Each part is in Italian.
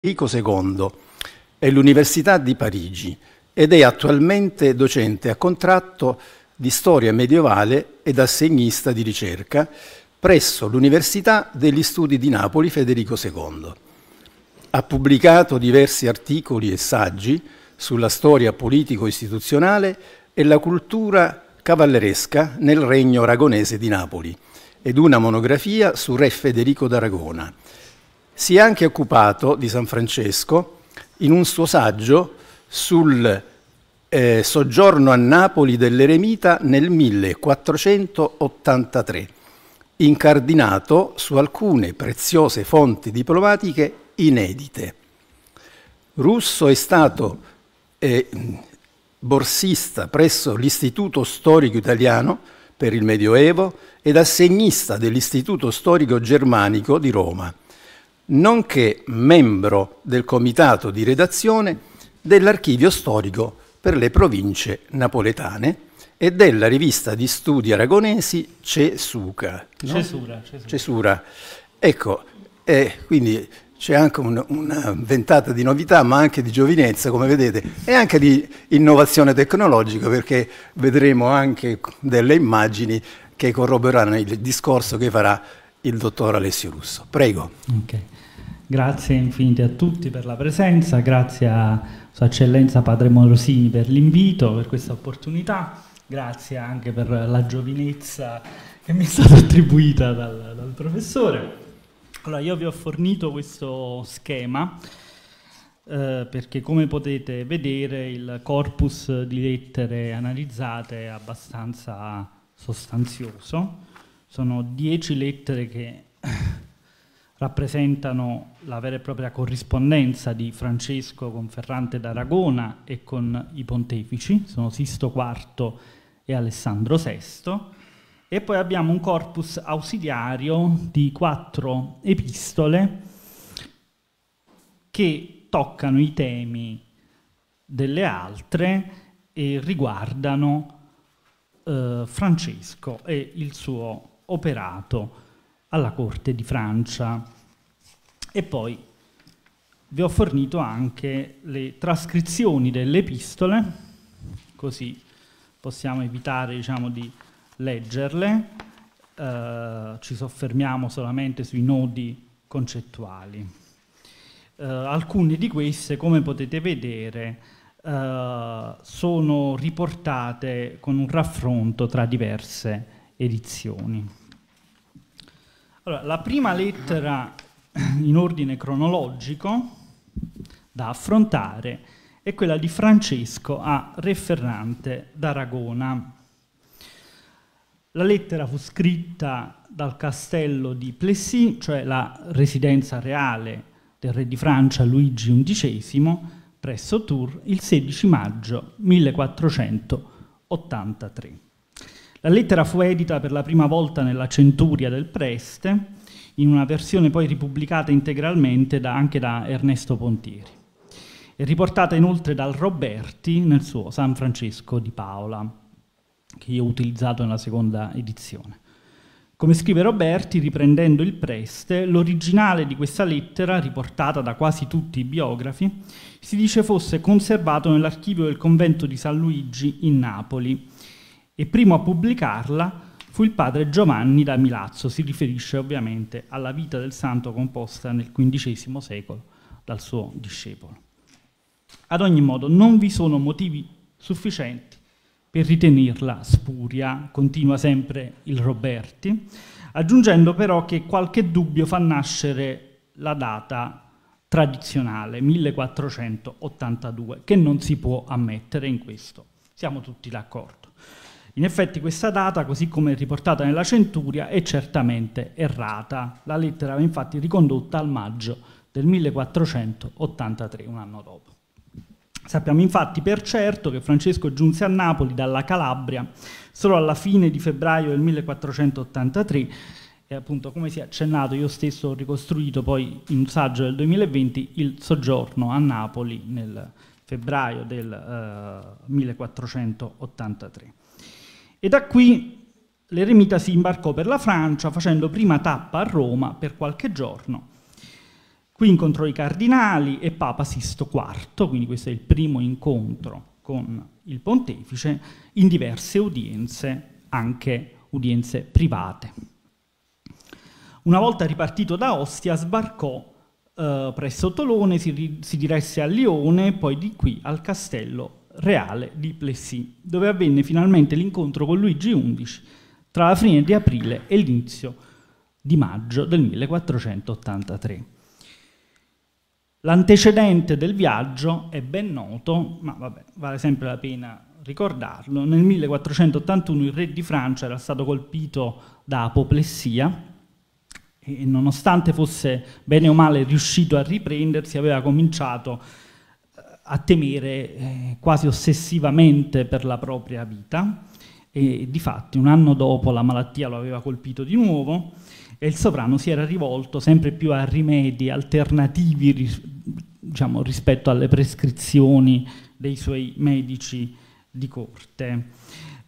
Federico II è l'Università di Parigi ed è attualmente docente a contratto di storia medievale ed assegnista di ricerca presso l'Università degli Studi di Napoli Federico II. Ha pubblicato diversi articoli e saggi sulla storia politico-istituzionale e la cultura cavalleresca nel regno aragonese di Napoli ed una monografia su Re Federico d'Aragona si è anche occupato di San Francesco in un suo saggio sul eh, soggiorno a Napoli dell'Eremita nel 1483, incardinato su alcune preziose fonti diplomatiche inedite. Russo è stato eh, borsista presso l'Istituto Storico Italiano per il Medioevo ed assegnista dell'Istituto Storico Germanico di Roma nonché membro del comitato di redazione dell'archivio storico per le province napoletane e della rivista di studi aragonesi Cesuca. No? Cesura, Cesura. Cesura. Ecco, eh, quindi c'è anche un, una ventata di novità, ma anche di giovinezza, come vedete, e anche di innovazione tecnologica, perché vedremo anche delle immagini che corroborano il discorso che farà il dottor Alessio Russo. Prego. Okay. Grazie infinite a tutti per la presenza, grazie a Sua Eccellenza Padre Morosini per l'invito, per questa opportunità, grazie anche per la giovinezza che mi è stata attribuita dal, dal professore. Allora, io vi ho fornito questo schema eh, perché come potete vedere il corpus di lettere analizzate è abbastanza sostanzioso. Sono 10 lettere che rappresentano la vera e propria corrispondenza di Francesco con Ferrante d'Aragona e con i pontefici, sono Sisto IV e Alessandro VI, e poi abbiamo un corpus ausiliario di quattro epistole che toccano i temi delle altre e riguardano eh, Francesco e il suo operato alla corte di Francia. E poi vi ho fornito anche le trascrizioni delle epistole, così possiamo evitare diciamo, di leggerle, eh, ci soffermiamo solamente sui nodi concettuali. Eh, alcune di queste, come potete vedere, eh, sono riportate con un raffronto tra diverse edizioni. Allora, la prima lettera in ordine cronologico da affrontare è quella di Francesco a Re Ferrante d'Aragona. La lettera fu scritta dal castello di Plessis, cioè la residenza reale del re di Francia Luigi XI, presso Tours il 16 maggio 1483. La lettera fu edita per la prima volta nella Centuria del Preste, in una versione poi ripubblicata integralmente da, anche da Ernesto Pontieri e riportata inoltre dal Roberti nel suo San Francesco di Paola, che io ho utilizzato nella seconda edizione. Come scrive Roberti, riprendendo il preste, l'originale di questa lettera, riportata da quasi tutti i biografi, si dice fosse conservato nell'archivio del convento di San Luigi in Napoli, e primo a pubblicarla fu il padre Giovanni da Milazzo, si riferisce ovviamente alla vita del santo composta nel XV secolo dal suo discepolo. Ad ogni modo non vi sono motivi sufficienti per ritenerla spuria, continua sempre il Roberti, aggiungendo però che qualche dubbio fa nascere la data tradizionale 1482, che non si può ammettere in questo. Siamo tutti d'accordo. In effetti questa data, così come riportata nella Centuria, è certamente errata. La lettera va infatti ricondotta al maggio del 1483, un anno dopo. Sappiamo infatti per certo che Francesco giunse a Napoli dalla Calabria solo alla fine di febbraio del 1483 e appunto come si è accennato io stesso ho ricostruito poi in un saggio del 2020 il soggiorno a Napoli nel febbraio del eh, 1483. E da qui l'eremita si imbarcò per la Francia facendo prima tappa a Roma per qualche giorno. Qui incontrò i cardinali e Papa Sisto IV, quindi questo è il primo incontro con il pontefice, in diverse udienze, anche udienze private. Una volta ripartito da Ostia sbarcò eh, presso Tolone, si, si diresse a Lione, e poi di qui al castello reale di Plessis, dove avvenne finalmente l'incontro con Luigi XI tra la fine di aprile e l'inizio di maggio del 1483. L'antecedente del viaggio è ben noto, ma vabbè, vale sempre la pena ricordarlo. Nel 1481 il re di Francia era stato colpito da apoplessia e nonostante fosse bene o male riuscito a riprendersi aveva cominciato a a temere eh, quasi ossessivamente per la propria vita e di fatti un anno dopo la malattia lo aveva colpito di nuovo e il sovrano si era rivolto sempre più a rimedi alternativi ris diciamo, rispetto alle prescrizioni dei suoi medici di corte.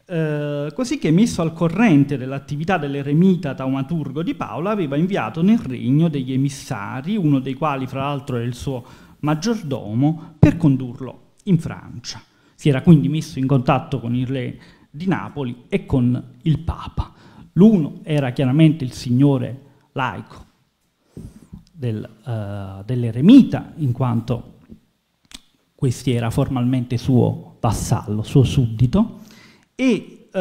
Eh, così che messo al corrente dell'attività dell'eremita taumaturgo di Paola aveva inviato nel regno degli emissari, uno dei quali fra l'altro era il suo maggiordomo per condurlo in Francia. Si era quindi messo in contatto con il re di Napoli e con il Papa. L'uno era chiaramente il signore laico del, uh, dell'eremita, in quanto questi era formalmente suo vassallo, suo suddito, e uh,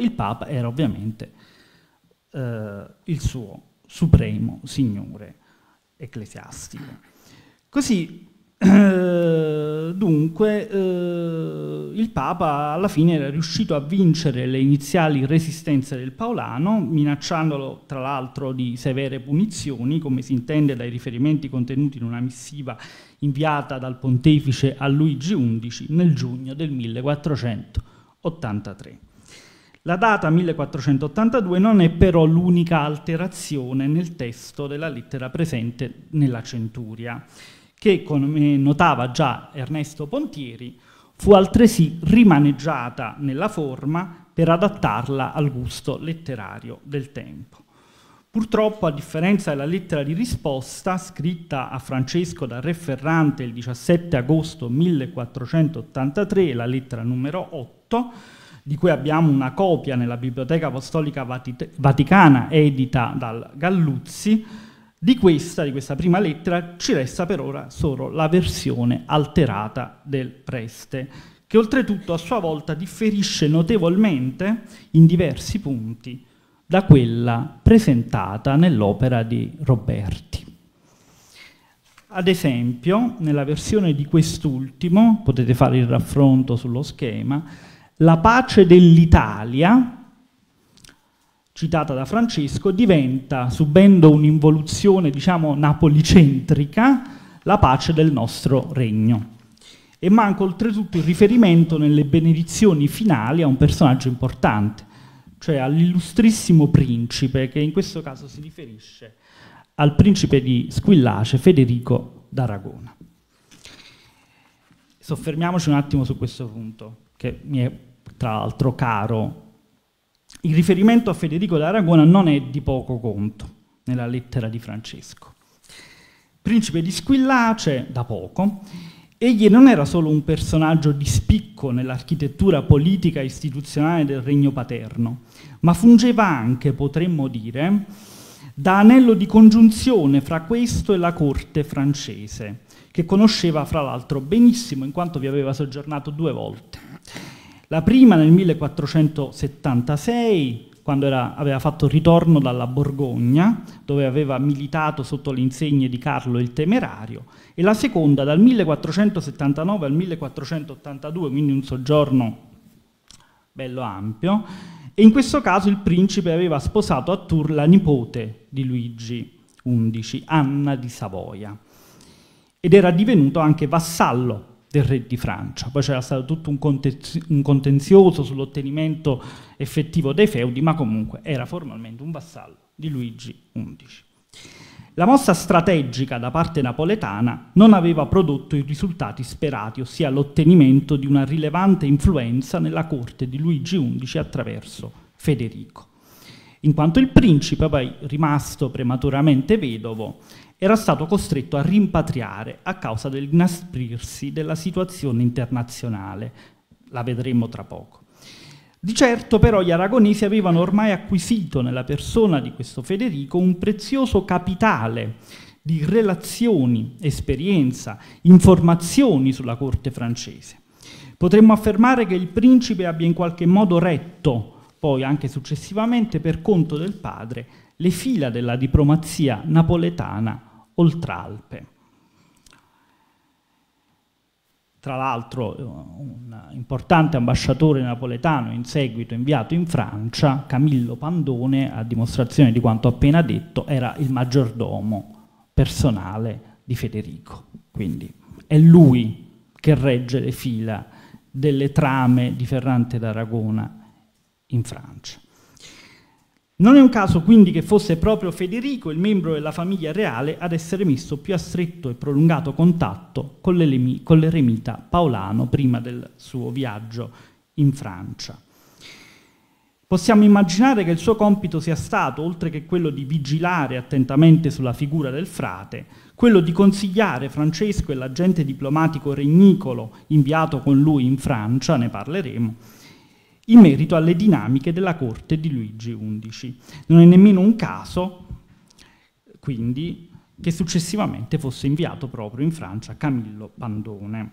il Papa era ovviamente uh, il suo supremo signore ecclesiastico. Così, eh, dunque, eh, il Papa alla fine era riuscito a vincere le iniziali resistenze del Paolano, minacciandolo tra l'altro di severe punizioni, come si intende dai riferimenti contenuti in una missiva inviata dal pontefice a Luigi XI nel giugno del 1483. La data 1482 non è però l'unica alterazione nel testo della lettera presente nella Centuria che, come notava già Ernesto Pontieri, fu altresì rimaneggiata nella forma per adattarla al gusto letterario del tempo. Purtroppo, a differenza della lettera di risposta, scritta a Francesco da Re Ferrante il 17 agosto 1483, la lettera numero 8, di cui abbiamo una copia nella Biblioteca Apostolica Vaticana edita dal Galluzzi, di questa, di questa prima lettera, ci resta per ora solo la versione alterata del preste, che oltretutto a sua volta differisce notevolmente in diversi punti da quella presentata nell'opera di Roberti. Ad esempio, nella versione di quest'ultimo, potete fare il raffronto sullo schema, la pace dell'Italia citata da Francesco, diventa, subendo un'involuzione diciamo napolicentrica, la pace del nostro regno. E manca oltretutto il riferimento nelle benedizioni finali a un personaggio importante, cioè all'illustrissimo principe, che in questo caso si riferisce al principe di Squillace, Federico d'Aragona. Soffermiamoci un attimo su questo punto, che mi è tra l'altro caro il riferimento a Federico d'Aragona non è di poco conto nella lettera di Francesco. Principe di Squillace, da poco, egli non era solo un personaggio di spicco nell'architettura politica e istituzionale del regno paterno, ma fungeva anche, potremmo dire, da anello di congiunzione fra questo e la corte francese, che conosceva fra l'altro benissimo in quanto vi aveva soggiornato due volte. La prima nel 1476, quando era, aveva fatto ritorno dalla Borgogna, dove aveva militato sotto le insegne di Carlo il Temerario, e la seconda dal 1479 al 1482, quindi un soggiorno bello ampio, e in questo caso il principe aveva sposato a Tours la nipote di Luigi XI, Anna di Savoia, ed era divenuto anche vassallo del re di Francia. Poi c'era stato tutto un, contenzioso sull'ottenimento effettivo dei feudi, ma comunque era formalmente un vassallo di Luigi XI. La mossa strategica da parte napoletana non aveva prodotto i risultati sperati, ossia l'ottenimento di una rilevante influenza nella corte di Luigi XI attraverso Federico in quanto il principe, poi rimasto prematuramente vedovo, era stato costretto a rimpatriare a causa del inasprirsi della situazione internazionale. La vedremo tra poco. Di certo però gli aragonesi avevano ormai acquisito nella persona di questo Federico un prezioso capitale di relazioni, esperienza, informazioni sulla corte francese. Potremmo affermare che il principe abbia in qualche modo retto, poi anche successivamente, per conto del padre, le fila della diplomazia napoletana oltralpe. Tra l'altro eh, un importante ambasciatore napoletano in seguito inviato in Francia, Camillo Pandone, a dimostrazione di quanto appena detto, era il maggiordomo personale di Federico. Quindi è lui che regge le fila delle trame di Ferrante d'Aragona in Francia. Non è un caso quindi che fosse proprio Federico, il membro della famiglia reale, ad essere messo più a stretto e prolungato contatto con, l'eremita paolano prima del suo viaggio in Francia. Possiamo immaginare che il suo compito sia stato, oltre che quello di vigilare attentamente sulla figura del frate, quello di consigliare Francesco e l'agente diplomatico regnicolo inviato con lui in Francia, ne parleremo, in merito alle dinamiche della corte di Luigi XI. Non è nemmeno un caso, quindi, che successivamente fosse inviato proprio in Francia Camillo Pandone.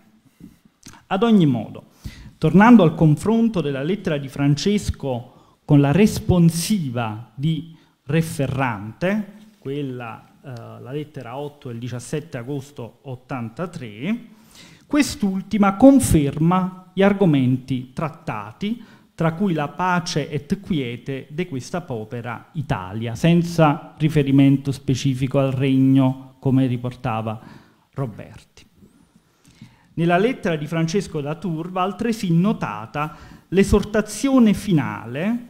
Ad ogni modo, tornando al confronto della lettera di Francesco con la responsiva di Referrante, quella, eh, la lettera 8 del 17 agosto 83, quest'ultima conferma gli argomenti trattati tra cui la pace et quiete di questa povera Italia, senza riferimento specifico al regno, come riportava Roberti. Nella lettera di Francesco da Turba altresì notata l'esortazione finale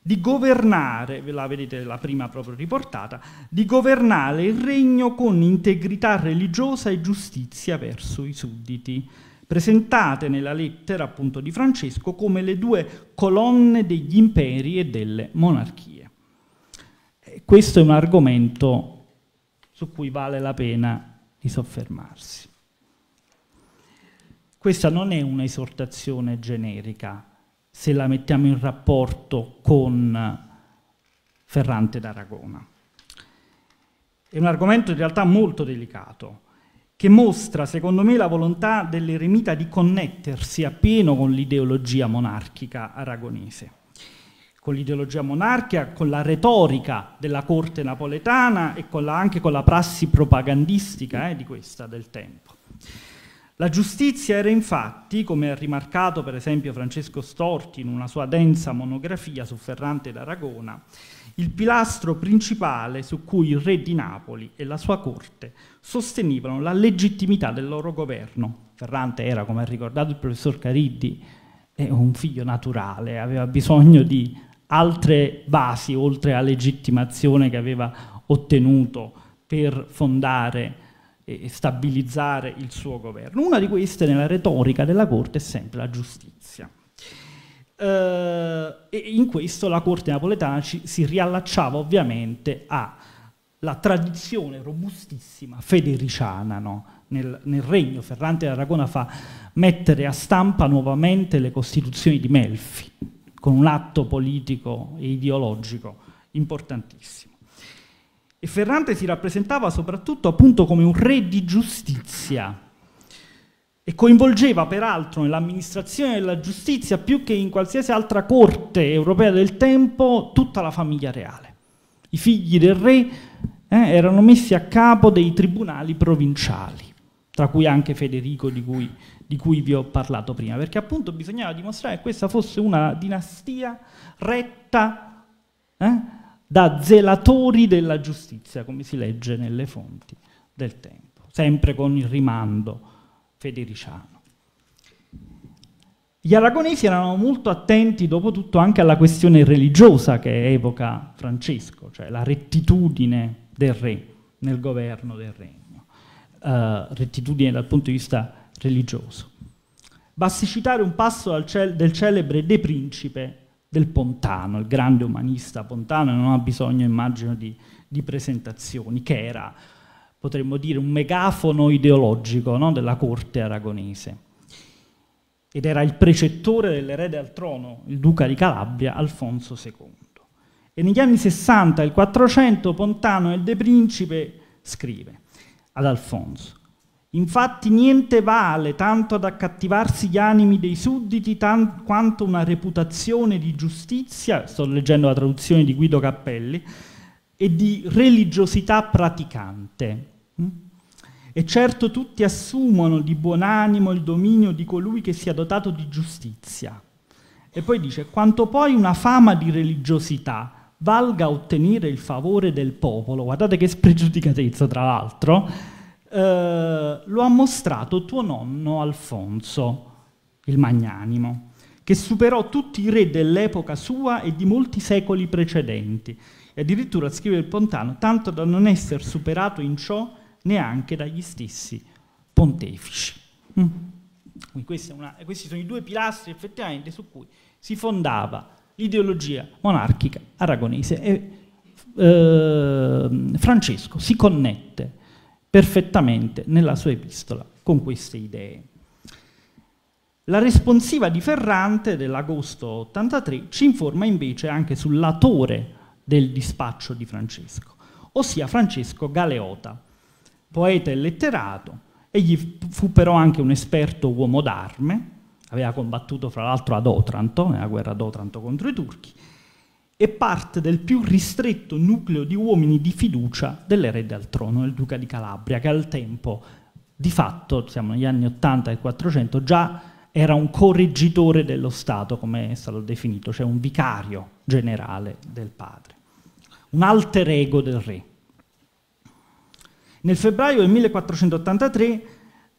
di governare, ve la vedete la prima proprio riportata, di governare il regno con integrità religiosa e giustizia verso i sudditi presentate nella lettera appunto di Francesco come le due colonne degli imperi e delle monarchie. Questo è un argomento su cui vale la pena di soffermarsi. Questa non è un'esortazione generica se la mettiamo in rapporto con Ferrante d'Aragona. È un argomento in realtà molto delicato, che mostra, secondo me, la volontà dell'eremita di connettersi appieno con l'ideologia monarchica aragonese, con l'ideologia monarchica, con la retorica della corte napoletana e con la, anche con la prassi propagandistica eh, di questa del tempo. La giustizia era infatti, come ha rimarcato per esempio Francesco Storti in una sua densa monografia su Ferrante d'Aragona, il pilastro principale su cui il re di Napoli e la sua corte sostenevano la legittimità del loro governo. Ferrante era, come ha ricordato il professor Cariddi, un figlio naturale, aveva bisogno di altre basi oltre alla legittimazione che aveva ottenuto per fondare e stabilizzare il suo governo. Una di queste nella retorica della corte è sempre la giustizia. Eh, e in questo la corte napoletana ci, si riallacciava ovviamente alla tradizione robustissima federiciana no? nel, nel, regno. Ferrante d'Aragona fa mettere a stampa nuovamente le costituzioni di Melfi con un atto politico e ideologico importantissimo. E Ferrante si rappresentava soprattutto appunto come un re di giustizia, e coinvolgeva peraltro nell'amministrazione della giustizia più che in qualsiasi altra corte europea del tempo tutta la famiglia reale. I figli del re eh, erano messi a capo dei tribunali provinciali, tra cui anche Federico di cui, di cui vi ho parlato prima, perché appunto bisognava dimostrare che questa fosse una dinastia retta eh, da zelatori della giustizia, come si legge nelle fonti del tempo, sempre con il rimando federiciano. Gli aragonesi erano molto attenti, dopo tutto, anche alla questione religiosa che evoca Francesco, cioè la rettitudine del re nel governo del regno, uh, rettitudine dal punto di vista religioso. Basti citare un passo del celebre De Principe del Pontano, il grande umanista Pontano, non ha bisogno, immagino, di, di presentazioni, che era potremmo dire, un megafono ideologico no? della corte aragonese. Ed era il precettore dell'erede al trono, il duca di Calabria, Alfonso II. E negli anni 60 e il 400 Pontano e il De Principe scrive ad Alfonso Infatti niente vale tanto ad accattivarsi gli animi dei sudditi quanto una reputazione di giustizia, sto leggendo la traduzione di Guido Cappelli, e di religiosità praticante. E certo tutti assumono di buon animo il dominio di colui che sia dotato di giustizia. E poi dice, quanto poi una fama di religiosità valga a ottenere il favore del popolo, guardate che spregiudicatezza tra l'altro, eh, lo ha mostrato tuo nonno Alfonso, il magnanimo, che superò tutti i re dell'epoca sua e di molti secoli precedenti. E addirittura scrive il Pontano, tanto da non essere superato in ciò neanche dagli stessi pontefici. Mm. Una, questi sono i due pilastri effettivamente su cui si fondava l'ideologia monarchica aragonese e eh, Francesco si connette perfettamente nella sua epistola con queste idee. La responsiva di Ferrante dell'agosto 83 ci informa invece anche sull'autore del dispaccio di Francesco, ossia Francesco Galeota, poeta e letterato, egli fu però anche un esperto uomo d'arme, aveva combattuto fra l'altro ad Otranto, nella guerra d'Otranto contro i turchi, e parte del più ristretto nucleo di uomini di fiducia dell'erede al trono, il duca di Calabria, che al tempo, di fatto, siamo negli anni 80 e 400, già era un correggitore dello Stato, come è stato definito, cioè un vicario generale del padre, un alter ego del re. Nel febbraio del 1483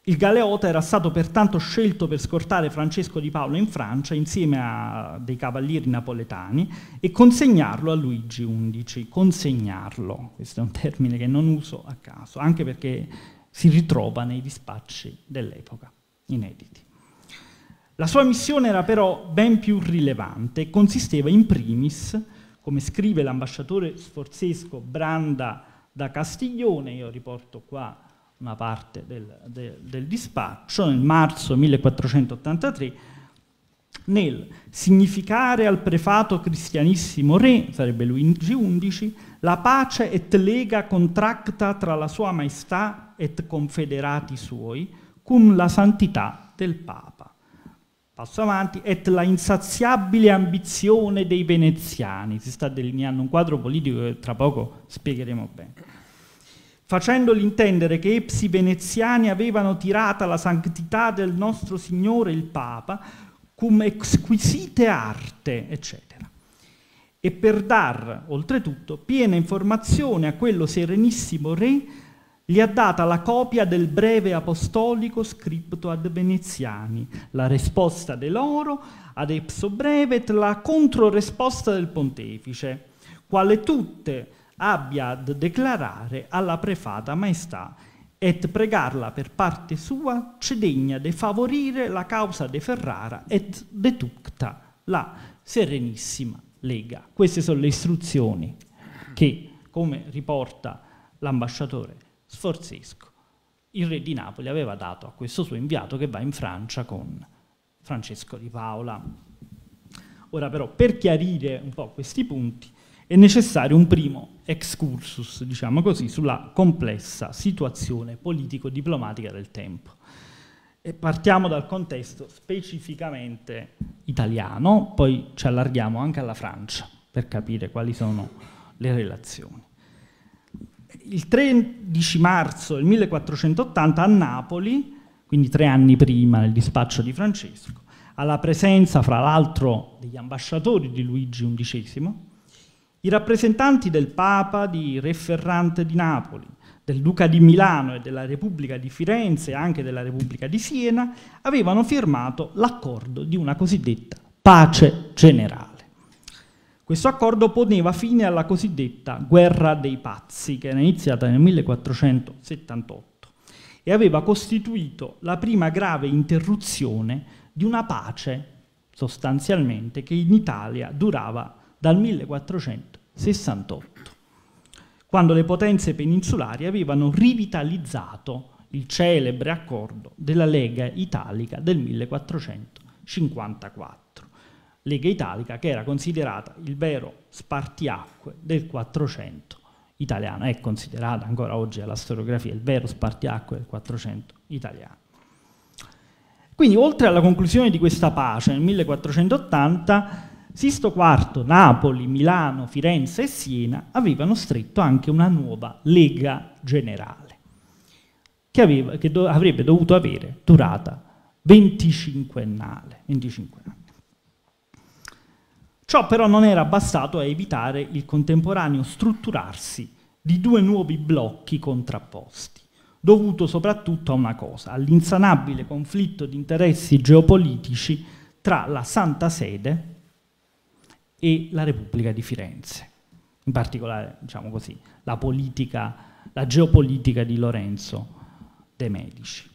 il Galeota era stato pertanto scelto per scortare Francesco di Paolo in Francia insieme a dei cavalieri napoletani e consegnarlo a Luigi XI. Consegnarlo, questo è un termine che non uso a caso, anche perché si ritrova nei dispacci dell'epoca, inediti. La sua missione era però ben più rilevante e consisteva in primis, come scrive l'ambasciatore sforzesco Branda da Castiglione, io riporto qua una parte del, del, del dispaccio, nel marzo 1483, nel significare al prefato cristianissimo re, sarebbe Luigi XI, la pace et lega contracta tra la sua maestà et confederati suoi, cum la santità del Papa. Passo avanti, et la insaziabile ambizione dei veneziani, si sta delineando un quadro politico che tra poco spiegheremo bene, facendoli intendere che epsi veneziani avevano tirata la santità del nostro Signore il Papa cum esquisite arte, eccetera. E per dar, oltretutto, piena informazione a quello serenissimo re gli ha data la copia del breve apostolico scritto ad veneziani, la risposta de loro ad Epso brevet la controresposta del pontefice, quale tutte abbia ad declarare alla prefata maestà et pregarla per parte sua cedegna de favorire la causa de Ferrara et de tutta la serenissima lega. Queste sono le istruzioni che, come riporta l'ambasciatore sforzesco il re di Napoli aveva dato a questo suo inviato che va in Francia con Francesco di Paola. Ora però per chiarire un po' questi punti è necessario un primo excursus, diciamo così, sulla complessa situazione politico-diplomatica del tempo. E partiamo dal contesto specificamente italiano, poi ci allarghiamo anche alla Francia per capire quali sono le relazioni il 13 marzo del 1480 a Napoli, quindi tre anni prima nel dispaccio di Francesco, alla presenza fra l'altro degli ambasciatori di Luigi XI, i rappresentanti del Papa, di Re Ferrante di Napoli, del Duca di Milano e della Repubblica di Firenze e anche della Repubblica di Siena, avevano firmato l'accordo di una cosiddetta pace generale. Questo accordo poneva fine alla cosiddetta guerra dei pazzi, che era iniziata nel 1478 e aveva costituito la prima grave interruzione di una pace, sostanzialmente, che in Italia durava dal 1468, quando le potenze peninsulari avevano rivitalizzato il celebre accordo della Lega Italica del 1454. Lega Italica, che era considerata il vero spartiacque del 400 italiano, è considerata ancora oggi alla storiografia il vero spartiacque del 400 italiano. Quindi oltre alla conclusione di questa pace nel 1480, Sisto IV, Napoli, Milano, Firenze e Siena avevano stretto anche una nuova Lega Generale, che, aveva, che do, avrebbe dovuto avere durata 25 annale. 25 annale. Ciò però non era bastato a evitare il contemporaneo strutturarsi di due nuovi blocchi contrapposti, dovuto soprattutto a una cosa, all'insanabile conflitto di interessi geopolitici tra la Santa Sede e la Repubblica di Firenze, in particolare diciamo così, la, politica, la geopolitica di Lorenzo de' Medici.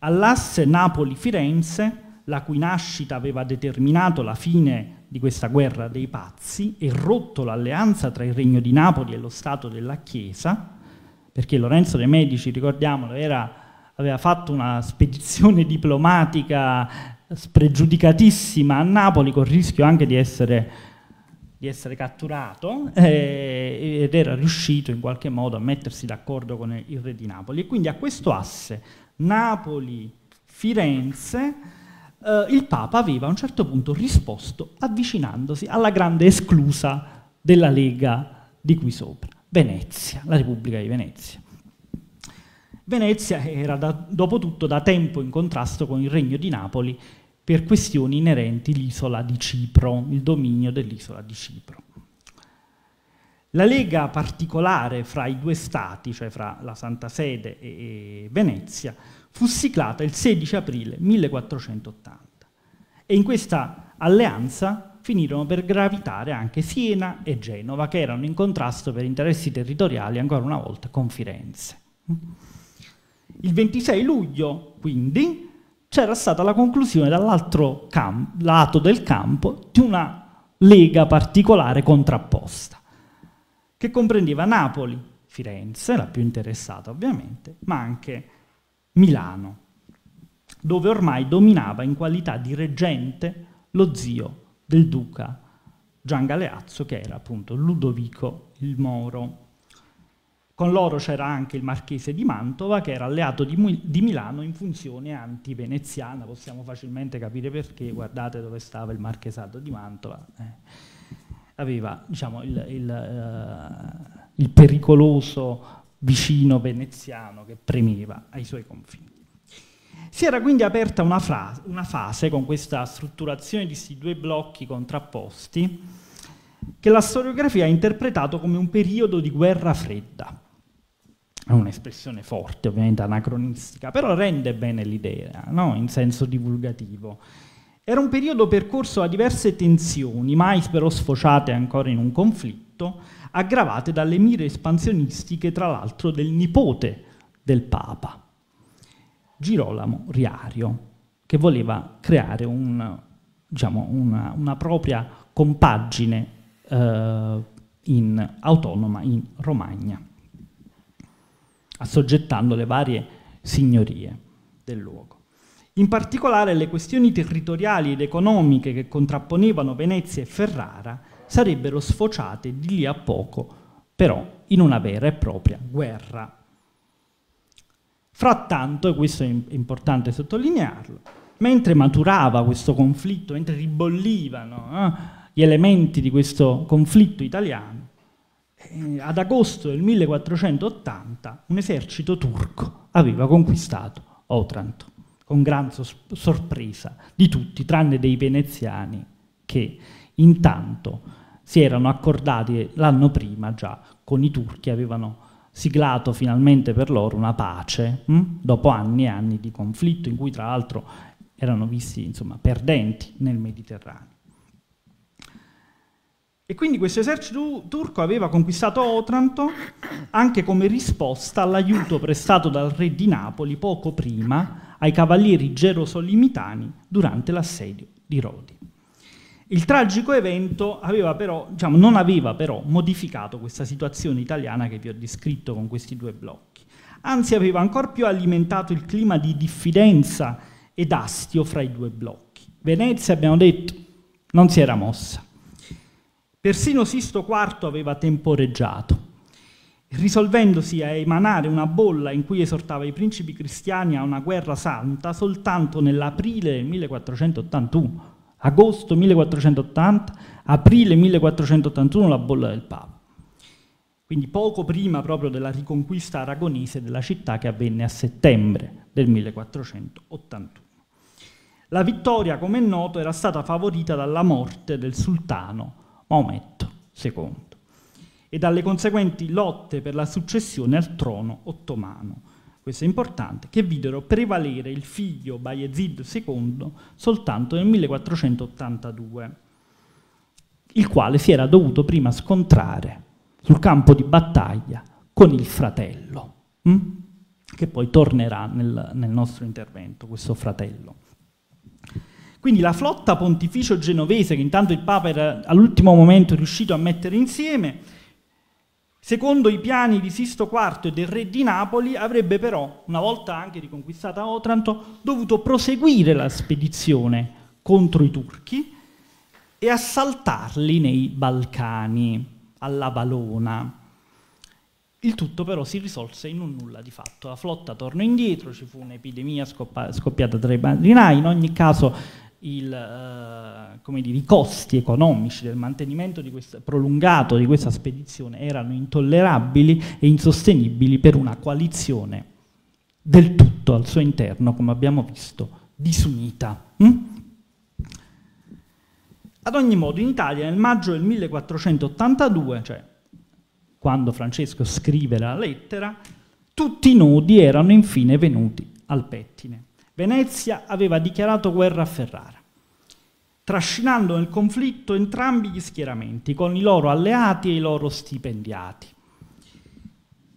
All'asse Napoli-Firenze la cui nascita aveva determinato la fine di questa guerra dei pazzi e rotto l'alleanza tra il Regno di Napoli e lo Stato della Chiesa, perché Lorenzo de' Medici, ricordiamolo, era, aveva fatto una spedizione diplomatica spregiudicatissima a Napoli, con il rischio anche di essere, di essere catturato, eh, ed era riuscito in qualche modo a mettersi d'accordo con il re di Napoli. E quindi a questo asse Napoli-Firenze eh, il Papa aveva a un certo punto risposto avvicinandosi alla grande esclusa della Lega di qui sopra, Venezia, la Repubblica di Venezia. Venezia era da, dopo tutto da tempo in contrasto con il Regno di Napoli per questioni inerenti all'isola di Cipro, il dominio dell'isola di Cipro. La lega particolare fra i due stati, cioè fra la Santa Sede e Venezia, fu siglata il 16 aprile 1480 e in questa alleanza finirono per gravitare anche Siena e Genova, che erano in contrasto per interessi territoriali ancora una volta con Firenze. Il 26 luglio, quindi, c'era stata la conclusione dall'altro lato del campo di una lega particolare contrapposta, che comprendeva Napoli, Firenze, la più interessata ovviamente, ma anche Milano, dove ormai dominava in qualità di reggente lo zio del duca Gian Galeazzo, che era appunto Ludovico il Moro. Con loro c'era anche il marchese di Mantova, che era alleato di, di Milano in funzione anti-veneziana, possiamo facilmente capire perché, guardate dove stava il marchesato di Mantova. Eh. Aveva diciamo, il, il, eh, il pericoloso vicino veneziano che premeva ai suoi confini. Si era quindi aperta una, frase, una fase con questa strutturazione di questi due blocchi contrapposti che la storiografia ha interpretato come un periodo di guerra fredda. È un'espressione forte, ovviamente anacronistica, però rende bene l'idea, no? in senso divulgativo. Era un periodo percorso da diverse tensioni, mai però sfociate ancora in un conflitto, aggravate dalle mire espansionistiche, tra l'altro, del nipote del Papa, Girolamo Riario, che voleva creare un, diciamo, una, una, propria compagine eh, in, autonoma in Romagna, assoggettando le varie signorie del luogo. In particolare le questioni territoriali ed economiche che contrapponevano Venezia e Ferrara sarebbero sfociate di lì a poco, però, in una vera e propria guerra. Frattanto, e questo è importante sottolinearlo, mentre maturava questo conflitto, mentre ribollivano eh, gli elementi di questo conflitto italiano, eh, ad agosto del 1480 un esercito turco aveva conquistato Otranto, con gran sorpresa di tutti, tranne dei veneziani che intanto si erano accordati l'anno prima già con i turchi, avevano siglato finalmente per loro una pace mh? Hm? dopo anni e anni di conflitto in cui tra l'altro erano visti insomma, perdenti nel Mediterraneo. E quindi questo esercito turco aveva conquistato Otranto anche come risposta all'aiuto prestato dal re di Napoli poco prima ai cavalieri gerosolimitani durante l'assedio di Rodi. Il tragico evento aveva però, diciamo, non aveva però modificato questa situazione italiana che vi ho descritto con questi due blocchi, anzi aveva ancora più alimentato il clima di diffidenza ed astio fra i due blocchi. Venezia, abbiamo detto, non si era mossa. Persino Sisto IV aveva temporeggiato, risolvendosi a emanare una bolla in cui esortava i principi cristiani a una guerra santa soltanto nell'aprile del 1481 agosto 1480, aprile 1481 la bolla del Papa. Quindi poco prima proprio della riconquista aragonese della città che avvenne a settembre del 1481. La vittoria, come è noto, era stata favorita dalla morte del sultano Maometto II e dalle conseguenti lotte per la successione al trono ottomano, questo è importante, che videro prevalere il figlio Bayezid II soltanto nel 1482, il quale si era dovuto prima scontrare sul campo di battaglia con il fratello, hm? che poi tornerà nel, nel nostro intervento, questo fratello. Quindi la flotta pontificio-genovese, che intanto il Papa era all'ultimo momento riuscito a mettere insieme, Secondo i piani di Sisto IV e del re di Napoli, avrebbe però, una volta anche riconquistata Otranto, dovuto proseguire la spedizione contro i turchi e assaltarli nei Balcani, alla Valona. Il tutto però si risolse in un nulla di fatto. La flotta tornò indietro, ci fu un'epidemia scoppiata tra i marinai, in ogni caso il, eh, dire, i costi economici del mantenimento di questa, prolungato di questa spedizione erano intollerabili e insostenibili per una coalizione del tutto al suo interno, come abbiamo visto, disunita. Mm? Ad ogni modo, in Italia nel maggio del 1482, cioè quando Francesco scrive la lettera, tutti i nodi erano infine venuti al pettine. Venezia aveva dichiarato guerra a Ferrara, trascinando nel conflitto entrambi gli schieramenti, con i loro alleati e i loro stipendiati.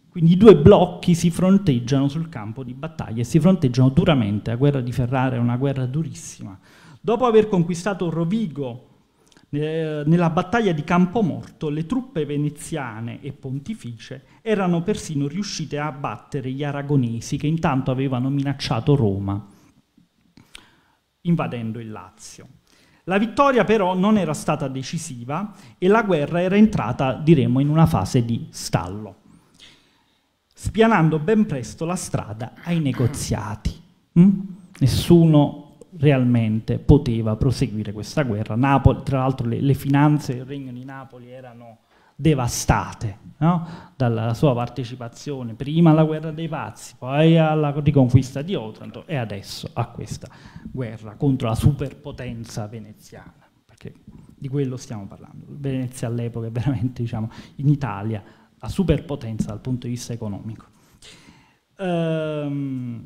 Quindi i due blocchi si fronteggiano sul campo di battaglia e si fronteggiano duramente. La guerra di Ferrara è una guerra durissima. Dopo aver conquistato Rovigo eh, nella battaglia di Campomorto le truppe veneziane e pontificie erano persino riuscite a battere gli aragonesi che intanto avevano minacciato Roma, invadendo il Lazio. La vittoria però non era stata decisiva e la guerra era entrata, diremo, in una fase di stallo, spianando ben presto la strada ai negoziati. Mm? Nessuno realmente poteva proseguire questa guerra. Napoli, tra l'altro le, le, finanze del regno di Napoli erano devastate no? dalla sua partecipazione prima alla guerra dei pazzi, poi alla riconquista di Otranto e adesso a questa guerra contro la superpotenza veneziana, perché di quello stiamo parlando. Venezia all'epoca è veramente diciamo, in Italia la superpotenza dal punto di vista economico. Ehm,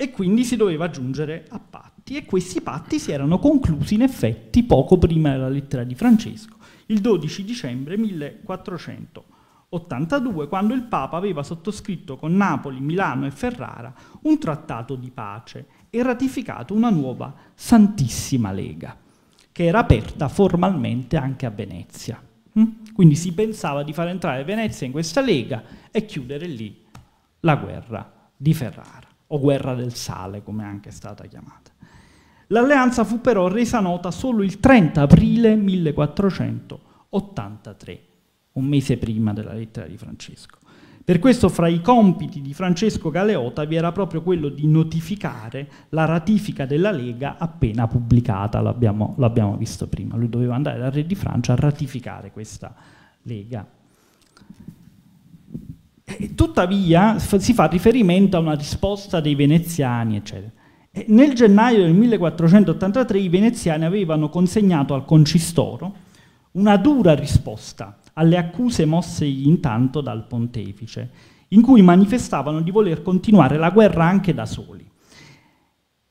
e quindi si doveva giungere a patti e questi patti si erano conclusi in effetti poco prima della lettera di Francesco, il 12 dicembre 1482, quando il Papa aveva sottoscritto con Napoli, Milano e Ferrara un trattato di pace e ratificato una nuova Santissima Lega, che era aperta formalmente anche a Venezia. Mm? Quindi si pensava di far entrare Venezia in questa lega e chiudere lì la guerra di Ferrara o guerra del sale, come è anche stata chiamata. L'alleanza fu però resa nota solo il 30 aprile 1483, un mese prima della lettera di Francesco. Per questo fra i compiti di Francesco Galeota vi era proprio quello di notificare la ratifica della Lega appena pubblicata, l'abbiamo, visto prima. Lui doveva andare dal re di Francia a ratificare questa Lega. Eh, tuttavia si fa riferimento a una risposta dei veneziani, eccetera. Eh, nel gennaio del 1483 i veneziani avevano consegnato al concistoro una dura risposta alle accuse mosse intanto dal pontefice, in cui manifestavano di voler continuare la guerra anche da soli.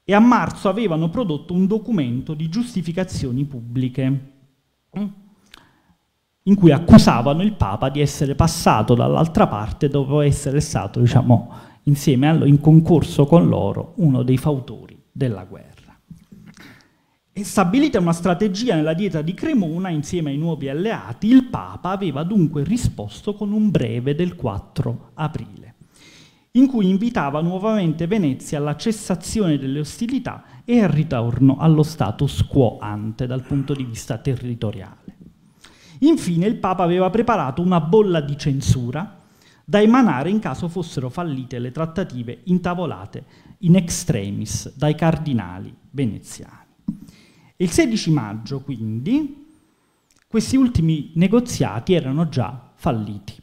E a marzo avevano prodotto un documento di giustificazioni pubbliche in cui accusavano il Papa di essere passato dall'altra parte dopo essere stato, diciamo, insieme allo, in concorso con loro, uno dei fautori della guerra. E stabilita una strategia nella dieta di Cremona insieme ai nuovi alleati, il Papa aveva dunque risposto con un breve del 4 aprile, in cui invitava nuovamente Venezia alla cessazione delle ostilità e al ritorno allo status quo ante dal punto di vista territoriale. Infine il Papa aveva preparato una bolla di censura da emanare in caso fossero fallite le trattative intavolate in extremis dai cardinali veneziani. Il 16 maggio, quindi, questi ultimi negoziati erano già falliti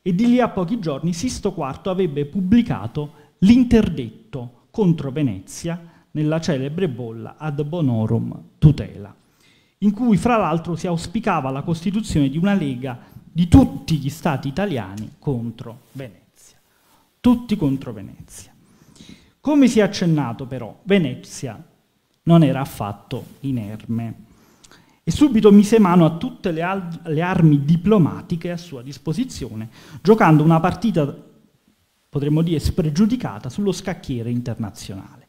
e di lì a pochi giorni Sisto IV avrebbe pubblicato l'interdetto contro Venezia nella celebre bolla ad bonorum tutela in cui fra l'altro si auspicava la costituzione di una lega di tutti gli stati italiani contro Venezia. Tutti contro Venezia. Come si è accennato però, Venezia non era affatto inerme e subito mise mano a tutte le, al- le armi diplomatiche a sua disposizione, giocando una partita, potremmo dire, spregiudicata sullo scacchiere internazionale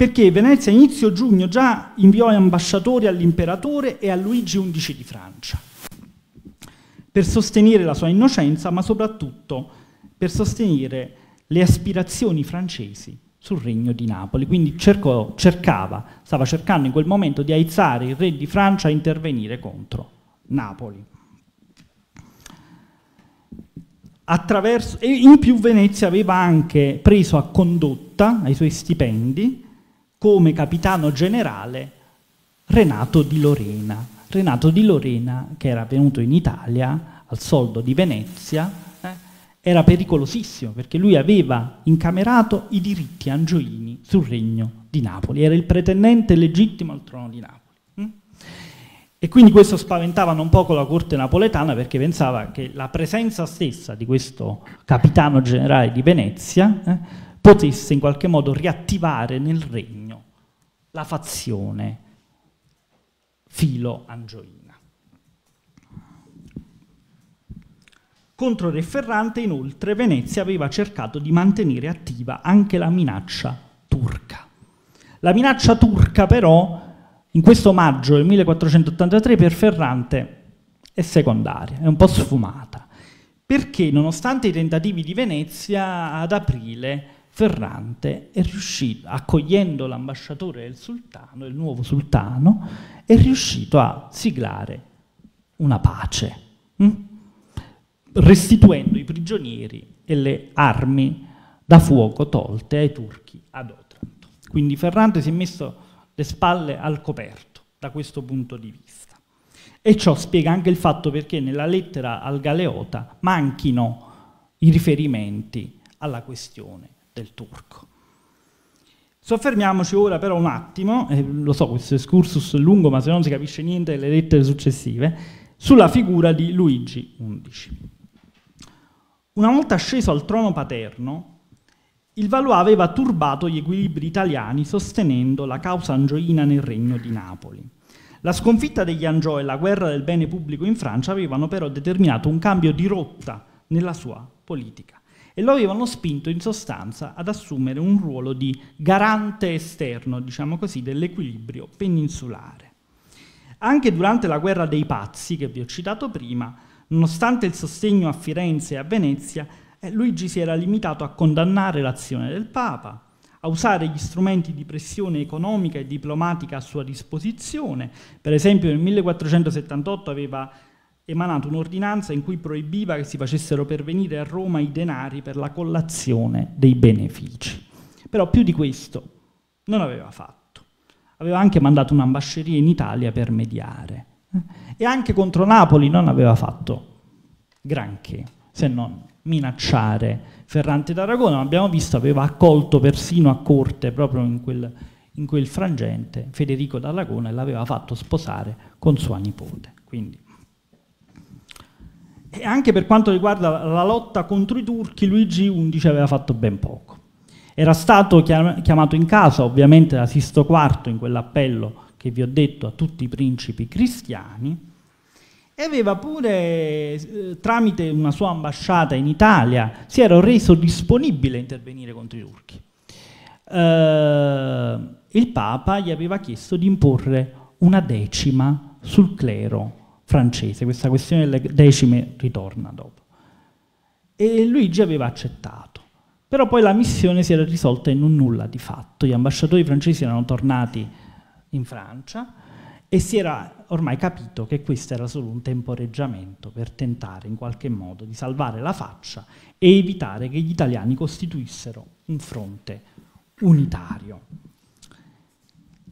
perché Venezia inizio giugno già inviò ambasciatori all'imperatore e a Luigi XI di Francia per sostenere la sua innocenza, ma soprattutto per sostenere le aspirazioni francesi sul regno di Napoli. Quindi cercò, cercava, stava cercando in quel momento di aizzare il re di Francia a intervenire contro Napoli. Attraverso, e in più Venezia aveva anche preso a condotta ai suoi stipendi come capitano generale Renato di Lorena. Renato di Lorena, che era venuto in Italia al soldo di Venezia, eh, era pericolosissimo perché lui aveva incamerato i diritti angioini sul regno di Napoli, era il pretendente legittimo al trono di Napoli. Mm? E quindi questo spaventava non poco la corte napoletana perché pensava che la presenza stessa di questo capitano generale di Venezia eh, potesse in qualche modo riattivare nel regno la fazione filo-angioina. Contro Re Ferrante, inoltre, Venezia aveva cercato di mantenere attiva anche la minaccia turca. La minaccia turca, però, in questo maggio del 1483 per Ferrante è secondaria, è un po' sfumata, perché nonostante i tentativi di Venezia, ad aprile Ferrante è riuscito, accogliendo l'ambasciatore del sultano, il nuovo sultano, è riuscito a siglare una pace, mh? Mm? restituendo i prigionieri e le armi da fuoco tolte ai turchi ad Otranto. Quindi Ferrante si è messo le spalle al coperto da questo punto di vista. E ciò spiega anche il fatto perché nella lettera al Galeota manchino i riferimenti alla questione del turco. Soffermiamoci ora però un attimo, eh, lo so questo excursus è lungo ma se non si capisce niente le lettere successive, sulla figura di Luigi XI. Una volta sceso al trono paterno, il Valois aveva turbato gli equilibri italiani sostenendo la causa angioina nel regno di Napoli. La sconfitta degli Angiò e la guerra del bene pubblico in Francia avevano però determinato un cambio di rotta nella sua politica e lo avevano spinto in sostanza ad assumere un ruolo di garante esterno, diciamo così, dell'equilibrio peninsulare. Anche durante la guerra dei pazzi, che vi ho citato prima, nonostante il sostegno a Firenze e a Venezia, eh, Luigi si era limitato a condannare l'azione del Papa, a usare gli strumenti di pressione economica e diplomatica a sua disposizione. Per esempio nel 1478 aveva emanato un'ordinanza in cui proibiva che si facessero pervenire a Roma i denari per la collazione dei benefici. Però più di questo non aveva fatto. Aveva anche mandato un'ambasceria in Italia per mediare. E anche contro Napoli non aveva fatto granché, se non minacciare Ferrante d'Aragona, abbiamo visto aveva accolto persino a corte proprio in quel, in quel frangente Federico d'Aragona e l'aveva fatto sposare con sua nipote. Quindi e anche per quanto riguarda la lotta contro i turchi, Luigi XI aveva fatto ben poco. Era stato chiamato in casa, ovviamente, da Sisto IV in quell'appello che vi ho detto a tutti i principi cristiani, e aveva pure, tramite una sua ambasciata in Italia, si era reso disponibile a intervenire contro i turchi. Eh, il Papa gli aveva chiesto di imporre una decima sul clero francese, questa questione delle decime ritorna dopo. E Luigi aveva accettato, però poi la missione si era risolta in un nulla di fatto, gli ambasciatori francesi erano tornati in Francia e si era ormai capito che questo era solo un temporeggiamento per tentare in qualche modo di salvare la faccia e evitare che gli italiani costituissero un fronte unitario.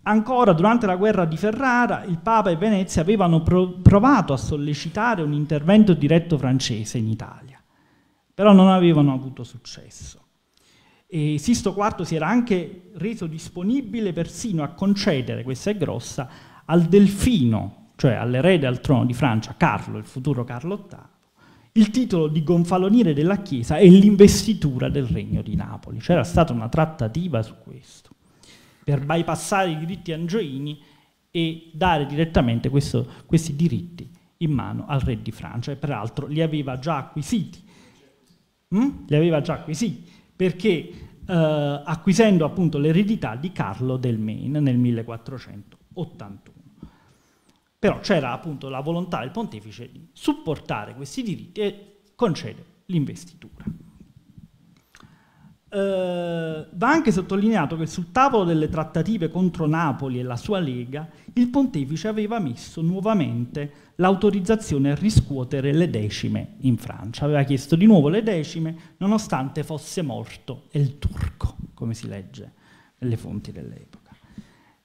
Ancora durante la guerra di Ferrara il Papa e Venezia avevano provato a sollecitare un intervento diretto francese in Italia, però non avevano avuto successo. E Sisto IV si era anche reso disponibile persino a concedere, questa è grossa, al delfino, cioè all'erede al trono di Francia, Carlo, il futuro Carlo VIII, il titolo di gonfaloniere della Chiesa e l'investitura del Regno di Napoli. C'era stata una trattativa su questo per bypassare i diritti angioini e dare direttamente questo, questi diritti in mano al re di Francia e peraltro li aveva già acquisiti. Mm? Li aveva già acquisiti perché eh, acquisendo appunto l'eredità di Carlo del Maine nel 1481. Però c'era appunto la volontà del pontefice di supportare questi diritti e concedere l'investitura. Eh, va anche sottolineato che sul tavolo delle trattative contro Napoli e la sua Lega il pontefice aveva messo nuovamente l'autorizzazione a riscuotere le decime in Francia. Aveva chiesto di nuovo le decime nonostante fosse morto il turco, come si legge nelle fonti dell'epoca.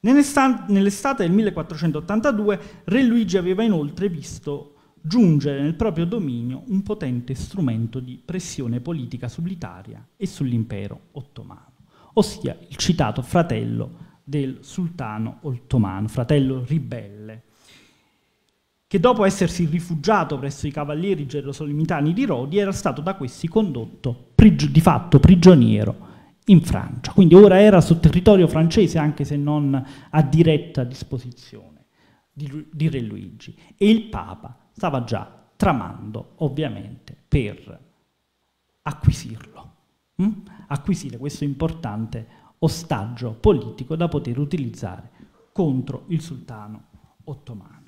Nell'estate del 1482 Re Luigi aveva inoltre visto giungere nel proprio dominio un potente strumento di pressione politica sull'Italia e sull'impero ottomano, ossia il citato fratello del sultano ottomano, fratello ribelle, che dopo essersi rifugiato presso i cavalieri gerosolimitani di Rodi era stato da questi condotto di fatto prigioniero in Francia. Quindi ora era sul territorio francese anche se non a diretta disposizione di, di Re Luigi. E il Papa stava già tramando ovviamente per acquisirlo, mh? Mm? acquisire questo importante ostaggio politico da poter utilizzare contro il sultano ottomano.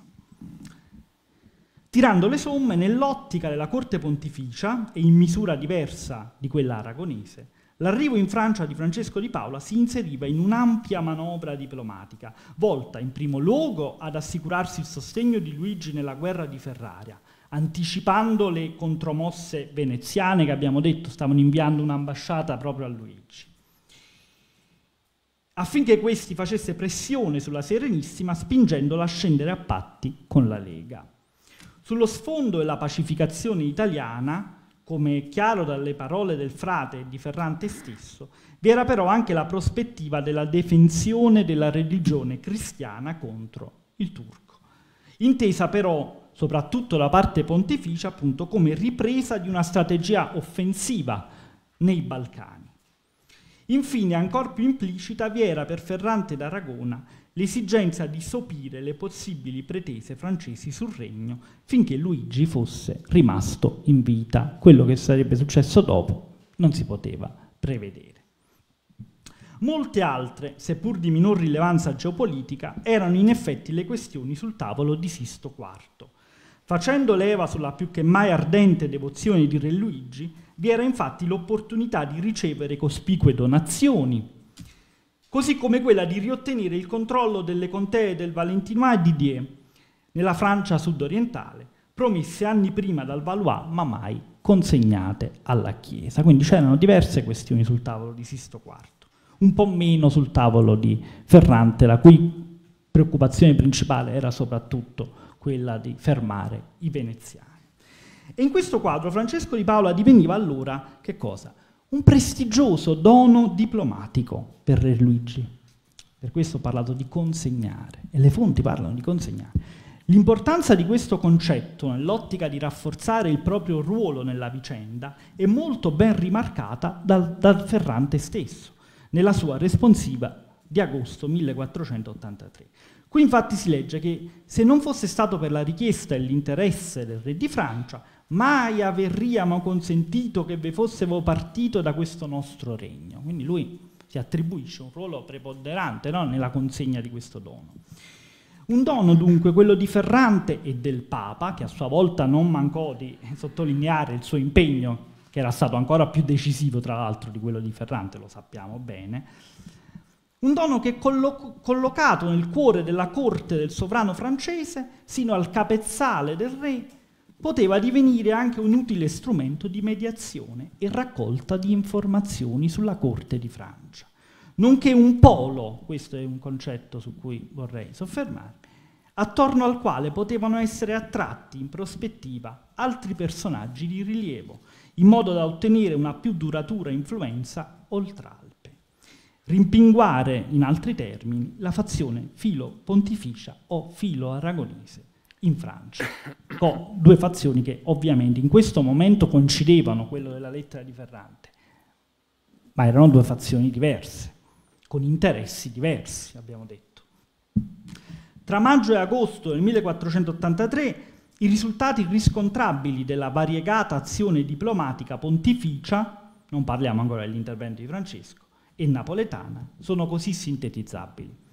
Tirando le somme nell'ottica della corte pontificia e in misura diversa di quella aragonese, L'arrivo in Francia di Francesco di Paola si inseriva in un'ampia manovra diplomatica, volta in primo luogo ad assicurarsi il sostegno di Luigi nella guerra di Ferrara, anticipando le contromosse veneziane che abbiamo detto stavano inviando un'ambasciata proprio a Luigi. Affinché questi facesse pressione sulla Serenissima spingendola a scendere a patti con la Lega. Sullo sfondo della pacificazione italiana come è chiaro dalle parole del frate e di Ferrante stesso, vi era però anche la prospettiva della defensione della religione cristiana contro il turco, intesa però soprattutto da parte pontificia appunto come ripresa di una strategia offensiva nei Balcani. Infine, ancora più implicita, vi era per Ferrante d'Aragona l'esigenza di sopire le possibili pretese francesi sul regno finché Luigi fosse rimasto in vita. Quello che sarebbe successo dopo non si poteva prevedere. Molte altre, seppur di minor rilevanza geopolitica, erano in effetti le questioni sul tavolo di Sisto IV. Facendo leva sulla più che mai ardente devozione di Re Luigi, vi era infatti l'opportunità di ricevere cospicue donazioni, così come quella di riottenere il controllo delle contee del Valentinois e Didier, nella Francia sudorientale, promesse anni prima dal Valois ma mai consegnate alla Chiesa. Quindi c'erano diverse questioni sul tavolo di Sisto IV, un po' meno sul tavolo di Ferrante, la cui preoccupazione principale era soprattutto quella di fermare i veneziani. E in questo quadro Francesco di Paola diveniva allora che cosa? un prestigioso dono diplomatico per Re Luigi. Per questo ho parlato di consegnare, e le fonti parlano di consegnare. L'importanza di questo concetto nell'ottica di rafforzare il proprio ruolo nella vicenda è molto ben rimarcata dal, dal Ferrante stesso, nella sua responsiva di agosto 1483. Qui infatti si legge che se non fosse stato per la richiesta e l'interesse del re di Francia, mai averriamo consentito che vi fossimo partito da questo nostro regno. Quindi lui si attribuisce un ruolo preponderante no? nella consegna di questo dono. Un dono dunque, quello di Ferrante e del Papa, che a sua volta non mancò di sottolineare il suo impegno, che era stato ancora più decisivo tra l'altro di quello di Ferrante, lo sappiamo bene, un dono che collo- collocato nel cuore della corte del sovrano francese, sino al capezzale del re, poteva divenire anche un utile strumento di mediazione e raccolta di informazioni sulla corte di Francia, nonché un polo, questo è un concetto su cui vorrei soffermarmi, attorno al quale potevano essere attratti in prospettiva altri personaggi di rilievo, in modo da ottenere una più duratura influenza oltre oltralpe. Rimpinguare, in altri termini, la fazione filo-pontificia o filo-aragonese in Francia, con due fazioni che ovviamente in questo momento coincidevano, quello della lettera di Ferrante, ma erano due fazioni diverse, con interessi diversi, abbiamo detto. Tra maggio e agosto del 1483 i risultati riscontrabili della variegata azione diplomatica pontificia, non parliamo ancora dell'intervento di Francesco, e napoletana sono così sintetizzabili.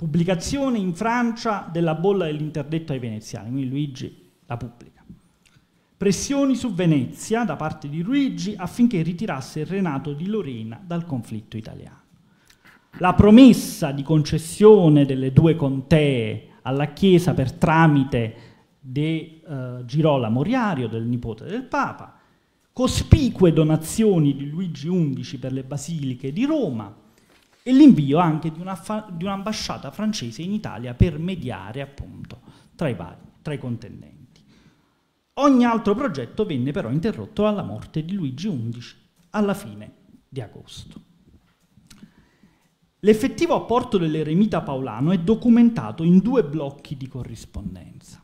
Pubblicazione in Francia della bolla dell'interdetto ai veneziani, quindi Luigi la pubblica. Pressioni su Venezia da parte di Luigi affinché ritirasse il Renato di Lorena dal conflitto italiano. La promessa di concessione delle due contee alla Chiesa per tramite di eh, Girola Moriario, del nipote del Papa, cospicue donazioni di Luigi XI per le basiliche di Roma, e l'invio anche di, un'ambasciata francese in Italia per mediare appunto tra i, vari, tra i contendenti. Ogni altro progetto venne però interrotto alla morte di Luigi XI alla fine di agosto. L'effettivo apporto dell'eremita paolano è documentato in due blocchi di corrispondenza.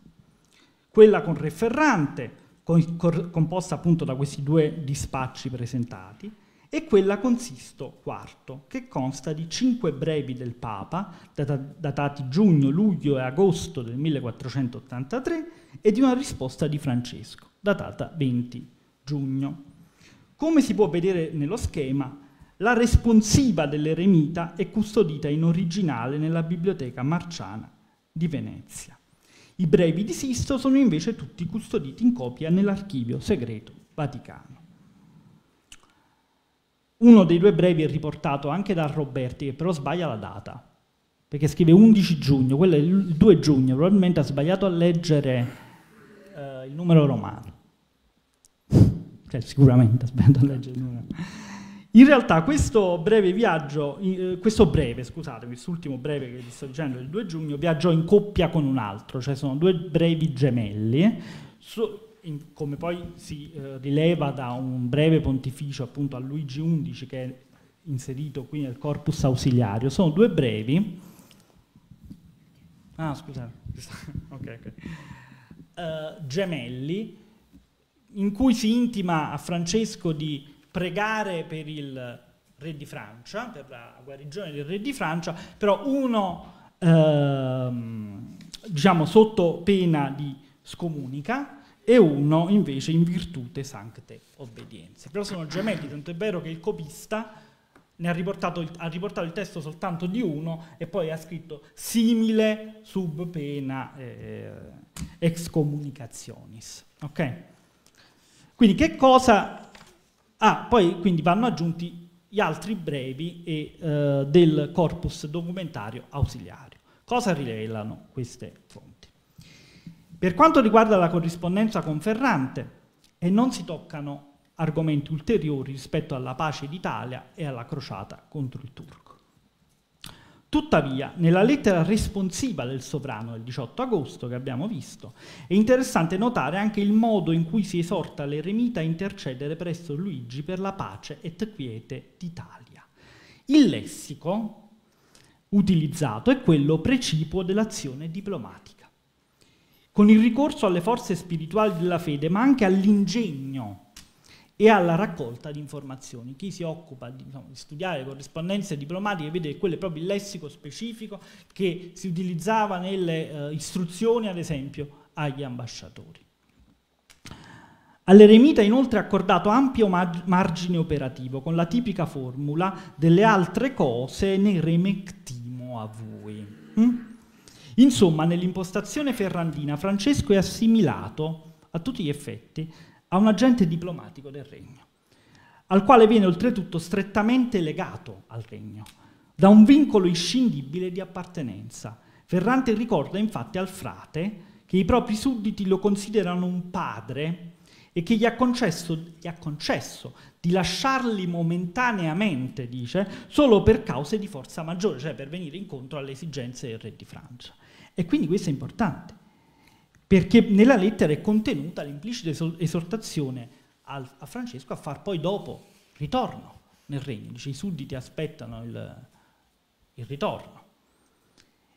Quella con Re Ferrante, composta appunto da questi due dispacci presentati, e quella con Sisto IV, che consta di cinque brevi del Papa, datati giugno, luglio e agosto del 1483, e di una risposta di Francesco, datata 20 giugno. Come si può vedere nello schema, la responsiva dell'Eremita è custodita in originale nella Biblioteca Marciana di Venezia. I brevi di Sisto sono invece tutti custoditi in copia nell'archivio segreto vaticano. Uno dei due brevi è riportato anche da Roberti, che però sbaglia la data, perché scrive 11 giugno, quello è il 2 giugno, probabilmente ha sbagliato a leggere eh, il numero romano. Cioè, sicuramente ha sbagliato a leggere il numero romano. In realtà questo breve viaggio, eh, questo breve, scusatemi, quest'ultimo breve che vi sto dicendo, il 2 giugno, viaggiò in coppia con un altro, cioè sono due brevi gemelli, so, in, come poi si eh, rileva da un breve pontificio appunto a Luigi XI che è inserito qui nel corpus ausiliario, sono due brevi. Ah, scusate, okay, okay. Uh, gemelli, in cui si intima a Francesco di pregare per il re di Francia, per la guarigione del re di Francia, però uno, ehm, diciamo, sotto pena di scomunica e uno invece in virtute sancte obbedienze. Però sono geometrici, tanto è vero che il copista ha riportato, il, ha riportato il, testo soltanto di uno e poi ha scritto simile sub pena eh, excomunicationis. Okay? Quindi che cosa... Ah, poi quindi vanno aggiunti gli altri brevi e, eh, del corpus documentario ausiliario. Cosa rivelano queste fonti? Per quanto riguarda la corrispondenza con Ferrante, e eh, non si toccano argomenti ulteriori rispetto alla pace d'Italia e alla crociata contro il turco. Tuttavia, nella lettera responsiva del sovrano del 18 agosto che abbiamo visto, è interessante notare anche il modo in cui si esorta l'eremita a intercedere presso Luigi per la pace et quiete d'Italia. Il lessico utilizzato è quello precipuo dell'azione diplomatica con il ricorso alle forze spirituali della fede, ma anche all'ingegno e alla raccolta di informazioni. Chi si occupa di, diciamo, di studiare corrispondenze diplomatiche vede che quello proprio il lessico specifico che si utilizzava nelle eh, istruzioni, ad esempio, agli ambasciatori. All'eremita inoltre ha accordato ampio margine operativo con la tipica formula delle altre cose ne remectimo a voi. Mm? Insomma, nell'impostazione ferrandina Francesco è assimilato a tutti gli effetti a un agente diplomatico del regno, al quale viene oltretutto strettamente legato al regno, da un vincolo inscindibile di appartenenza. Ferrante ricorda infatti al frate che i propri sudditi lo considerano un padre e che gli ha, concesso, gli ha concesso, di lasciarli momentaneamente, dice, solo per cause di forza maggiore, cioè per venire incontro alle esigenze del re di Francia. E quindi questo è importante, perché nella lettera è contenuta l'implicita esortazione al, a Francesco a far poi dopo ritorno nel regno, dice i sudditi aspettano il, il ritorno.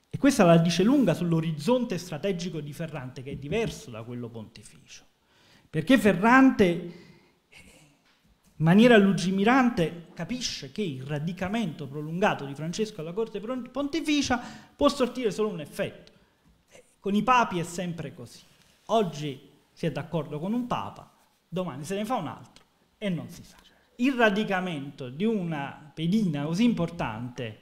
E questa la dice lunga sull'orizzonte strategico di Ferrante, che è diverso da quello pontificio. Perché Ferrante in maniera lungimirante capisce che il radicamento prolungato di Francesco alla corte pontificia può sortire solo un effetto. Eh, con i papi è sempre così. Oggi si è d'accordo con un papa, domani se ne fa un altro e non si sa. Il radicamento di una pedina così importante,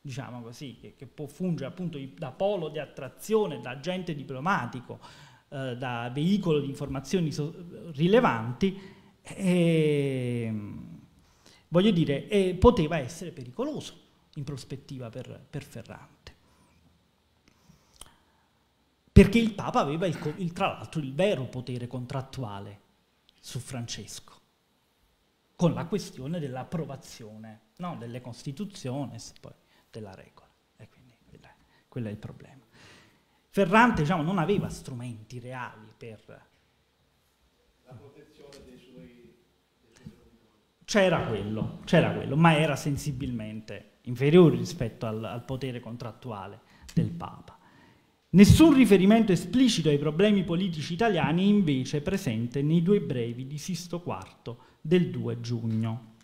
diciamo così, che, che può fungere appunto da polo di attrazione, da agente diplomatico, eh, da veicolo di informazioni rilevanti, e, ehm, voglio dire, e eh, poteva essere pericoloso in prospettiva per, per Ferrante. Perché il Papa aveva, il, il, tra l'altro, il vero potere contrattuale su Francesco, con la questione dell'approvazione no, delle Costituzioni e poi della regola. E quindi quello è il problema. Ferrante diciamo, non aveva strumenti reali per... La protezione c'era quello, c'era quello, ma era sensibilmente inferiore rispetto al, al potere contrattuale del Papa. Nessun riferimento esplicito ai problemi politici italiani è invece presente nei due brevi di Sisto IV del 2 giugno.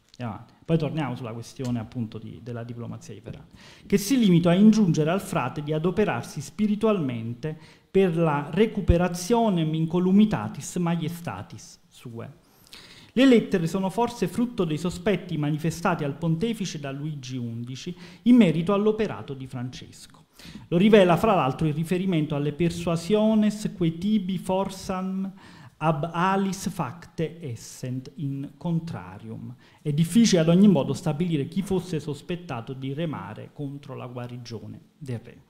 Poi torniamo sulla questione appunto di, della diplomazia di Ferrara, che si limita a ingiungere al frate di adoperarsi spiritualmente per la recuperazione incolumitatis maiestatis sue le lettere sono forse frutto dei sospetti manifestati al pontefice da Luigi XI in merito all'operato di Francesco. Lo rivela fra l'altro il riferimento alle persuasiones quetibi forsam ab alis facte essent in contrarium. È difficile ad ogni modo stabilire chi fosse sospettato di remare contro la guarigione del re.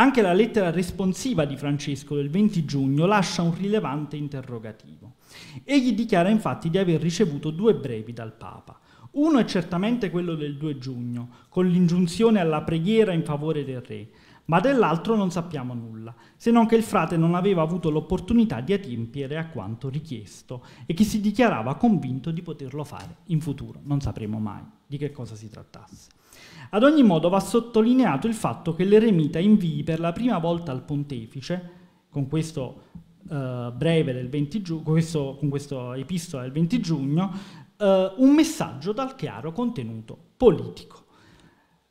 Anche la lettera responsiva di Francesco del 20 giugno lascia un rilevante interrogativo. Egli dichiara infatti di aver ricevuto due brevi dal Papa. Uno è certamente quello del 2 giugno, con l'ingiunzione alla preghiera in favore del re, ma dell'altro non sappiamo nulla, se non che il frate non aveva avuto l'opportunità di adempiere a quanto richiesto e che si dichiarava convinto di poterlo fare in futuro. Non sapremo mai di che cosa si trattasse. Ad ogni modo va sottolineato il fatto che l'eremita invii per la prima volta al pontefice, con questo, eh, breve del 20 giugno, questo, con questo epistola del 20 giugno, eh, un messaggio dal chiaro contenuto politico,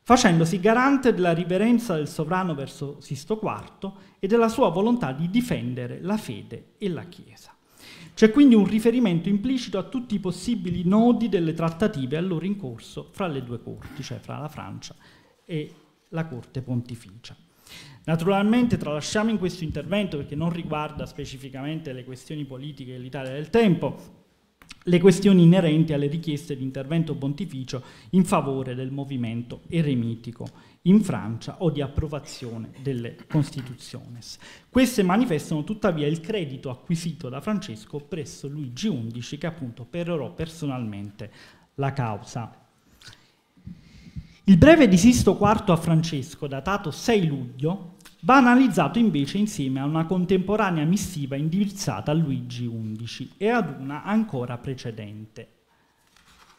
facendosi garante della riverenza del sovrano verso Sisto IV e della sua volontà di difendere la fede e la Chiesa. C'è quindi un riferimento implicito a tutti i possibili nodi delle trattative allora in corso fra le due corti, cioè fra la Francia e la Corte Pontificia. Naturalmente tralasciamo in questo intervento, perché non riguarda specificamente le questioni politiche dell'Italia del tempo, le questioni inerenti alle richieste di intervento pontificio in favore del movimento eremitico in Francia o di approvazione delle Constituciones. Queste manifestano tuttavia il credito acquisito da Francesco presso Luigi XI che appunto perorò personalmente la causa. Il breve di Sisto IV a Francesco, datato 6 luglio, va analizzato invece insieme a una contemporanea missiva indirizzata a Luigi XI e ad una ancora precedente,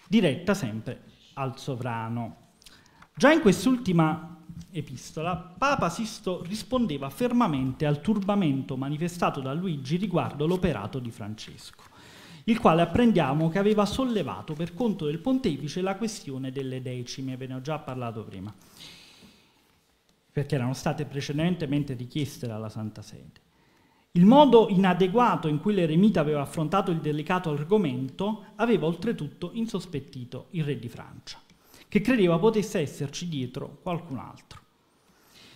diretta sempre al sovrano. Già in quest'ultima epistola, Papa Sisto rispondeva fermamente al turbamento manifestato da Luigi riguardo l'operato di Francesco, il quale apprendiamo che aveva sollevato per conto del pontefice la questione delle decime, ve ne ho già parlato prima, perché erano state precedentemente richieste dalla Santa Sede. Il modo inadeguato in cui l'eremita aveva affrontato il delicato argomento aveva oltretutto insospettito il re di Francia che credeva potesse esserci dietro qualcun altro.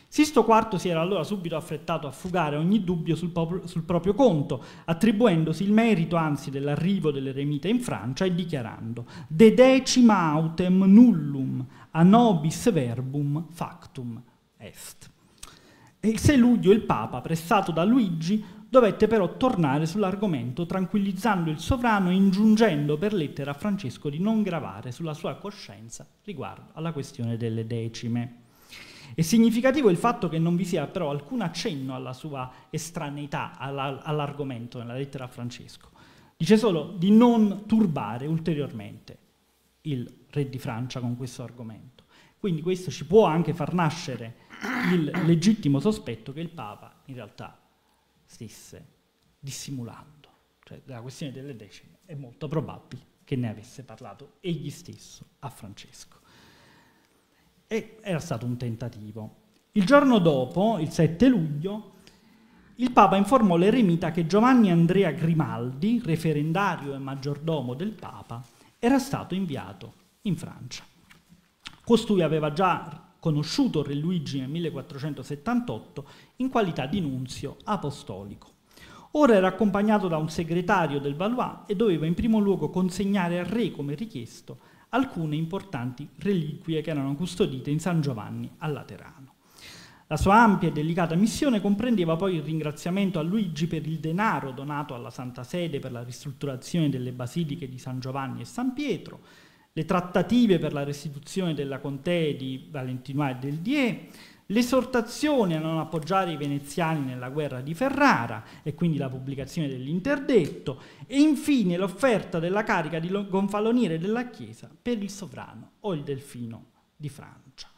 Sisto IV si era allora subito affrettato a fugare ogni dubbio sul, sul proprio conto, attribuendosi il merito anzi dell'arrivo dell'eremita in Francia e dichiarando De decim autem nullum, a nobis verbum factum est. E il 6 luglio il Papa, pressato da Luigi, dovette però tornare sull'argomento tranquillizzando il sovrano e ingiungendo per lettera a Francesco di non gravare sulla sua coscienza riguardo alla questione delle decime. È significativo il fatto che non vi sia però alcun accenno alla sua estraneità all'argomento nella lettera a Francesco. Dice solo di non turbare ulteriormente il re di Francia con questo argomento. Quindi questo ci può anche far nascere il legittimo sospetto che il Papa in realtà stesse dissimulando, cioè la questione delle decine è molto probabile che ne avesse parlato egli stesso a Francesco. E era stato un tentativo. Il giorno dopo, il 7 luglio, il Papa informò l'eremita che Giovanni Andrea Grimaldi, referendario e maggiordomo del Papa, era stato inviato in Francia. Costui aveva già conosciuto Re Luigi nel 1478 in qualità di nunzio apostolico. Ora era accompagnato da un segretario del Valois e doveva in primo luogo consegnare al re, come richiesto, alcune importanti reliquie che erano custodite in San Giovanni a Laterano. La sua ampia e delicata missione comprendeva poi il ringraziamento a Luigi per il denaro donato alla Santa Sede per la ristrutturazione delle basiliche di San Giovanni e San Pietro, le trattative per la restituzione della contea di Valentinois e del Die, l'esortazione a non appoggiare i veneziani nella guerra di Ferrara e quindi la pubblicazione dell'interdetto e infine l'offerta della carica di gonfaloniere della Chiesa per il sovrano o il delfino di Francia.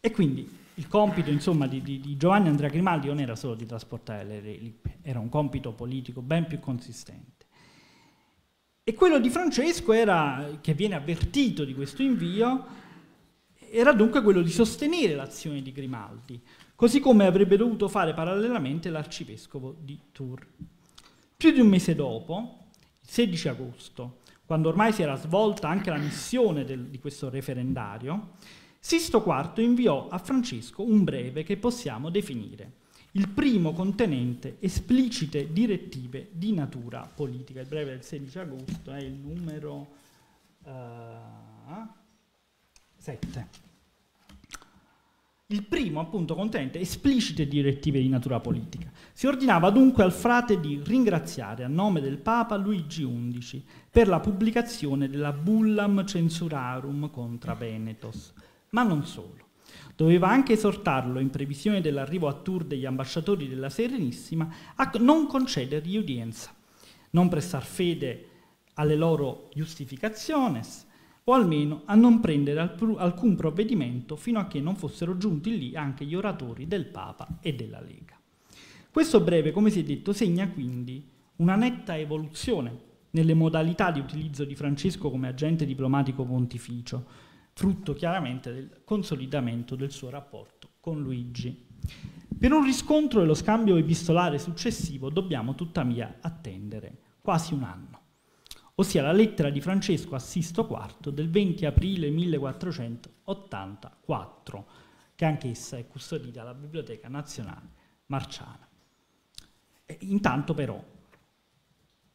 E quindi il compito insomma, di, di, di Giovanni Andrea Grimaldi non era solo di trasportare le reliquie, era un compito politico ben più consistente. E quello di Francesco era, che viene avvertito di questo invio, era dunque quello di sostenere l'azione di Grimaldi, così come avrebbe dovuto fare parallelamente l'arcivescovo di Tours. Più di un mese dopo, il 16 agosto, quando ormai si era svolta anche la missione del, di questo referendario, Sisto IV inviò a Francesco un breve che possiamo definire il primo contenente esplicite direttive di natura politica. Il breve del 16 agosto è il numero uh, eh, 7. Il primo, appunto, contenente esplicite direttive di natura politica. Si ordinava dunque al frate di ringraziare a nome del Papa Luigi XI per la pubblicazione della Bullam Censurarum contra Venetos, ma non solo. Doveva anche esortarlo, in previsione dell'arrivo a Tours degli ambasciatori della Serenissima, a non concedergli udienza, non prestar fede alle loro justificaciones o almeno a non prendere alcun provvedimento fino a che non fossero giunti lì anche gli oratori del Papa e della Lega. Questo breve, come si è detto, segna quindi una netta evoluzione nelle modalità di utilizzo di Francesco come agente diplomatico pontificio, frutto chiaramente del consolidamento del suo rapporto con Luigi. Per un riscontro dello scambio epistolare successivo dobbiamo tuttavia attendere quasi un anno, ossia la lettera di Francesco Assisto IV del 20 aprile 1484, che anch'essa è custodita alla Biblioteca Nazionale Marciana. E intanto però,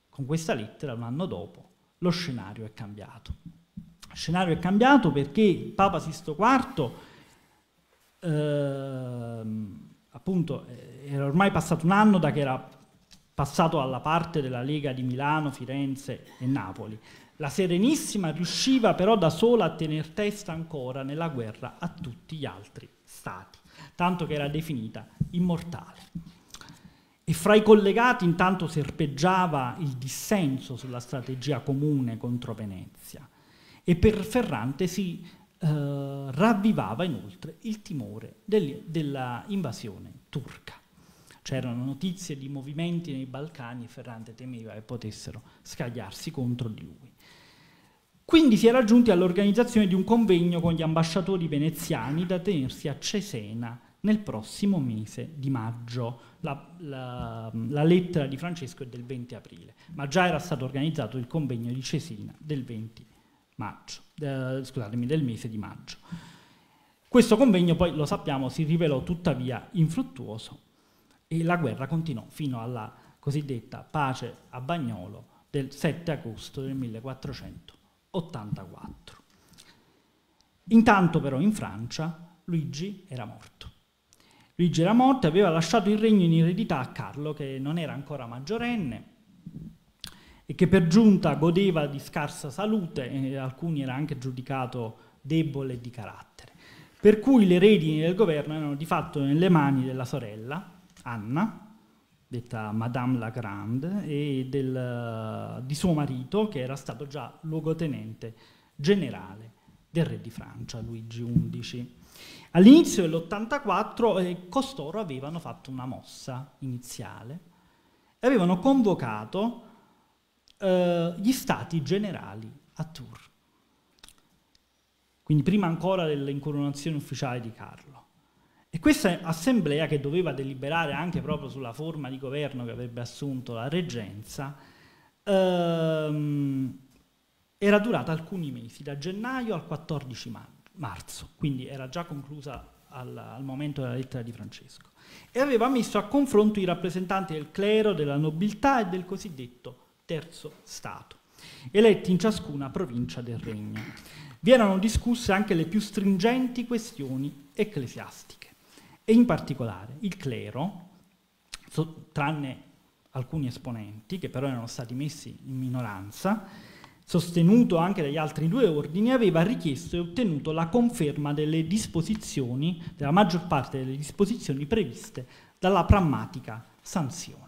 con questa lettera, un anno dopo, lo scenario è cambiato scenario è cambiato perché Papa Sisto IV ehm, eh, appunto era ormai passato un anno da che era passato alla parte della Lega di Milano, Firenze e Napoli. La Serenissima riusciva però da sola a tener testa ancora nella guerra a tutti gli altri stati, tanto che era definita immortale. E fra i collegati intanto serpeggiava il dissenso sulla strategia comune contro Venezia. E per Ferrante si eh, ravvivava inoltre il timore del, della turca. C'erano notizie di movimenti nei Balcani e Ferrante temeva che potessero scagliarsi contro di lui. Quindi si era giunti all'organizzazione di un convegno con gli ambasciatori veneziani da tenersi a Cesena nel prossimo mese di maggio. La, la, la, lettera di Francesco è del 20 aprile, ma già era stato organizzato il convegno di Cesena del 20 aprile maggio, eh, scusatemi, del mese di maggio. Questo convegno poi, lo sappiamo, si rivelò tuttavia infruttuoso e la guerra continuò fino alla cosiddetta pace a Bagnolo del 7 agosto del 1484. Intanto però in Francia Luigi era morto. Luigi era morto e aveva lasciato il regno in eredità a Carlo che non era ancora maggiorenne e che per giunta godeva di scarsa salute e alcuni era anche giudicato debole di carattere. Per cui le redini del governo erano di fatto nelle mani della sorella, Anna, detta Madame la Grande, e del, eh, di suo marito, che era stato già luogotenente generale del re di Francia, Luigi XI. All'inizio dell'84 eh, costoro avevano fatto una mossa iniziale e avevano convocato eh, gli stati generali a Tours. Quindi prima ancora dell'incoronazione ufficiale di Carlo. E questa assemblea che doveva deliberare anche proprio sulla forma di governo che avrebbe assunto la reggenza, ehm, era durata alcuni mesi, da gennaio al 14 mar marzo, quindi era già conclusa al, al momento della lettera di Francesco, e aveva messo a confronto i rappresentanti del clero, della nobiltà e del cosiddetto terzo Stato, eletti in ciascuna provincia del regno. Vi erano discusse anche le più stringenti questioni ecclesiastiche e in particolare il clero, tranne alcuni esponenti che però erano stati messi in minoranza, sostenuto anche dagli altri due ordini, aveva richiesto e ottenuto la conferma delle disposizioni, della maggior parte delle disposizioni previste dalla prammatica sanzione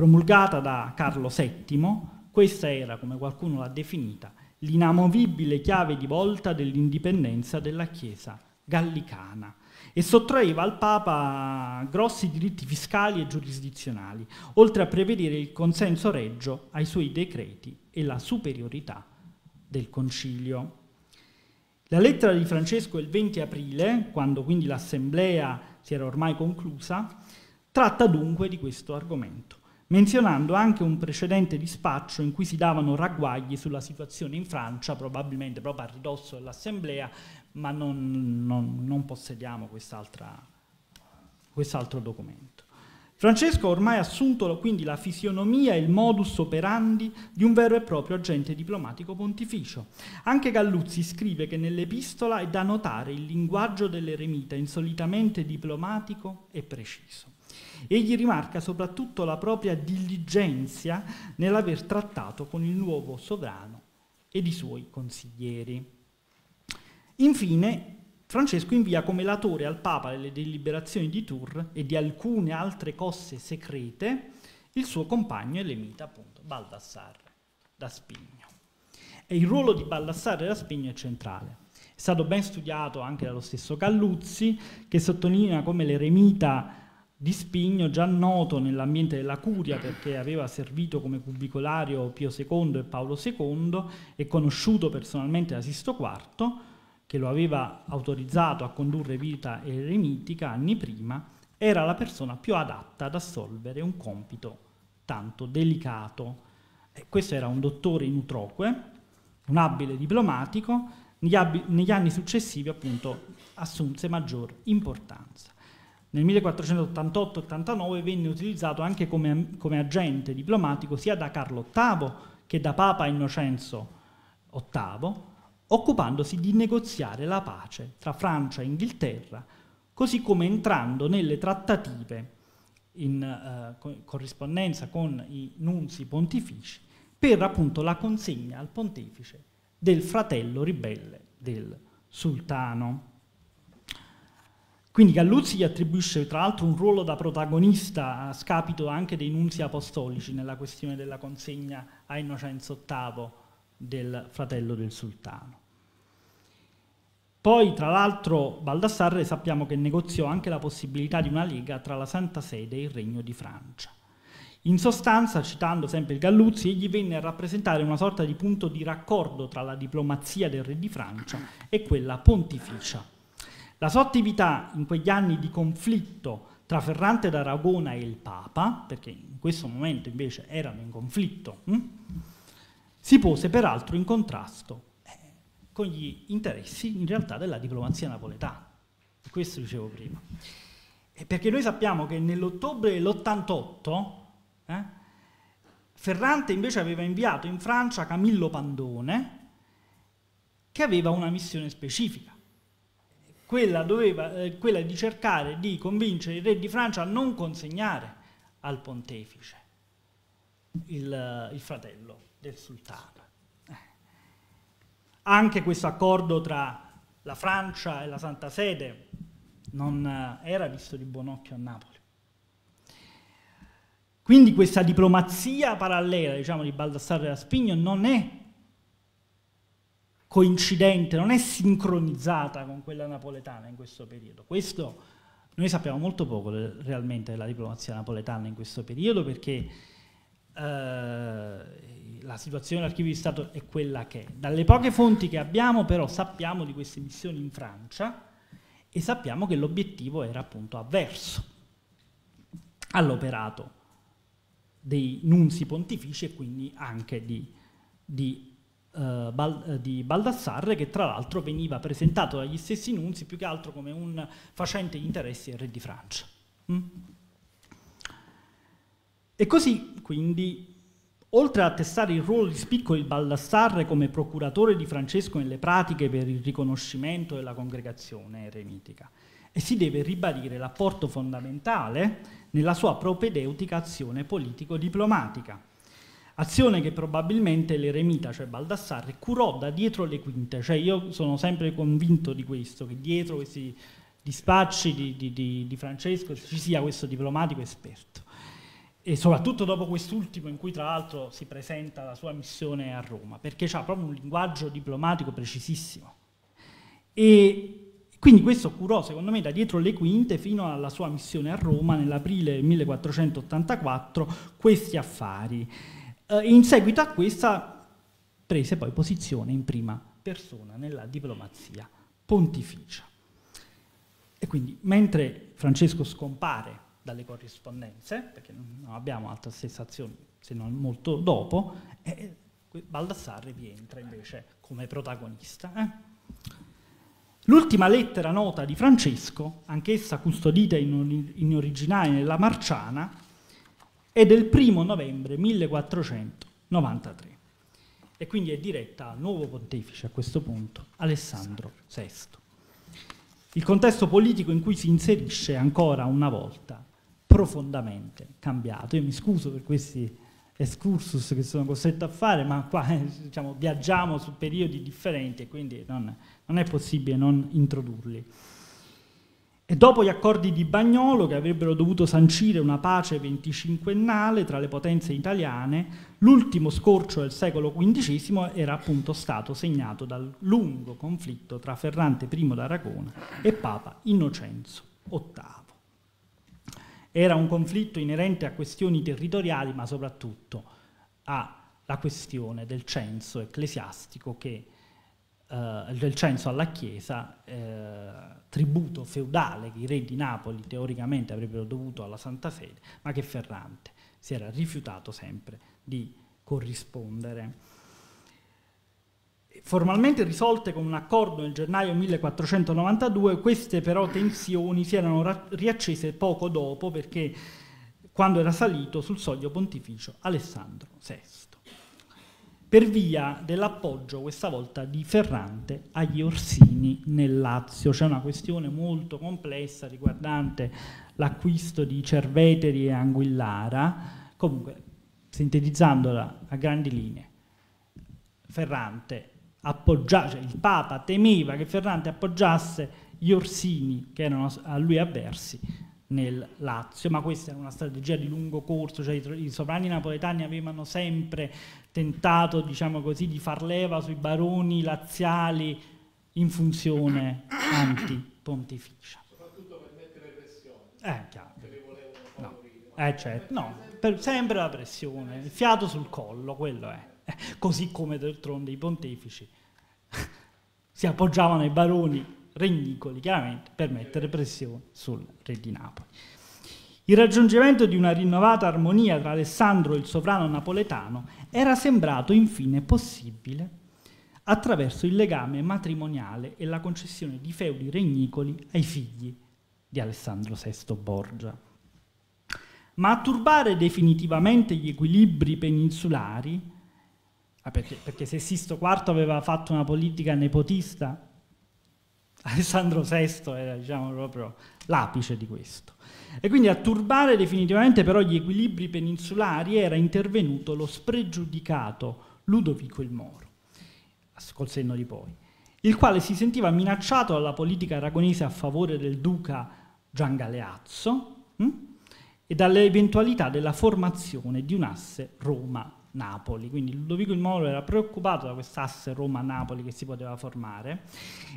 promulgata da Carlo VII, questa era, come qualcuno l'ha definita, l'inamovibile chiave di volta dell'indipendenza della Chiesa gallicana e sottraeva al Papa grossi diritti fiscali e giurisdizionali, oltre a prevedere il consenso reggio ai suoi decreti e la superiorità del concilio. La lettera di Francesco il 20 aprile, quando quindi l'assemblea si era ormai conclusa, tratta dunque di questo argomento menzionando anche un precedente dispaccio in cui si davano ragguagli sulla situazione in Francia, probabilmente proprio a ridosso dell'Assemblea, ma non, non, non possediamo quest'altro documento. Francesco ha ormai assunto quindi la fisionomia e il modus operandi di un vero e proprio agente diplomatico pontificio. Anche Galluzzi scrive che nell'epistola è da notare il linguaggio dell'eremita insolitamente diplomatico e preciso. Egli rimarca soprattutto la propria diligenza nell'aver trattato con il nuovo sovrano ed i suoi consiglieri. Infine, Francesco invia come latore al Papa delle deliberazioni di Tours e di alcune altre cosse segrete il suo compagno e appunto, Baldassarre da Spigno. E il ruolo di Baldassarre da Spigno è centrale. È stato ben studiato anche dallo stesso Calluzzi, che sottolinea come l'eremita di Spigno, già noto nell'ambiente della curia perché aveva servito come cubicolario Pio II e Paolo II e conosciuto personalmente da Sisto IV, che lo aveva autorizzato a condurre vita eremitica anni prima, era la persona più adatta ad assolvere un compito tanto delicato. E questo era un dottore in utroque, un abile diplomatico, negli, negli anni successivi appunto assunse maggior importanza. Nel 1488-89 venne utilizzato anche come, come, agente diplomatico sia da Carlo VIII che da Papa Innocenzo VIII, occupandosi di negoziare la pace tra Francia e Inghilterra, così come entrando nelle trattative in eh, co corrispondenza con i nunzi pontifici per appunto la consegna al pontefice del fratello ribelle del sultano. Quindi Galluzzi gli attribuisce tra l'altro un ruolo da protagonista a scapito anche dei nunzi apostolici nella questione della consegna a Innocenzo VIII del fratello del sultano. Poi tra l'altro Baldassarre sappiamo che negoziò anche la possibilità di una lega tra la Santa Sede e il Regno di Francia. In sostanza, citando sempre il Galluzzi, egli venne a rappresentare una sorta di punto di raccordo tra la diplomazia del re di Francia e quella pontificia la sua attività in quegli anni di conflitto tra Ferrante d'Aragona e il Papa, perché in questo momento invece erano in conflitto, hm, si pose peraltro in contrasto eh, con gli interessi in realtà della diplomazia napoletana. Questo dicevo prima. E perché noi sappiamo che nell'ottobre dell'88 eh, Ferrante invece aveva inviato in Francia Camillo Pandone che aveva una missione specifica quella, doveva, eh, quella di cercare di convincere il re di Francia a non consegnare al pontefice il, eh, il fratello del sultano. Eh. Anche questo accordo tra la Francia e la Santa Sede non eh, era visto di buon occhio a Napoli. Quindi questa diplomazia parallela diciamo, di Baldassarre e Aspigno non è coincidente, non è sincronizzata con quella napoletana in questo periodo. Questo noi sappiamo molto poco eh, realmente della diplomazia napoletana in questo periodo perché eh, la situazione dell'archivio di Stato è quella che è. Dalle poche fonti che abbiamo però sappiamo di queste missioni in Francia e sappiamo che l'obiettivo era appunto avverso all'operato dei nunzi pontifici e quindi anche di, di eh, Bal, eh, di Baldassarre che tra l'altro veniva presentato dagli stessi nunzi più che altro come un facente di interessi del re di Francia. Mm? E così quindi, oltre a testare il ruolo di spicco di Baldassarre come procuratore di Francesco nelle pratiche per il riconoscimento della congregazione eremitica, e si deve ribadire l'apporto fondamentale nella sua propedeutica azione politico-diplomatica azione che probabilmente l'eremita, cioè Baldassarre, curò da dietro le quinte, cioè io sono sempre convinto di questo, che dietro questi dispacci di, di, di, di Francesco ci sia questo diplomatico esperto e soprattutto dopo quest'ultimo in cui tra l'altro si presenta la sua missione a Roma, perché ha proprio un linguaggio diplomatico precisissimo. E quindi questo curò, secondo me, da dietro le quinte fino alla sua missione a Roma nell'aprile 1484 questi affari. Eh, in seguito a questa prese poi posizione in prima persona nella diplomazia pontificia. E quindi mentre Francesco scompare dalle corrispondenze, perché non abbiamo altre sensazioni se non molto dopo, eh, Baldassarre rientra invece come protagonista. Eh? L'ultima lettera nota di Francesco, anch'essa custodita in, in originale nella Marciana, è del primo novembre 1493 e quindi è diretta al nuovo pontefice a questo punto, Alessandro VI. Il contesto politico in cui si inserisce ancora una volta profondamente cambiato. Io mi scuso per questi excursus che sono costretto a fare, ma qua eh, diciamo, viaggiamo su periodi differenti e quindi non, non è possibile non introdurli. E dopo gli accordi di Bagnolo, che avrebbero dovuto sancire una pace venticinquennale tra le potenze italiane, l'ultimo scorcio del secolo XV era appunto stato segnato dal lungo conflitto tra Ferrante I d'Aragona e Papa Innocenzo VIII. Era un conflitto inerente a questioni territoriali, ma soprattutto alla questione del censo ecclesiastico che eh, del censo alla Chiesa, eh, tributo feudale che i re di Napoli teoricamente avrebbero dovuto alla Santa Sede, ma che Ferrante si era rifiutato sempre di corrispondere. Formalmente risolte con un accordo nel gennaio 1492, queste però tensioni si erano riaccese poco dopo perché quando era salito sul soglio pontificio Alessandro VI per via dell'appoggio questa volta di Ferrante agli Orsini nel Lazio. C'è una questione molto complessa riguardante l'acquisto di Cerveteri e Anguillara, comunque sintetizzandola a grandi linee. Ferrante appoggiava, cioè il Papa temeva che Ferrante appoggiasse gli Orsini che erano a lui avversi nel Lazio, ma questa era una strategia di lungo corso, cioè i, sovrani napoletani avevano sempre tentato diciamo così, di far leva sui baroni laziali in funzione anti-pontificia. Soprattutto per mettere pressione. Eh, chiaro. No. Eh, certo. no, per, sempre la pressione, il fiato sul collo, quello è. così come d'altronde i pontefici si appoggiavano ai baroni regnicoli, chiaramente, per mettere pressione sul re di Napoli. Il raggiungimento di una rinnovata armonia tra Alessandro e il sovrano napoletano era sembrato infine possibile attraverso il legame matrimoniale e la concessione di feudi regnicoli ai figli di Alessandro VI Borgia. Ma a turbare definitivamente gli equilibri peninsulari, ah, perché, perché se Sisto IV aveva fatto una politica nepotista, Alessandro VI era diciamo, proprio l'apice di questo. E quindi a turbare definitivamente però gli equilibri peninsulari era intervenuto lo spregiudicato Ludovico il Moro, col senno di poi, il quale si sentiva minacciato dalla politica aragonese a favore del duca Gian Galeazzo mh? Hm, e dall'eventualità della formazione di un'asse Roma Napoli, quindi Ludovico il Moro era preoccupato da quest'asse Roma-Napoli che si poteva formare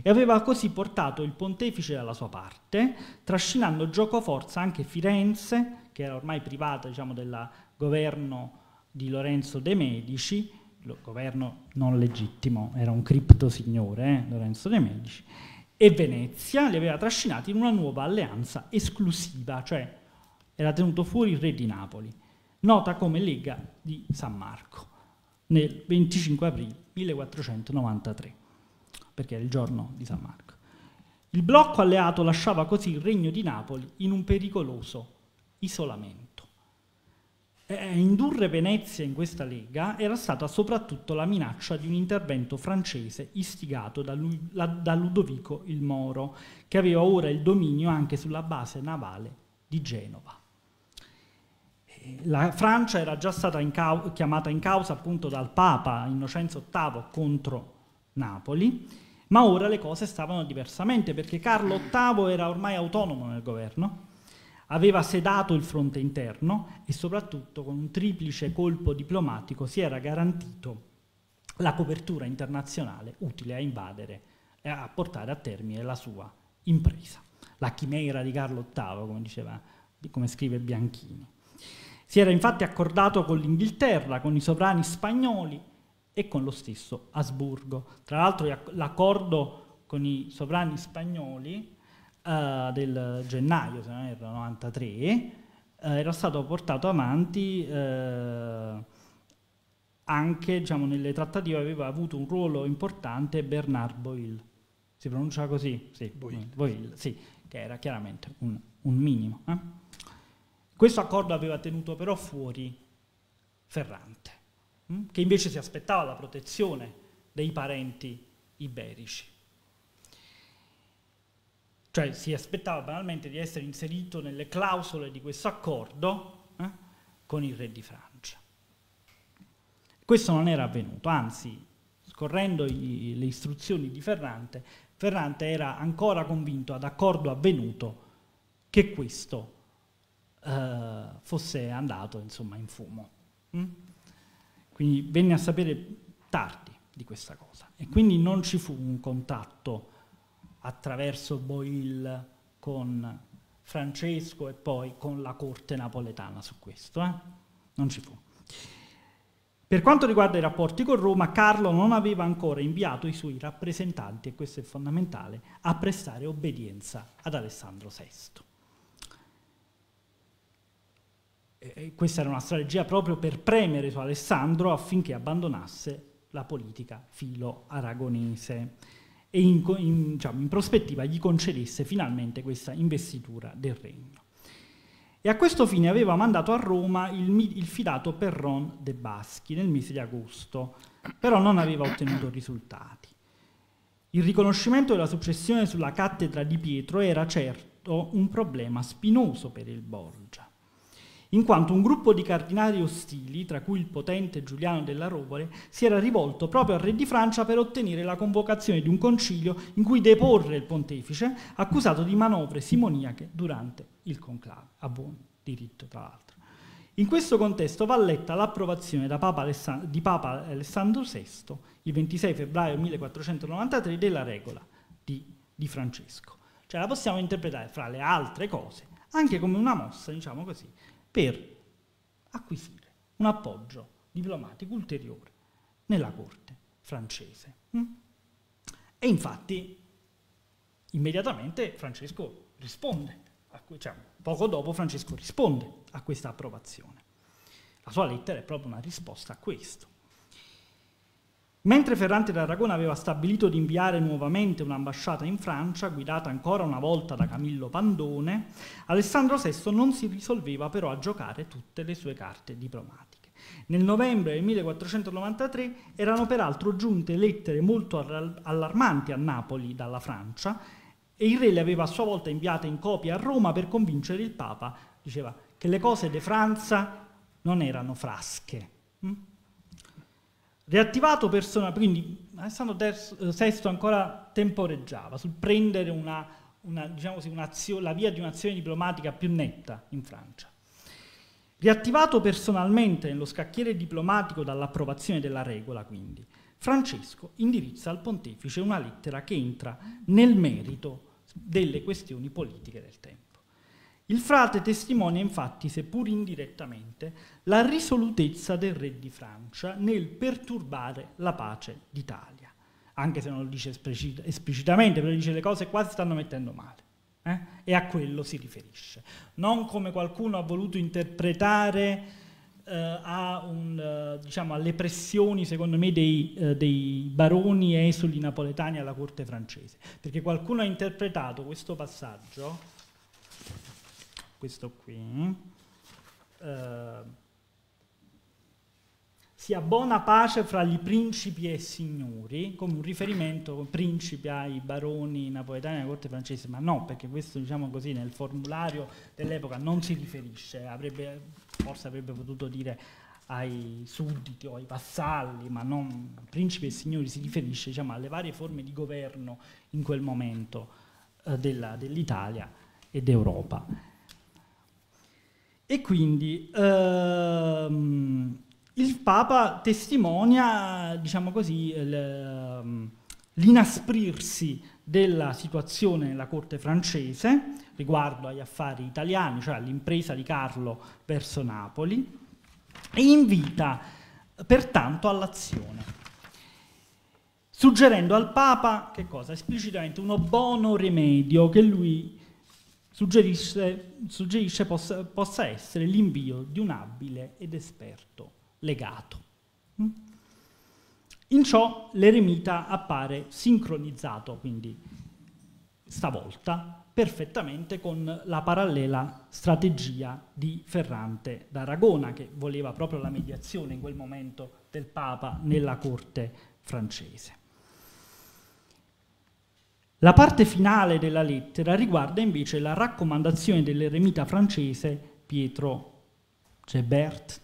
e aveva così portato il pontefice dalla sua parte, trascinando giocoforza anche Firenze, che era ormai privata diciamo, del governo di Lorenzo De Medici, governo non legittimo, era un criptosignore eh, Lorenzo De Medici, e Venezia li aveva trascinati in una nuova alleanza esclusiva, cioè era tenuto fuori il re di Napoli nota come Lega di San Marco, nel 25 aprile 1493, perché era il giorno di San Marco. Il blocco alleato lasciava così il regno di Napoli in un pericoloso isolamento. Eh, indurre Venezia in questa lega era stata soprattutto la minaccia di un intervento francese istigato da, lui, la, da, Ludovico il Moro, che aveva ora il dominio anche sulla base navale di Genova la Francia era già stata in chiamata in causa appunto dal Papa Innocenzo VIII contro Napoli, ma ora le cose stavano diversamente perché Carlo VIII era ormai autonomo nel governo, aveva sedato il fronte interno e soprattutto con un triplice colpo diplomatico si era garantito la copertura internazionale utile a invadere e a portare a termine la sua impresa, la chimera di Carlo VIII, come, diceva, come scrive Bianchini. Si era infatti accordato con l'Inghilterra, con i sovrani spagnoli e con lo stesso Asburgo. Tra l'altro l'accordo con i sovrani spagnoli eh, del gennaio, se non erro, 93, eh, era stato portato avanti eh, anche diciamo, nelle trattative, aveva avuto un ruolo importante Bernard Boyle. Si pronuncia così? Sì, Boil, Boil sì, che era chiaramente un, un minimo. Eh. Questo accordo aveva tenuto però fuori Ferrante, mm? che invece si aspettava la protezione dei parenti iberici. Cioè si aspettava banalmente di essere inserito nelle clausole di questo accordo eh, con il re di Francia. Questo non era avvenuto, anzi, scorrendo gli, le istruzioni di Ferrante, Ferrante era ancora convinto ad accordo avvenuto che questo eh, fosse andato insomma, in fumo. Mm? Quindi venne a sapere tardi di questa cosa e quindi non ci fu un contatto attraverso Boil con Francesco e poi con la corte napoletana su questo, eh? non ci fu. Per quanto riguarda i rapporti con Roma, Carlo non aveva ancora inviato i suoi rappresentanti, e questo è fondamentale, a prestare obbedienza ad Alessandro VI. questa era una strategia proprio per premere su Alessandro affinché abbandonasse la politica filo-aragonese e in, in, diciamo, in prospettiva gli concedesse finalmente questa investitura del regno. E a questo fine aveva mandato a Roma il, il fidato Perron de Baschi nel mese di agosto, però non aveva ottenuto risultati. Il riconoscimento della successione sulla cattedra di Pietro era certo un problema spinoso per il Borgia in quanto un gruppo di cardinali ostili, tra cui il potente Giuliano della Rovole, si era rivolto proprio al re di Francia per ottenere la convocazione di un concilio in cui deporre il pontefice, accusato di manovre simoniache durante il conclave, a buon diritto tra l'altro. In questo contesto va letta l'approvazione Papa di Papa Alessandro VI il 26 febbraio 1493 della regola di, di Francesco. Cioè la possiamo interpretare, fra le altre cose, anche come una mossa, diciamo così, per acquisire un appoggio diplomatico ulteriore nella corte francese. Mm? E infatti immediatamente Francesco risponde, cioè, poco dopo Francesco risponde a questa approvazione. La sua lettera è proprio una risposta a questo. Mentre Ferrante d'Aragona aveva stabilito di inviare nuovamente un'ambasciata in Francia, guidata ancora una volta da Camillo Pandone, Alessandro VI non si risolveva però a giocare tutte le sue carte diplomatiche. Nel novembre del 1493 erano peraltro giunte lettere molto allarmanti a Napoli dalla Francia e il re le aveva a sua volta inviate in copia a Roma per convincere il Papa, diceva, che le cose de Franza non erano frasche, Riattivato persona, quindi Alessandro VI eh, ancora temporeggiava sul prendere una, una, diciamo così, la via di un'azione diplomatica più netta in Francia. Riattivato personalmente nello scacchiere diplomatico dall'approvazione della regola, quindi, Francesco indirizza al pontefice una lettera che entra nel merito delle questioni politiche del tempo. Il frate testimonia infatti, seppur indirettamente, la risolutezza del re di Francia nel perturbare la pace d'Italia, anche se non lo dice esplicitamente, però dice le cose qua si stanno mettendo male. Eh? E a quello si riferisce. Non come qualcuno ha voluto interpretare Uh, un, uh, diciamo, alle pressioni, secondo me, dei, uh, dei baroni esuli napoletani alla corte francese, perché qualcuno ha interpretato questo passaggio questo qui, eh, sia buona pace fra gli principi e signori, come un riferimento principi ai baroni napoletani della corte francese, ma no, perché questo diciamo così nel formulario dell'epoca non si riferisce, avrebbe, forse avrebbe potuto dire ai sudditi o ai vassalli, ma non principi e signori, si riferisce diciamo, alle varie forme di governo in quel momento eh, dell'Italia e d'Europa. E quindi ehm, il Papa testimonia, diciamo così, ehm, l'inasprirsi della situazione nella corte francese riguardo agli affari italiani, cioè all'impresa di Carlo verso Napoli, e invita eh, pertanto all'azione, suggerendo al Papa che cosa? Esplicitamente un buono rimedio che lui suggerisce, suggerisce possa, possa, essere l'invio di un abile ed esperto legato. Mm? In ciò l'eremita appare sincronizzato, quindi stavolta, perfettamente con la parallela strategia di Ferrante d'Aragona, che voleva proprio la mediazione in quel momento del Papa nella corte francese. La parte finale della lettera riguarda invece la raccomandazione dell'eremita francese Pietro Gebert,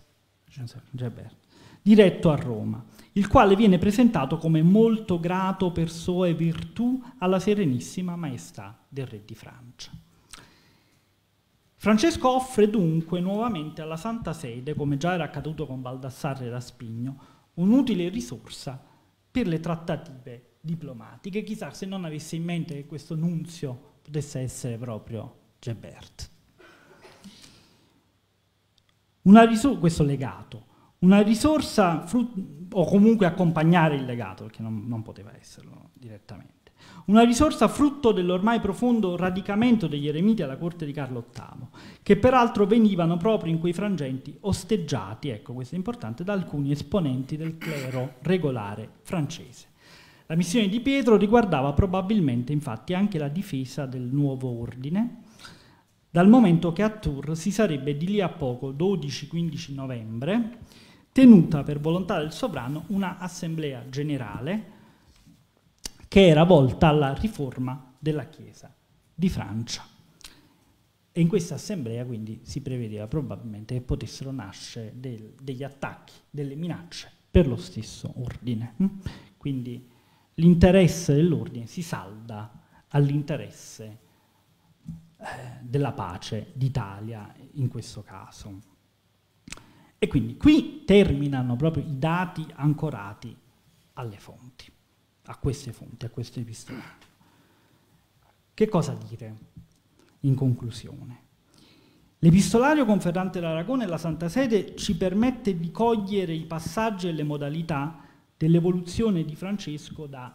Gebert, diretto a Roma, il quale viene presentato come molto grato per sue virtù alla Serenissima Maestà del Re di Francia. Francesco offre dunque nuovamente alla Santa Sede, come già era accaduto con Baldassarre da Spigno, un'utile risorsa per le trattative diplomatiche, chissà se non avesse in mente che questo nunzio potesse essere proprio Gebert. questo legato, una risorsa, o comunque accompagnare il legato, perché non, non poteva esserlo direttamente, una risorsa frutto dell'ormai profondo radicamento degli eremiti alla corte di Carlo VIII, che peraltro venivano proprio in quei frangenti osteggiati, ecco questo è importante, da alcuni esponenti del clero regolare francese. La missione di Pietro riguardava probabilmente infatti anche la difesa del nuovo ordine, dal momento che a Tours si sarebbe di lì a poco, 12-15 novembre, tenuta per volontà del sovrano una assemblea generale che era volta alla riforma della Chiesa di Francia. E in questa assemblea quindi si prevedeva probabilmente che potessero nascere del, degli attacchi, delle minacce per lo stesso ordine. Quindi l'interesse dell'ordine si salda all'interesse eh, della pace d'Italia in questo caso. E quindi qui terminano proprio i dati ancorati alle fonti, a queste fonti, a questo epistolato. Che cosa dire in conclusione? L'epistolario conferrante d'Aragone e la Santa Sede ci permette di cogliere i passaggi e le modalità dell'evoluzione di Francesco da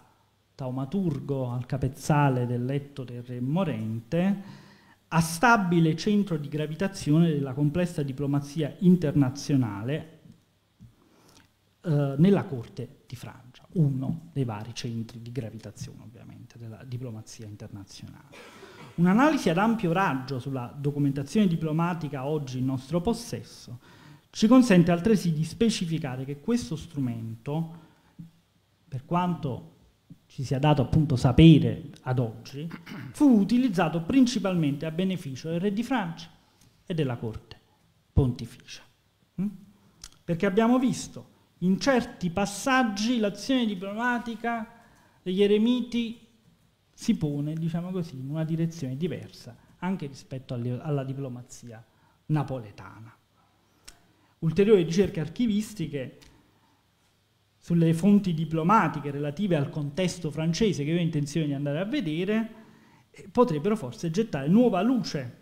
taumaturgo al capezzale del letto del re morente a stabile centro di gravitazione della complessa diplomazia internazionale eh, nella corte di Francia, uno dei vari centri di gravitazione ovviamente della diplomazia internazionale. Un'analisi ad ampio raggio sulla documentazione diplomatica oggi in nostro possesso ci consente altresì di specificare che questo strumento per quanto ci sia dato appunto sapere ad oggi, fu utilizzato principalmente a beneficio del re di Francia e della corte pontificia. Hm? Perché abbiamo visto in certi passaggi l'azione diplomatica degli eremiti si pone, diciamo così, in una direzione diversa anche rispetto alla diplomazia napoletana. Ulteriori ricerche archivistiche sulle fonti diplomatiche relative al contesto francese che io ho intenzione di andare a vedere, eh, potrebbero forse gettare nuova luce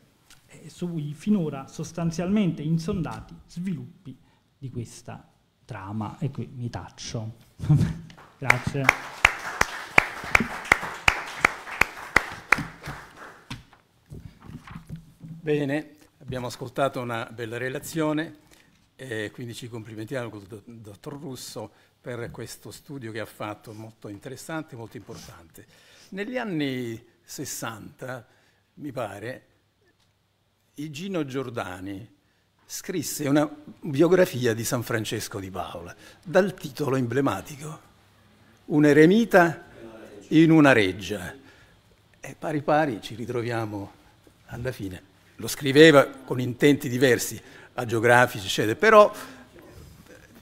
eh, sui finora sostanzialmente insondati sviluppi di questa trama. E qui mi taccio. Grazie. Bene, abbiamo ascoltato una bella relazione. E quindi ci complimentiamo con il dottor Russo per questo studio che ha fatto, molto interessante e molto importante. Negli anni 60, mi pare, Igino Giordani scrisse una biografia di San Francesco di Paola dal titolo emblematico Un eremita in una reggia. E pari pari ci ritroviamo alla fine. Lo scriveva con intenti diversi, agiografici, eccetera, però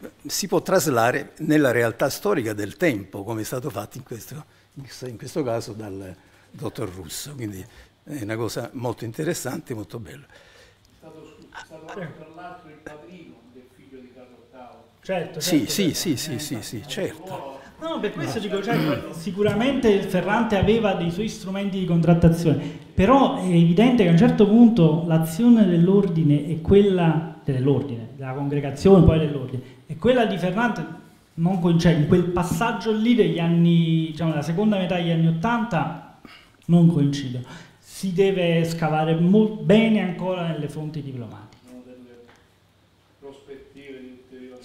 eh, si può traslare nella realtà storica del tempo, come è stato fatto in questo, in questo caso dal dottor Russo. Quindi è una cosa molto interessante, molto bella. È stato, ah, stato tra l'altro il padrino del figlio di Carlo VIII. Certo, certo, certo, sì, sì, sì, sì, sì, sì, certo. No, per questo dico, cioè, sicuramente il Ferrante aveva dei suoi strumenti di contrattazione, però è evidente che a un certo punto l'azione dell'ordine e quella dell'ordine, della congregazione poi dell'ordine, e quella di Ferrante, non coincide, in quel passaggio lì degli anni, diciamo, la seconda metà degli anni Ottanta, non coincide. Si deve scavare bene ancora nelle fonti diplomatiche.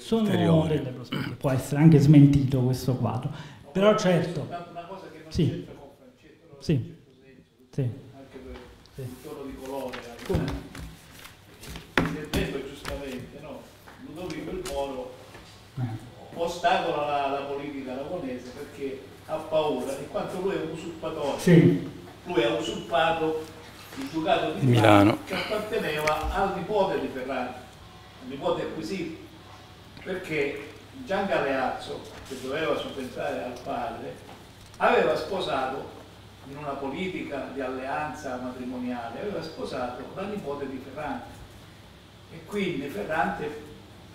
sono ulteriori. delle prospettive, può essere anche smentito questo quadro, però certo... Una cosa che non sì. c'entra con Francesco, no? sì. Sì. anche per sì. il tono di colore, eh. come? Si è detto giustamente, no? Ludovico il Moro eh. ostacola la, la politica aragonese perché ha paura, in quanto lui è un usurpatore, sì. lui ha usurpato il ducato di Milano, che apparteneva al nipote di Ferrari, il nipote acquisito perché Gian Galeazzo, che doveva subentrare al padre, aveva sposato in una politica di alleanza matrimoniale, aveva sposato la nipote di Ferrante e quindi Ferrante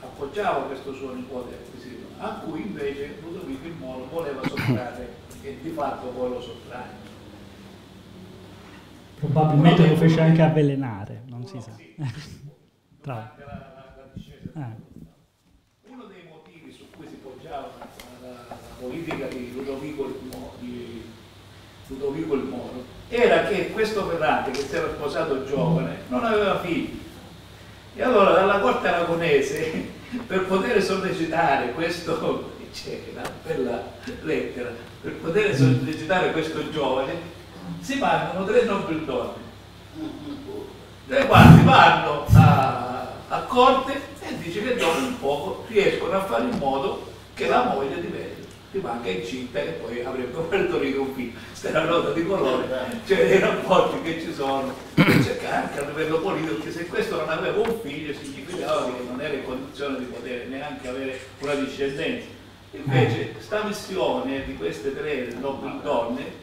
appoggiava questo suo nipote acquisito, a cui invece Ludovico il Moro voleva sottrarre e di fatto poi lo sottrae. Probabilmente lo fece anche avvelenare, non si sa. Sì. Tra. La, la, la discesa. Eh. politica di Ludovico il Moro, di Ludovico il Moro era che questo Ferrante, che si era sposato giovane, non aveva figli. E allora dalla corte aragonese, per poter sollecitare questo, c'è una bella lettera, per poter sollecitare questo giovane, si mandano tre nobili donne. Le quali vanno a, a corte e dice che dopo un poco riescono a fare in modo che la moglie diventi di banca incinta e poi avrebbe Puerto Rico un film, la rotta di colore, cioè dei rapporti che ci sono, c'è anche a livello politico, che se questo non aveva un figlio significava che non era in condizione di poter neanche avere una discendenza. Invece sta missione di queste tre donne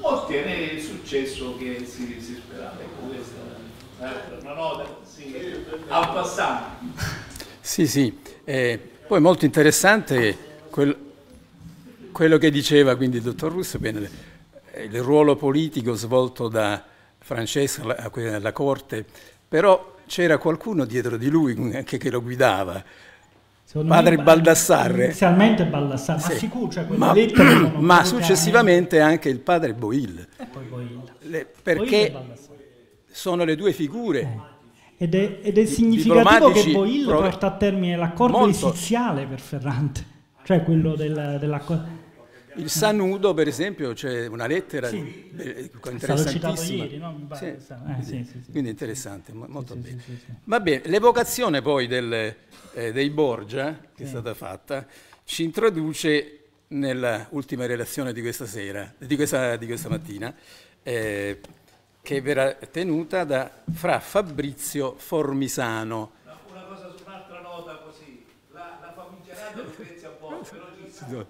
ottiene il successo che si, si sperava. Ecco questa è una nota sì, abbassante. Sì, sì, eh, poi molto interessante quel quello che diceva quindi il dottor Russo, bene, il ruolo politico svolto da Francesco alla corte, però c'era qualcuno dietro di lui anche che lo guidava. Secondo padre me, Baldassarre. Inizialmente Baldassarre, sì. ma sicuro, cioè ma, ma successivamente anche il padre Boil. E poi Boil. Le, perché Boil sono le due figure. Eh. Ed, è, ed è, significativo che Boil porta a termine l'accordo esiziale per Ferrante, cioè quello dell'accordo. Il Sanudo, per esempio, c'è una lettera sì. eh, interessantissima. Ieri, no? sì. Eh, sì, sì, Quindi interessante, molto bene. Va bene, l'evocazione poi del, eh, dei Borgia, che è stata fatta, ci introduce nell'ultima relazione di questa sera, di questa, di questa mattina, eh, che verrà tenuta da fra Fabrizio Formisano. Una cosa su un'altra nota così, la, la famigerata Lucrezia Borgia, velocissima,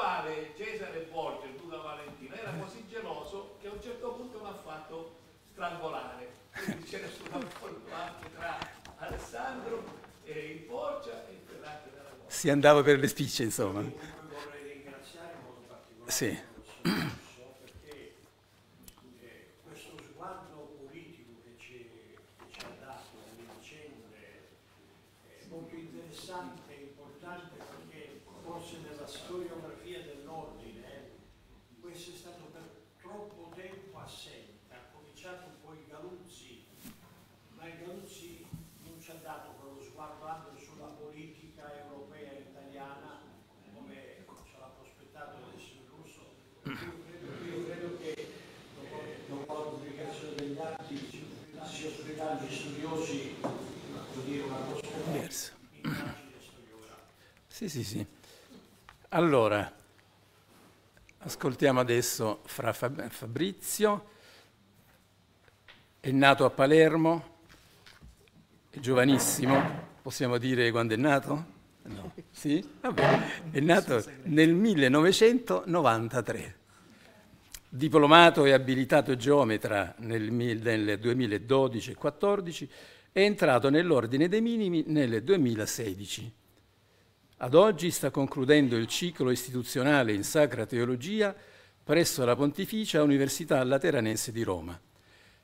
quale Cesare Borgia, il duca Valentino, era così geloso che a un certo punto l'ha fatto strangolare. Quindi c'era solo un colpo tra Alessandro e il Borgia e il prelate della Borgia. Si andava per le spicce, insomma. Io vorrei ringraziare in modo Sì. Sì, sì, sì. Allora, ascoltiamo adesso Fra Fabrizio, è nato a Palermo, è giovanissimo, possiamo dire quando è nato? No. Sì? Vabbè. È nato nel 1993. Diplomato e abilitato geometra nel, 2012 e 2014, è entrato nell'ordine dei minimi nel 2016. Ad oggi sta concludendo il ciclo istituzionale in Sacra Teologia presso la Pontificia Università Lateranense di Roma.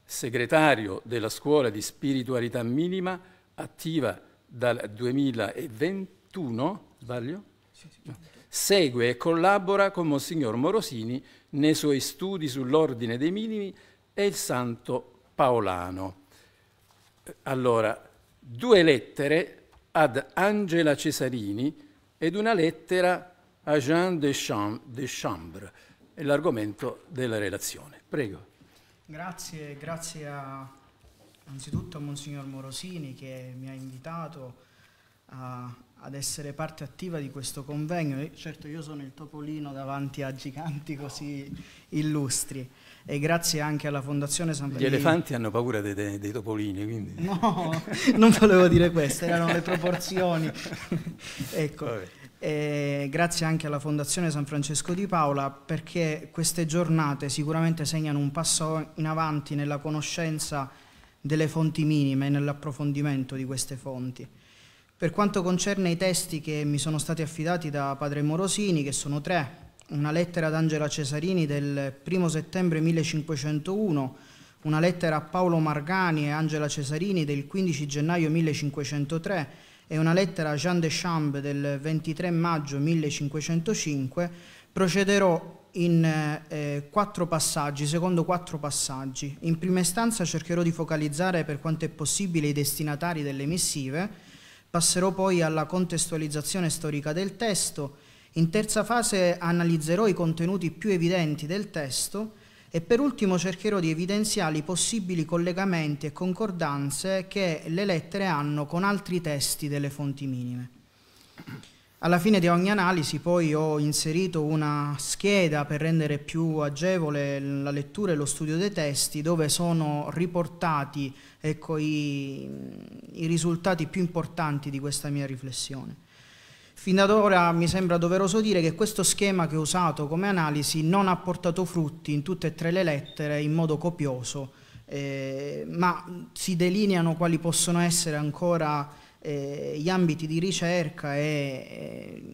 Segretario della Scuola di Spiritualità Minima, attiva dal 2021, sbaglio? Certo. Segue e collabora con Monsignor Morosini nei suoi studi sull'Ordine dei Minimi e il Santo Paolano. Allora, due lettere ad Angela Cesarini, ed una lettera a Jean de Chambre, è l'argomento della relazione. Prego. Grazie, grazie a, anzitutto a Monsignor Morosini che mi ha invitato a, ad essere parte attiva di questo convegno. Certo io sono il topolino davanti a giganti così illustri e grazie anche alla Fondazione San Benedetto. Gli elefanti hanno paura dei, dei, dei topolini, quindi... No, non volevo dire questo, erano le proporzioni. ecco. Eh, grazie anche alla Fondazione San Francesco di Paola perché queste giornate sicuramente segnano un passo in avanti nella conoscenza delle fonti minime e nell'approfondimento di queste fonti. Per quanto concerne i testi che mi sono stati affidati da Padre Morosini, che sono tre, una lettera ad Angela Cesarini del 1 settembre 1501, una lettera a Paolo Margani e Angela Cesarini del 15 gennaio 1503 e una lettera a Jean Deschamps del 23 maggio 1505, procederò in eh, quattro passaggi, secondo quattro passaggi. In prima istanza cercherò di focalizzare per quanto è possibile i destinatari delle missive, passerò poi alla contestualizzazione storica del testo, in terza fase analizzerò i contenuti più evidenti del testo e per ultimo cercherò di evidenziare i possibili collegamenti e concordanze che le lettere hanno con altri testi delle fonti minime. Alla fine di ogni analisi poi ho inserito una scheda per rendere più agevole la lettura e lo studio dei testi dove sono riportati ecco, i, i risultati più importanti di questa mia riflessione. Fin ad ora mi sembra doveroso dire che questo schema che ho usato come analisi non ha portato frutti in tutte e tre le lettere in modo copioso, eh, ma si delineano quali possono essere ancora eh, gli ambiti di ricerca e eh,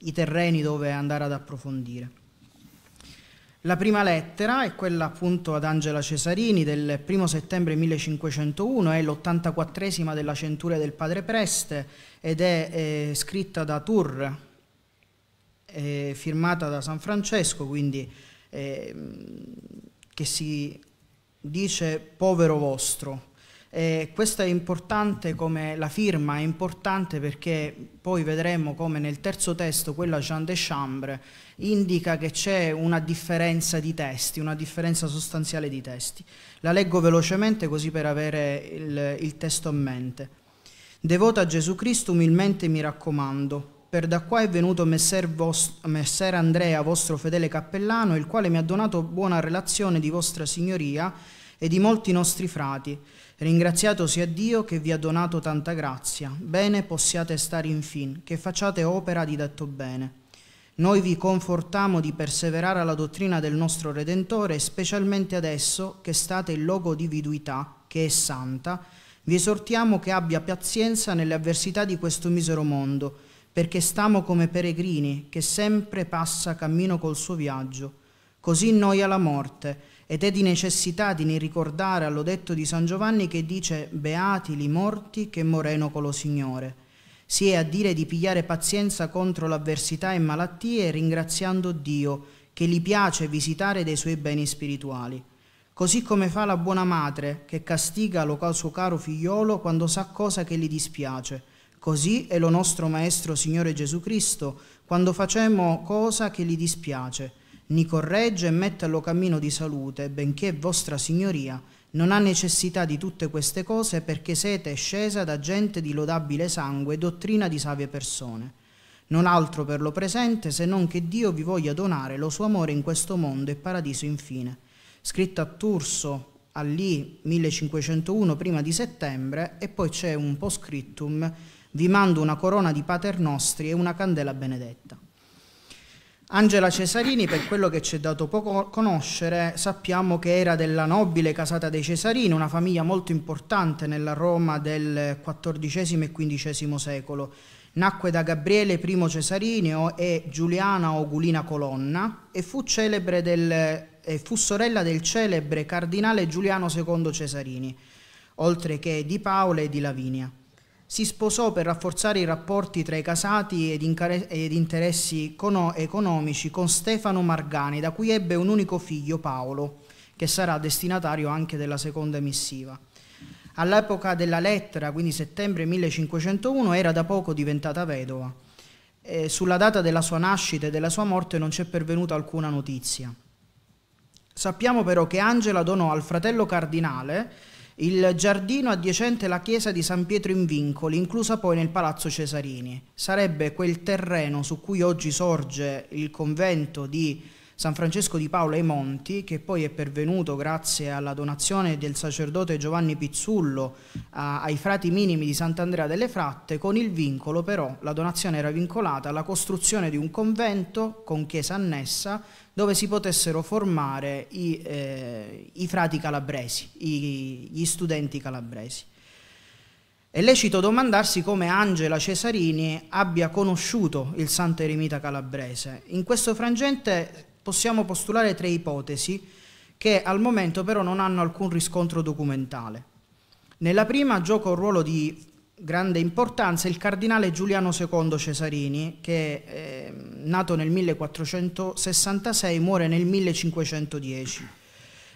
i terreni dove andare ad approfondire. La prima lettera è quella appunto ad Angela Cesarini del 1 settembre 1501, è l'84esima della centuria del padre Preste, ed è eh, scritta da Tur, eh, firmata da San Francesco, quindi eh, che si dice povero vostro. Eh, questo è importante come la firma è importante perché poi vedremo come nel terzo testo, quella Jean de Chambre, indica che c'è una differenza di testi, una differenza sostanziale di testi. La leggo velocemente così per avere il, il testo a mente. Devota a Gesù Cristo umilmente mi raccomando. Per da qua è venuto messer, messer, Andrea, vostro fedele cappellano, il quale mi ha donato buona relazione di vostra signoria e di molti nostri frati. Ringraziato sia Dio che vi ha donato tanta grazia. Bene possiate stare in fin, che facciate opera di detto bene. Noi vi confortiamo di perseverare alla dottrina del nostro Redentore, specialmente adesso che state in logo di viduità, che è santa, vi esortiamo che abbia pazienza nelle avversità di questo misero mondo, perché stiamo come peregrini, che sempre passa cammino col suo viaggio. Così noia la morte, ed è di necessità di ne ricordare allo detto di San Giovanni che dice «Beati li morti che moreno colo Signore». Si è a dire di pigliare pazienza contro l'avversità e malattie ringraziando Dio, che gli piace visitare dei suoi beni spirituali così come fa la buona madre che castiga lo suo caro figliolo quando sa cosa che gli dispiace. Così è lo nostro Maestro Signore Gesù Cristo quando facemmo cosa che gli dispiace. Ni corregge e mette allo cammino di salute, benché vostra Signoria non ha necessità di tutte queste cose perché siete scesa da gente di lodabile sangue e dottrina di savie persone non altro per lo presente se non che Dio vi voglia donare lo suo amore in questo mondo e paradiso infine scritta a Turso all'I 1501 prima di settembre e poi c'è un postscriptum vi mando una corona di paternostri e una candela benedetta. Angela Cesarini, per quello che ci è dato poco conoscere, sappiamo che era della nobile casata dei Cesarini, una famiglia molto importante nella Roma del XIV e XV secolo. Nacque da Gabriele I Cesarineo e Giuliana Ogulina Colonna e fu celebre del e fu sorella del celebre cardinale Giuliano II Cesarini, oltre che di Paola e di Lavinia. Si sposò per rafforzare i rapporti tra i casati ed, ed interessi economici con Stefano Margani, da cui ebbe un unico figlio, Paolo, che sarà destinatario anche della seconda missiva. All'epoca della lettera, quindi settembre 1501, era da poco diventata vedova. Eh, sulla data della sua nascita e della sua morte non c'è pervenuta alcuna notizia. Sappiamo però che Angela donò al fratello cardinale il giardino adiacente alla chiesa di San Pietro in Vincoli, inclusa poi nel palazzo Cesarini. Sarebbe quel terreno su cui oggi sorge il convento di San Francesco di Paolo ai Monti, che poi è pervenuto grazie alla donazione del sacerdote Giovanni Pizzullo a, ai frati minimi di Sant'Andrea delle Fratte, con il vincolo però, la donazione era vincolata alla costruzione di un convento con chiesa annessa dove si potessero formare i, eh, i frati calabresi, i, gli studenti calabresi. È lecito domandarsi come Angela Cesarini abbia conosciuto il santo eremita calabrese. In questo frangente possiamo postulare tre ipotesi che al momento però non hanno alcun riscontro documentale. Nella prima gioca un ruolo di grande importanza il cardinale Giuliano II Cesarini, che eh, nato nel 1466 muore nel 1510.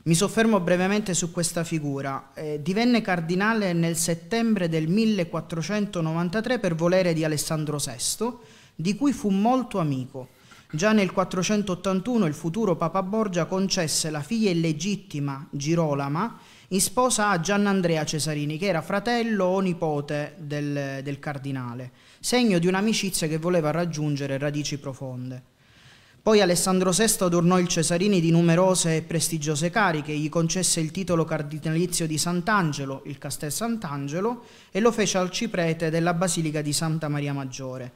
Mi soffermo brevemente su questa figura. Eh, divenne cardinale nel settembre del 1493 per volere di Alessandro VI, di cui fu molto amico. Già nel 481 il futuro Papa Borgia concesse la figlia illegittima Girolama in sposa a Giannandrea Cesarini, che era fratello o nipote del, del cardinale, segno di un'amicizia che voleva raggiungere radici profonde. Poi Alessandro VI adornò il Cesarini di numerose e prestigiose cariche, gli concesse il titolo cardinalizio di Sant'Angelo, il Castel Sant'Angelo, e lo fece arciprete della Basilica di Santa Maria Maggiore.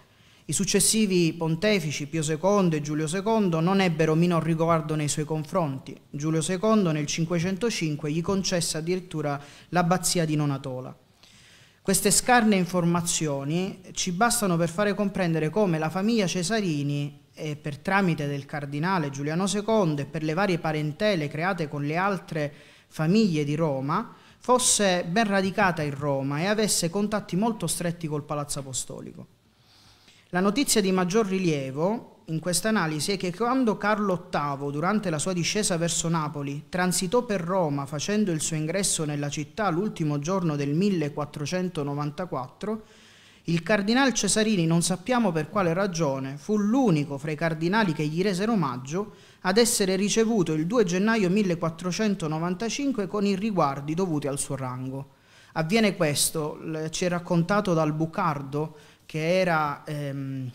I successivi pontefici Pio II e Giulio II non ebbero minor riguardo nei suoi confronti. Giulio II nel 505 gli concesse addirittura l'abbazia di Nonatola. Queste scarne informazioni ci bastano per fare comprendere come la famiglia Cesarini, e per tramite del cardinale Giuliano II e per le varie parentele create con le altre famiglie di Roma, fosse ben radicata in Roma e avesse contatti molto stretti col Palazzo Apostolico. La notizia di maggior rilievo in questa analisi è che quando Carlo VIII, durante la sua discesa verso Napoli, transitò per Roma facendo il suo ingresso nella città l'ultimo giorno del 1494, il cardinal Cesarini, non sappiamo per quale ragione, fu l'unico fra i cardinali che gli resero omaggio ad essere ricevuto il 2 gennaio 1495 con i riguardi dovuti al suo rango. Avviene questo, ci è raccontato dal Bucardo, che era ehm,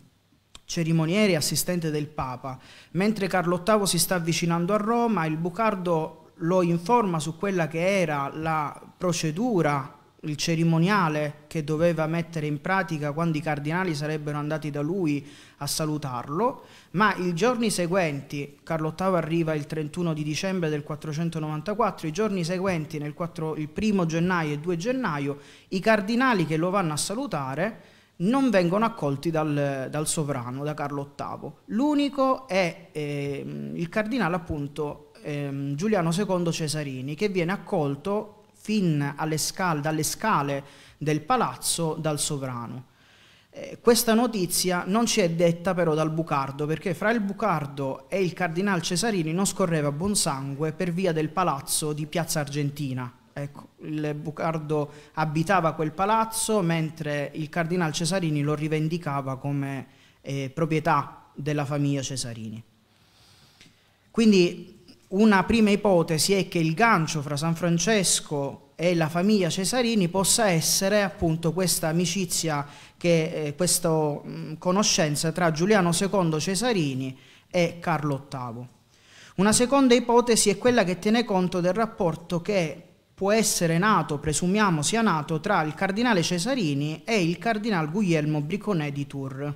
cerimoniere e assistente del Papa. Mentre Carlo VIII si sta avvicinando a Roma, il Bucardo lo informa su quella che era la procedura, il cerimoniale che doveva mettere in pratica quando i cardinali sarebbero andati da lui a salutarlo, ma i giorni seguenti, Carlo VIII arriva il 31 di dicembre del 494, i giorni seguenti, 4, il 1 gennaio e 2 gennaio, i cardinali che lo vanno a salutare non vengono accolti dal, dal, sovrano, da Carlo VIII. L'unico è eh, il cardinale appunto eh, Giuliano II Cesarini, che viene accolto fin scale, dalle scale del palazzo dal sovrano. Eh, questa notizia non ci è detta però dal Bucardo, perché fra il Bucardo e il cardinale Cesarini non scorreva buon sangue per via del palazzo di Piazza Argentina Ecco, il Bucardo abitava quel palazzo mentre il cardinale Cesarini lo rivendicava come eh, proprietà della famiglia Cesarini. Quindi una prima ipotesi è che il gancio fra San Francesco e la famiglia Cesarini possa essere appunto questa amicizia, che, eh, questa mh, mm, conoscenza tra Giuliano II Cesarini e Carlo VIII. Una seconda ipotesi è quella che tiene conto del rapporto che può essere nato, presumiamo sia nato, tra il cardinale Cesarini e il cardinale Guglielmo Briconnet di Tours,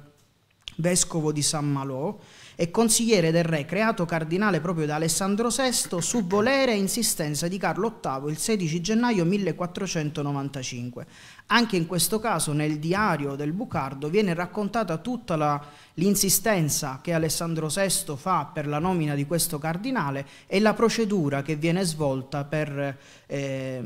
vescovo di San Malo e consigliere del re, creato cardinale proprio da Alessandro VI su volere e insistenza di Carlo VIII il 16 gennaio 1495, anche in questo caso nel diario del Bucardo viene raccontata tutta l'insistenza che Alessandro VI fa per la nomina di questo cardinale e la procedura che viene svolta per eh,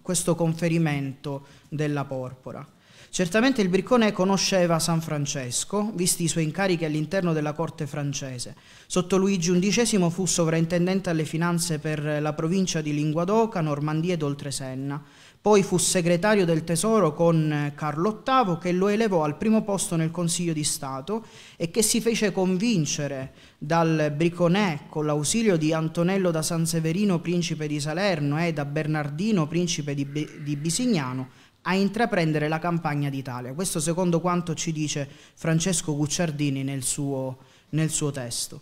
questo conferimento della porpora. Certamente il Briccone conosceva San Francesco, visti i suoi incarichi all'interno della corte francese. Sotto Luigi XI fu sovrintendente alle finanze per la provincia di Linguadoca, Normandia ed Oltresenna. Poi fu segretario del Tesoro con eh, Carlo VIII che lo elevò al primo posto nel Consiglio di Stato e che si fece convincere dal Briconè con l'ausilio di Antonello da San Severino, principe di Salerno, e da Bernardino, principe di, Be di Bisignano, a intraprendere la campagna d'Italia. Questo secondo quanto ci dice Francesco Gucciardini nel suo, nel suo testo.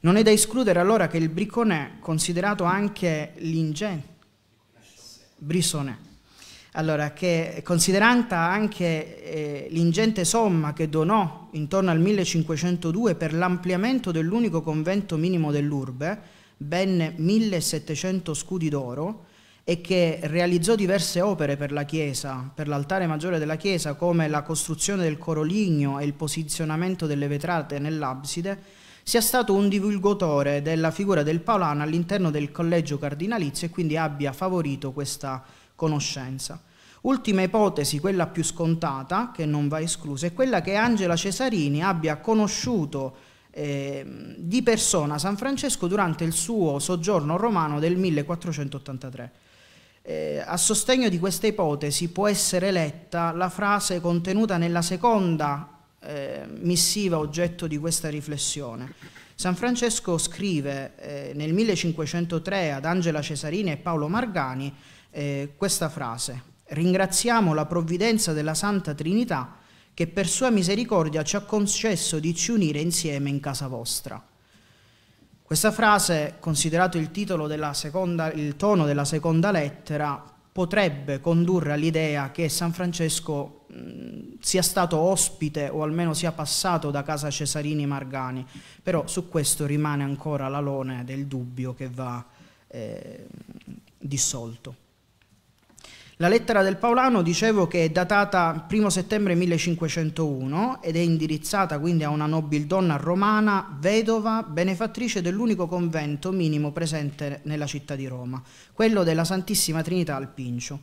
Non è da escludere allora che il Briconè, considerato anche l'ingente Brissone. Allora, che considerata anche eh, l'ingente somma che donò intorno al 1502 per l'ampliamento dell'unico convento minimo dell'urbe, ben 1700 scudi d'oro, e che realizzò diverse opere per la chiesa, per l'altare maggiore della chiesa, come la costruzione del coroligno e il posizionamento delle vetrate nell'abside, sia stato un divulgatore della figura del Paolano all'interno del collegio cardinalizio e quindi abbia favorito questa conoscenza. Ultima ipotesi, quella più scontata, che non va esclusa, è quella che Angela Cesarini abbia conosciuto eh, di persona San Francesco durante il suo soggiorno romano del 1483. Eh, a sostegno di questa ipotesi può essere letta la frase contenuta nella seconda eh, missiva oggetto di questa riflessione. San Francesco scrive eh, nel 1503 ad Angela Cesarini e Paolo Margani eh, questa frase: Ringraziamo la provvidenza della Santa Trinità che per sua misericordia ci ha concesso di ci unire insieme in casa vostra. Questa frase, considerato il, della seconda, il tono della seconda lettera, potrebbe condurre all'idea che San Francesco mh, mm, sia stato ospite o almeno sia passato da casa Cesarini Margani, però su questo rimane ancora l'alone del dubbio che va eh, dissolto. La lettera del Paolano dicevo che è datata 1 settembre 1501 ed è indirizzata quindi a una nobildonna romana, vedova, benefattrice dell'unico convento minimo presente nella città di Roma, quello della Santissima Trinità al Pincio.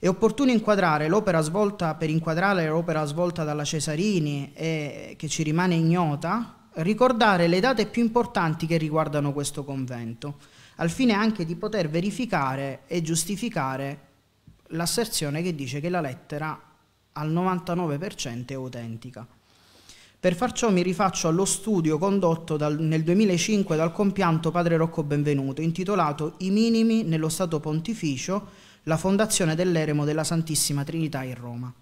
È opportuno inquadrare l'opera svolta per inquadrare l'opera svolta dalla Cesarini e eh, che ci rimane ignota, ricordare le date più importanti che riguardano questo convento, al fine anche di poter verificare e giustificare l'asserzione che dice che la lettera al 99% è autentica. Per far ciò mi rifaccio allo studio condotto dal, nel 2005 dal compianto padre Rocco Benvenuto, intitolato I minimi nello Stato Pontificio, la fondazione dell'eremo della Santissima Trinità in Roma.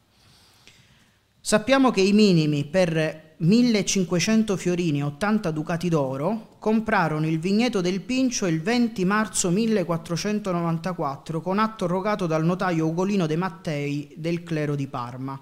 Sappiamo che i minimi per 1500 fiorini e 80 ducati d'oro comprarono il vigneto del Pincio il 20 marzo 1494 con atto rogato dal notaio Ugolino De Mattei del clero di Parma.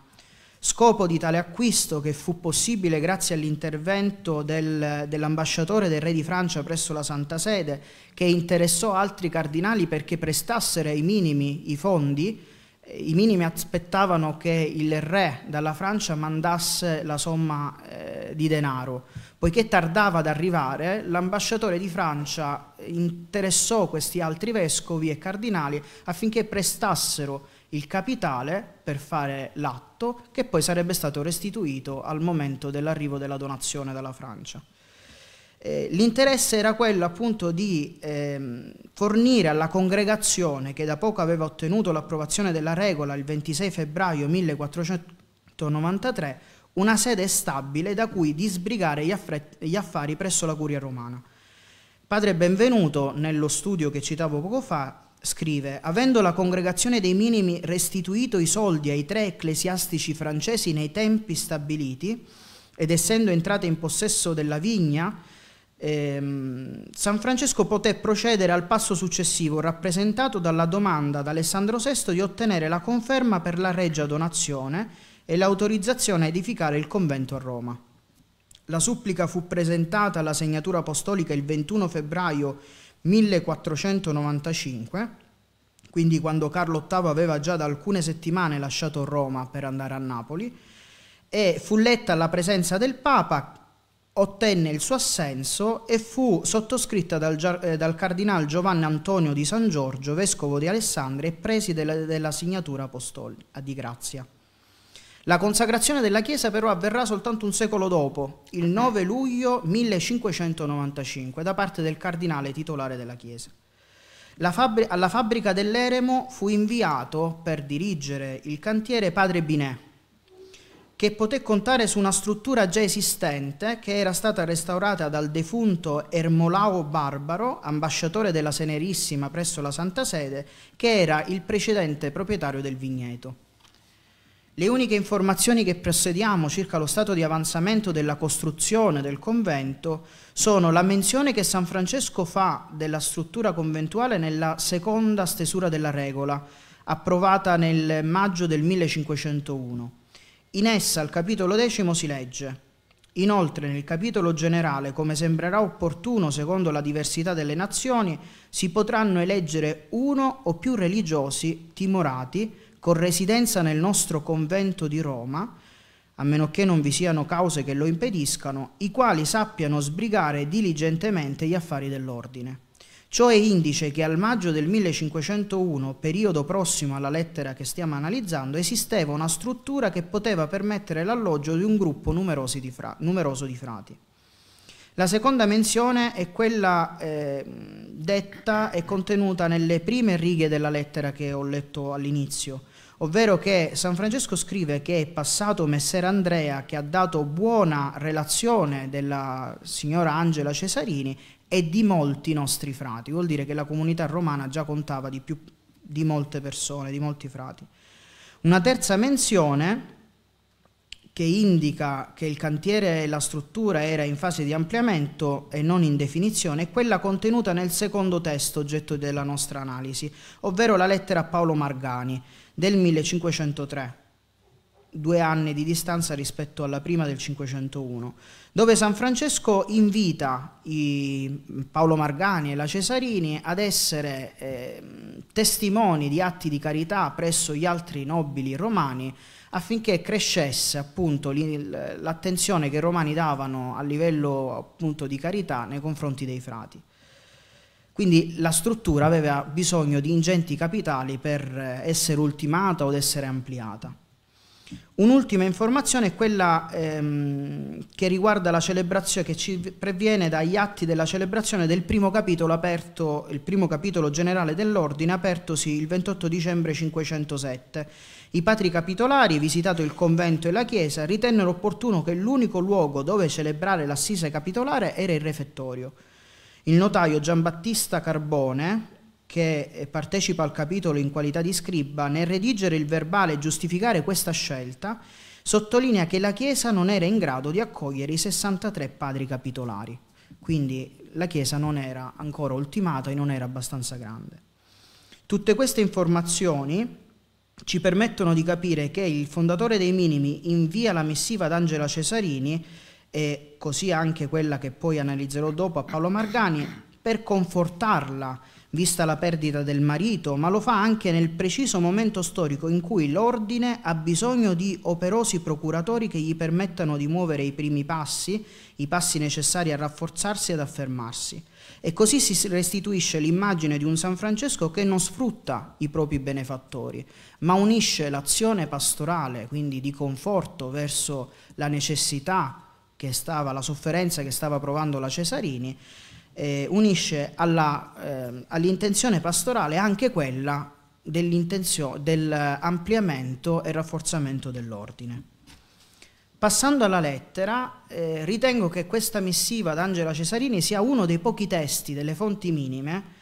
Scopo di tale acquisto, che fu possibile grazie all'intervento del, dell'ambasciatore del re di Francia presso la Santa Sede, che interessò altri cardinali perché prestassero ai minimi i fondi, eh, i minimi aspettavano che il re dalla Francia mandasse la somma eh, di denaro. Poiché tardava ad arrivare, l'ambasciatore di Francia interessò questi altri vescovi e cardinali affinché prestassero il capitale per fare l'atto che poi sarebbe stato restituito al momento dell'arrivo della donazione dalla Francia. Eh, l'interesse era quello appunto di ehm, fornire alla congregazione che da poco aveva ottenuto l'approvazione della regola il 26 febbraio 1493 una sede stabile da cui disbrigare gli, gli affari presso la curia romana. Padre Benvenuto, nello studio che citavo poco fa, scrive, avendo la congregazione dei minimi restituito i soldi ai tre ecclesiastici francesi nei tempi stabiliti, ed essendo entrata in possesso della vigna, ehm, San Francesco poté procedere al passo successivo rappresentato dalla domanda ad Alessandro VI di ottenere la conferma per la regia donazione e l'autorizzazione a edificare il convento a Roma. La supplica fu presentata alla segnatura apostolica il 21 febbraio 1495, quindi quando Carlo VIII aveva già da alcune settimane lasciato Roma per andare a Napoli, e fu letta alla presenza del Papa ottenne il suo assenso e fu sottoscritta dal, eh, dal cardinale Giovanni Antonio di San Giorgio, vescovo di Alessandria e preside della, signatura apostolica ah, di Grazia. La consacrazione della chiesa però avverrà soltanto un secolo dopo, il 9 luglio 1595, da parte del cardinale titolare della chiesa. Fabbri alla fabbrica dell'Eremo fu inviato per dirigere il cantiere padre Binet, che poté contare su una struttura già esistente che era stata restaurata dal defunto Ermolao Barbaro, ambasciatore della Senerissima presso la Santa Sede, che era il precedente proprietario del vigneto. Le uniche informazioni che possediamo circa lo stato di avanzamento della costruzione del convento sono la menzione che San Francesco fa della struttura conventuale nella seconda stesura della regola, approvata nel maggio del 1501 in essa, al capitolo decimo, si legge Inoltre nel capitolo generale, come sembrerà opportuno secondo la diversità delle nazioni, si potranno eleggere uno o più religiosi timorati con residenza nel nostro convento di Roma, a meno che non vi siano cause che lo impediscano, i quali sappiano sbrigare diligentemente gli affari dell'ordine. Ciò è indice che al maggio del 1501, periodo prossimo alla lettera che stiamo analizzando, esisteva una struttura che poteva permettere l'alloggio di un gruppo di numeroso di frati. La seconda menzione è quella eh, detta e contenuta nelle prime righe della lettera che ho letto all'inizio, ovvero che San Francesco scrive che è passato Messer Andrea che ha dato buona relazione della signora Angela Cesarini e di molti nostri frati, vuol dire che la comunità romana già contava di, più, di molte persone, di molti frati. Una terza menzione che indica che il cantiere e la struttura era in fase di ampliamento e non in definizione è quella contenuta nel secondo testo oggetto della nostra analisi, ovvero la lettera a Paolo Margani del 1503, due anni di distanza rispetto alla prima del 501 dove San Francesco invita Paolo Margani e la Cesarini ad essere eh, testimoni di atti di carità presso gli altri nobili romani affinché crescesse appunto l'attenzione che i romani davano a livello appunto di carità nei confronti dei frati. Quindi la struttura aveva bisogno di ingenti capitali per eh, essere ultimata o essere ampliata. Un'ultima informazione è quella ehm, che riguarda la celebrazione, che ci previene dagli atti della celebrazione del primo capitolo aperto, il primo capitolo generale dell'ordine apertosi il 28 dicembre 507. I padri capitolari, visitato il convento e la chiesa, ritennero opportuno che l'unico luogo dove celebrare l'assise capitolare era il refettorio. Il notaio Giambattista Carbone, che eh, partecipa al capitolo in qualità di scriba, nel redigere il verbale e giustificare questa scelta, sottolinea che la Chiesa non era in grado di accogliere i 63 padri capitolari, quindi la Chiesa non era ancora ultimata e non era abbastanza grande. Tutte queste informazioni ci permettono di capire che il fondatore dei minimi invia la missiva ad Angela Cesarini e così anche quella che poi analizzerò dopo a Paolo Margani per confortarla vista la perdita del marito, ma lo fa anche nel preciso momento storico in cui l'ordine ha bisogno di operosi procuratori che gli permettano di muovere i primi passi, i passi necessari a rafforzarsi ed affermarsi. E così si restituisce l'immagine di un San Francesco che non sfrutta i propri benefattori, ma unisce l'azione pastorale, quindi di conforto verso la necessità che stava, la sofferenza che stava provando la Cesarini, eh, unisce ehm, all'intenzione pastorale anche quella dell'ampliamento e rafforzamento dell'ordine. Passando alla lettera, eh, ritengo che questa missiva d'Angela Cesarini sia uno dei pochi testi delle fonti minime,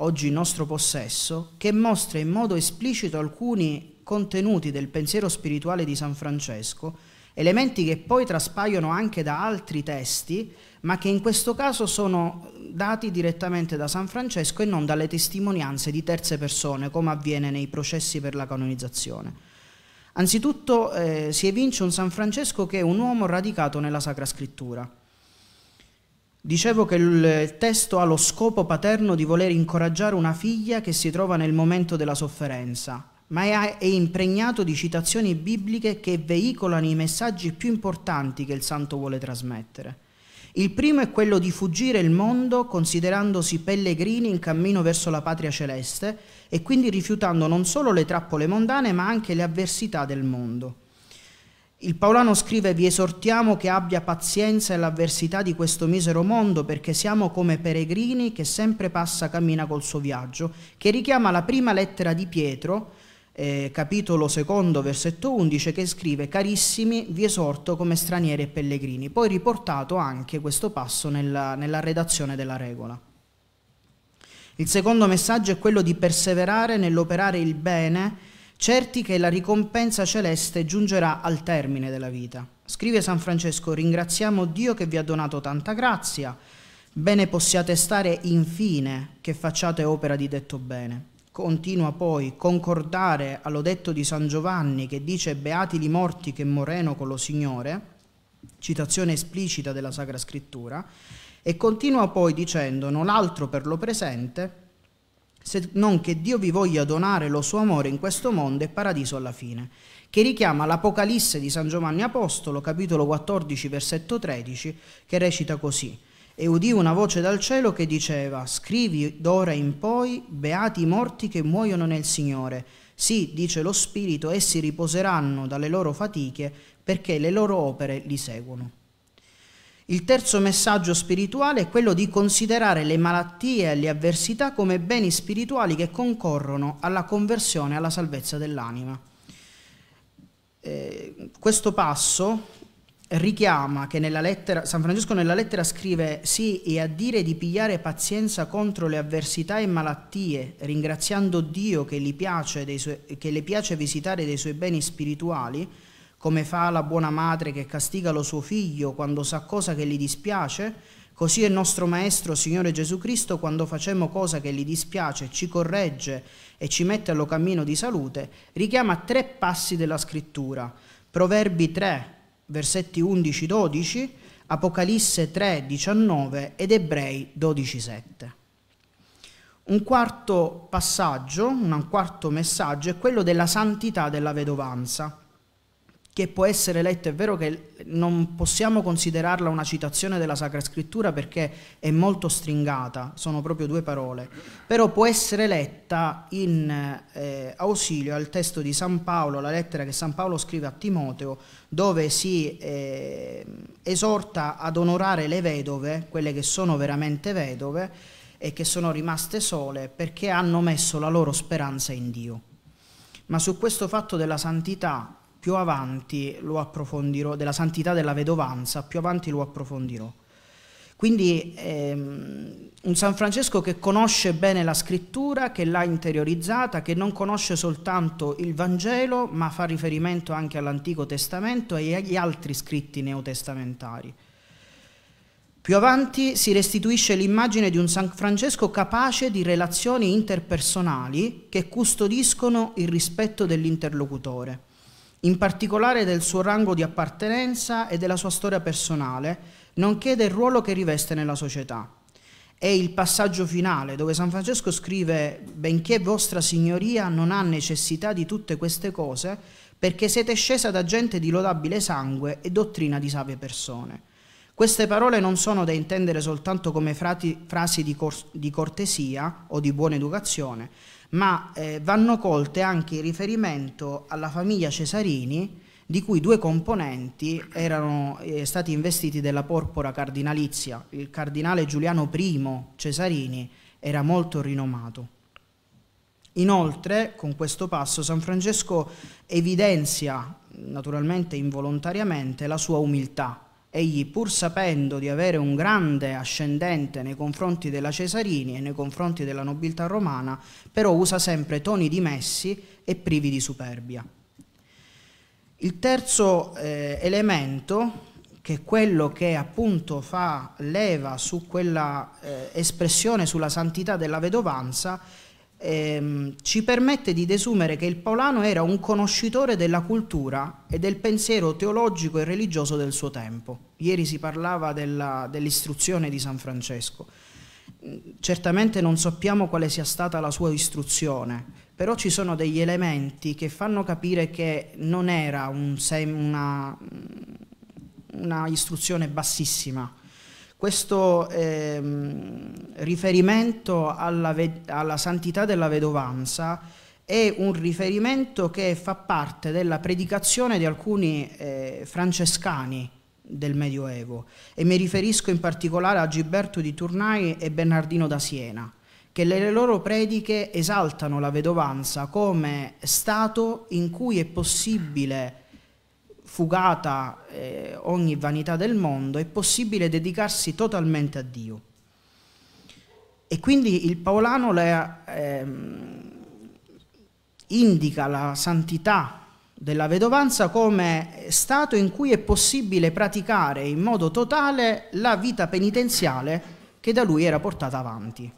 oggi in nostro possesso, che mostra in modo esplicito alcuni contenuti del pensiero spirituale di San Francesco, elementi che poi traspaiono anche da altri testi, ma che in questo caso sono dati direttamente da San Francesco e non dalle testimonianze di terze persone, come avviene nei processi per la canonizzazione. Anzitutto eh, si evince un San Francesco che è un uomo radicato nella Sacra Scrittura. Dicevo che il testo ha lo scopo paterno di voler incoraggiare una figlia che si trova nel momento della sofferenza, ma è impregnato di citazioni bibliche che veicolano i messaggi più importanti che il santo vuole trasmettere. Il primo è quello di fuggire il mondo considerandosi pellegrini in cammino verso la patria celeste e quindi rifiutando non solo le trappole mondane ma anche le avversità del mondo. Il Paolano scrive vi esortiamo che abbia pazienza e l'avversità di questo misero mondo perché siamo come peregrini che sempre passa cammina col suo viaggio, che richiama la prima lettera di Pietro eh, capitolo secondo, versetto 11, che scrive Carissimi, vi esorto come stranieri e pellegrini. Poi riportato anche questo passo nella, nella redazione della regola. Il secondo messaggio è quello di perseverare nell'operare il bene certi che la ricompensa celeste giungerà al termine della vita. Scrive San Francesco, ringraziamo Dio che vi ha donato tanta grazia, bene possiate stare infine che facciate opera di detto bene. Continua poi concordare detto di San Giovanni che dice beati li morti che moreno con lo Signore, citazione esplicita della Sacra Scrittura, e continua poi dicendo non altro per lo presente se non che Dio vi voglia donare lo suo amore in questo mondo e paradiso alla fine, che richiama l'Apocalisse di San Giovanni Apostolo, capitolo 14, versetto 13, che recita così e udì una voce dal cielo che diceva, scrivi d'ora in poi, beati i morti che muoiono nel Signore. Sì, dice lo Spirito, essi riposeranno dalle loro fatiche perché le loro opere li seguono. Il terzo messaggio spirituale è quello di considerare le malattie e le avversità come beni spirituali che concorrono alla conversione e alla salvezza dell'anima. Eh, questo passo richiama che nella lettera, San Francesco nella lettera scrive sì e a dire di pigliare pazienza contro le avversità e malattie, ringraziando Dio che, suoi, che, le piace visitare dei suoi beni spirituali, come fa la buona madre che castiga lo suo figlio quando sa cosa che gli dispiace, così è nostro Maestro Signore Gesù Cristo quando facciamo cosa che gli dispiace, ci corregge e ci mette allo cammino di salute, richiama tre passi della scrittura. Proverbi 3, versetti 11-12, Apocalisse 3-19 ed Ebrei 12-7. Un quarto passaggio, un quarto messaggio è quello della santità della vedovanza che può essere letto, è vero che non possiamo considerarla una citazione della Sacra Scrittura perché è molto stringata, sono proprio due parole, però può essere letta in eh, ausilio al testo di San Paolo, la lettera che San Paolo scrive a Timoteo, dove si eh, esorta ad onorare le vedove, quelle che sono veramente vedove e che sono rimaste sole perché hanno messo la loro speranza in Dio. Ma su questo fatto della santità più avanti lo approfondirò, della santità della vedovanza, più avanti lo approfondirò. Quindi ehm, un San Francesco che conosce bene la scrittura, che l'ha interiorizzata, che non conosce soltanto il Vangelo, ma fa riferimento anche all'Antico Testamento e agli altri scritti neotestamentari. Più avanti si restituisce l'immagine di un San Francesco capace di relazioni interpersonali che custodiscono il rispetto dell'interlocutore in particolare del suo rango di appartenenza e della sua storia personale, nonché del ruolo che riveste nella società. È il passaggio finale dove San Francesco scrive benché vostra signoria non ha necessità di tutte queste cose perché siete scesa da gente di lodabile sangue e dottrina di savie persone. Queste parole non sono da intendere soltanto come frati, frasi di, cor- di cortesia o di buona educazione, ma eh, vanno colte anche in riferimento alla famiglia Cesarini di cui due componenti erano eh, stati investiti della porpora cardinalizia. Il cardinale Giuliano I Cesarini era molto rinomato. Inoltre, con questo passo, San Francesco evidenzia, naturalmente involontariamente, la sua umiltà, egli pur sapendo di avere un grande ascendente nei confronti della Cesarini e nei confronti della nobiltà romana, però usa sempre toni dimessi e privi di superbia. Il terzo eh, elemento, che è quello che appunto fa leva su quella eh, espressione sulla santità della vedovanza, ehm, ci permette di desumere che il Paolano era un conoscitore della cultura e del pensiero teologico e religioso del suo tempo. Ieri si parlava dell'istruzione di San Francesco. Mm, certamente non sappiamo quale sia stata la sua istruzione, però ci sono degli elementi che fanno capire che non era un, una, mm, una istruzione bassissima, questo ehm, riferimento alla, alla santità della vedovanza è un riferimento che fa parte della predicazione di alcuni eh, francescani del Medioevo e mi riferisco in particolare a Giberto di Tournai e Bernardino da Siena che nelle loro prediche esaltano la vedovanza come stato in cui è possibile fugata eh, ogni vanità del mondo, è possibile dedicarsi totalmente a Dio. E quindi il Paolano le, ehm, indica la santità della vedovanza come stato in cui è possibile praticare in modo totale la vita penitenziale che da lui era portata avanti.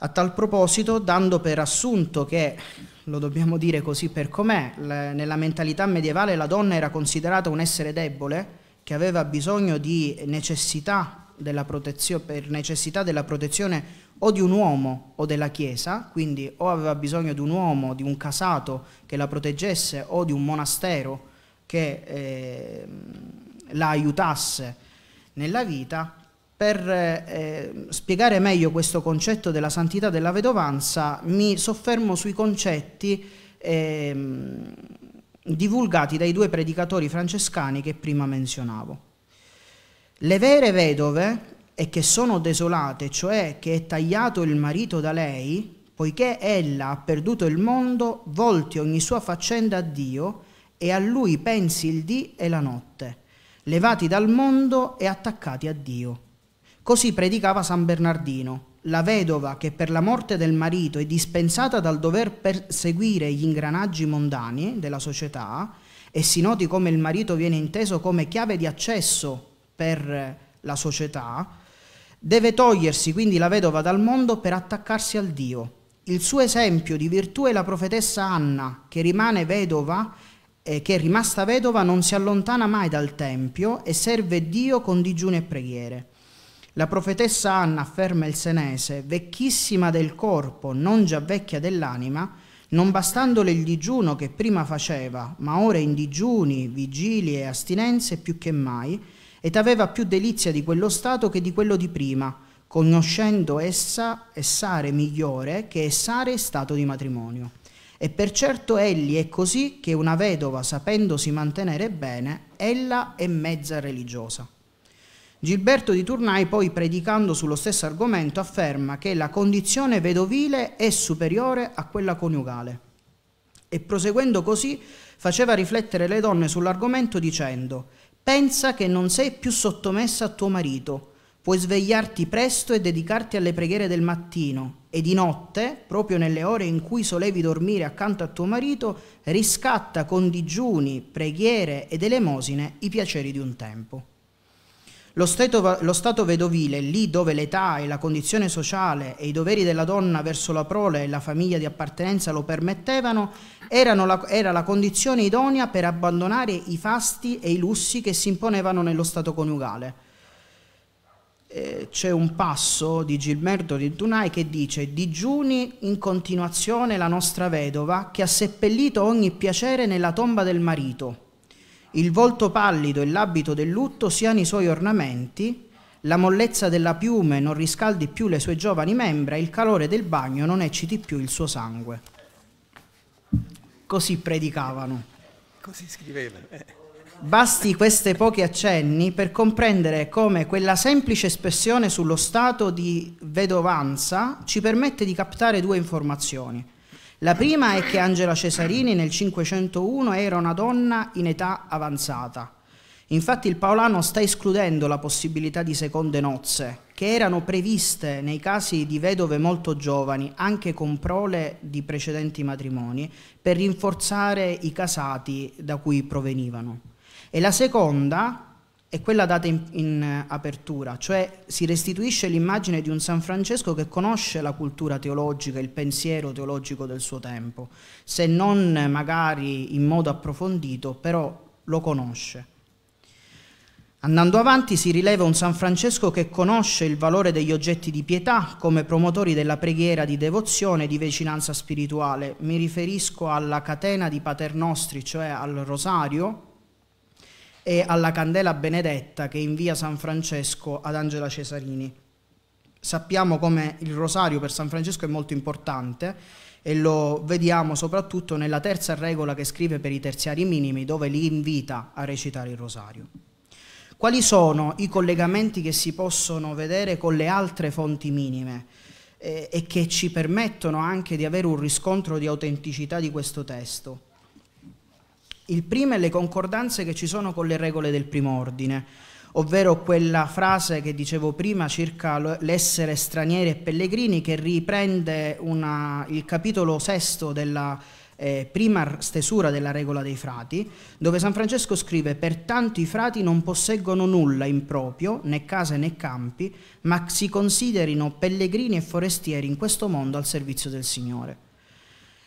A tal proposito, dando per assunto che lo dobbiamo dire così per com'è, nella mentalità medievale la donna era considerata un essere debole che aveva bisogno di necessità della protezione, per necessità della protezione o di un uomo o della Chiesa, quindi o aveva bisogno di un uomo, di un casato che la proteggesse o di un monastero che eh, la aiutasse nella vita, per eh, spiegare meglio questo concetto della santità della vedovanza mi soffermo sui concetti eh, divulgati dai due predicatori francescani che prima menzionavo. Le vere vedove e che sono desolate, cioè che è tagliato il marito da lei, poiché ella ha perduto il mondo, volti ogni sua faccenda a Dio e a lui pensi il dì e la notte, levati dal mondo e attaccati a Dio. Così predicava San Bernardino. La vedova che per la morte del marito è dispensata dal dover perseguire gli ingranaggi mondani della società e si noti come il marito viene inteso come chiave di accesso per la società, deve togliersi quindi la vedova dal mondo per attaccarsi al Dio. Il suo esempio di virtù è la profetessa Anna, che rimane vedova eh, che rimasta vedova non si allontana mai dal Tempio e serve Dio con digiuno e preghiere. La profetessa Anna, afferma il senese, vecchissima del corpo, non già vecchia dell'anima, non bastandole il digiuno che prima faceva, ma ora in digiuni, vigilie e astinenze più che mai, ed aveva più delizia di quello stato che di quello di prima, conoscendo essa essare migliore che essare stato di matrimonio. E per certo egli è così che una vedova, sapendosi mantenere bene, ella è mezza religiosa. Gilberto di Tournai poi predicando sullo stesso argomento afferma che la condizione vedovile è superiore a quella coniugale e proseguendo così faceva riflettere le donne sull'argomento dicendo pensa che non sei più sottomessa a tuo marito, puoi svegliarti presto e dedicarti alle preghiere del mattino e di notte, proprio nelle ore in cui solevi dormire accanto a tuo marito, riscatta con digiuni, preghiere ed elemosine i piaceri di un tempo. Lo stato, lo stato, vedovile, lì dove l'età e la condizione sociale e i doveri della donna verso la prole e la famiglia di appartenenza lo permettevano, la, era la condizione idonea per abbandonare i fasti e i lussi che si imponevano nello stato coniugale. Eh, c'è un passo di Gilberto di Dunai che dice «Digiuni in continuazione la nostra vedova che ha seppellito ogni piacere nella tomba del marito» il volto pallido e l'abito del lutto siano i suoi ornamenti, la mollezza della piume non riscaldi più le sue giovani membra, il calore del bagno non ecciti più il suo sangue. Così predicavano. Così scrivevano. Eh. Basti queste pochi accenni per comprendere come quella semplice espressione sullo stato di vedovanza ci permette di captare due informazioni. La prima è che Angela Cesarini nel 501 era una donna in età avanzata. Infatti il Paolano sta escludendo la possibilità di seconde nozze, che erano previste nei casi di vedove molto giovani, anche con prole di precedenti matrimoni, per rinforzare i casati da cui provenivano. E la seconda è quella data in, in, eh, apertura, cioè si restituisce l'immagine di un San Francesco che conosce la cultura teologica, il pensiero teologico del suo tempo, se non magari in modo approfondito, però lo conosce. Andando avanti si rileva un San Francesco che conosce il valore degli oggetti di pietà come promotori della preghiera di devozione e di vicinanza spirituale. Mi riferisco alla catena di paternostri, cioè al rosario, e alla Candela Benedetta che invia San Francesco ad Angela Cesarini. Sappiamo come il rosario per San Francesco è molto importante e lo vediamo soprattutto nella terza regola che scrive per i terziari minimi dove li invita a recitare il rosario. Quali sono i collegamenti che si possono vedere con le altre fonti minime eh, e che ci permettono anche di avere un riscontro di autenticità di questo testo? Il primo è le concordanze che ci sono con le regole del primo ordine, ovvero quella frase che dicevo prima circa l'essere stranieri e pellegrini che riprende una, il capitolo sesto della eh, prima stesura della regola dei frati, dove San Francesco scrive «Pertanto i frati non posseggono nulla in proprio, né case né campi, ma si considerino pellegrini e forestieri in questo mondo al servizio del Signore».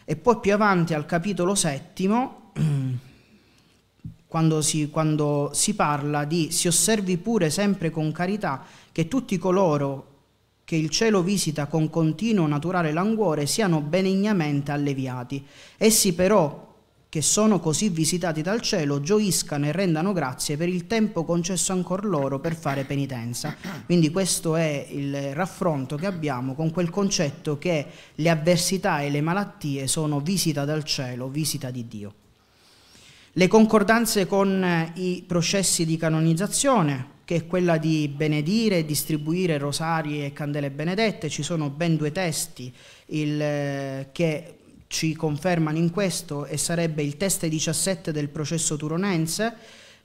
E poi più avanti al capitolo settimo quando si, quando si parla di si osservi pure sempre con carità che tutti coloro che il cielo visita con continuo naturale languore siano benignamente alleviati. Essi però, che sono così visitati dal cielo, gioiscano e rendano grazie per il tempo concesso ancor loro per fare penitenza. Quindi questo è il raffronto che abbiamo con quel concetto che le avversità e le malattie sono visita dal cielo, visita di Dio le concordanze con eh, i processi di canonizzazione, che è quella di benedire e distribuire rosari e candele benedette, ci sono ben due testi il, eh, che ci confermano in questo e sarebbe il test 17 del processo turonense,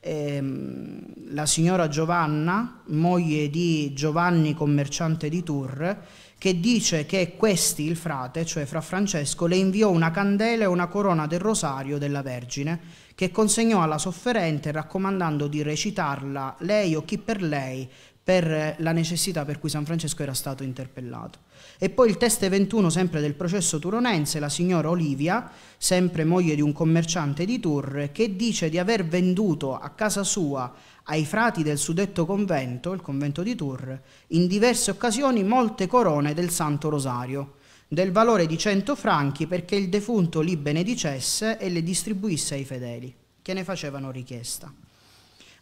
ehm, la signora Giovanna, moglie di Giovanni commerciante di Tur, che dice che questi, il frate, cioè fra Francesco, le inviò una candela e una corona del rosario della Vergine che consegnò alla sofferente raccomandando di recitarla lei o chi per lei per la necessità per cui San Francesco era stato interpellato. E poi il test 21 sempre del processo turonense, la signora Olivia, sempre moglie di un commerciante di Tours, che dice di aver venduto a casa sua ai frati del suddetto convento, il convento di Tours, in diverse occasioni molte corone del Santo Rosario del valore di 100 franchi perché il defunto li benedicesse e le distribuisse ai fedeli che ne facevano richiesta.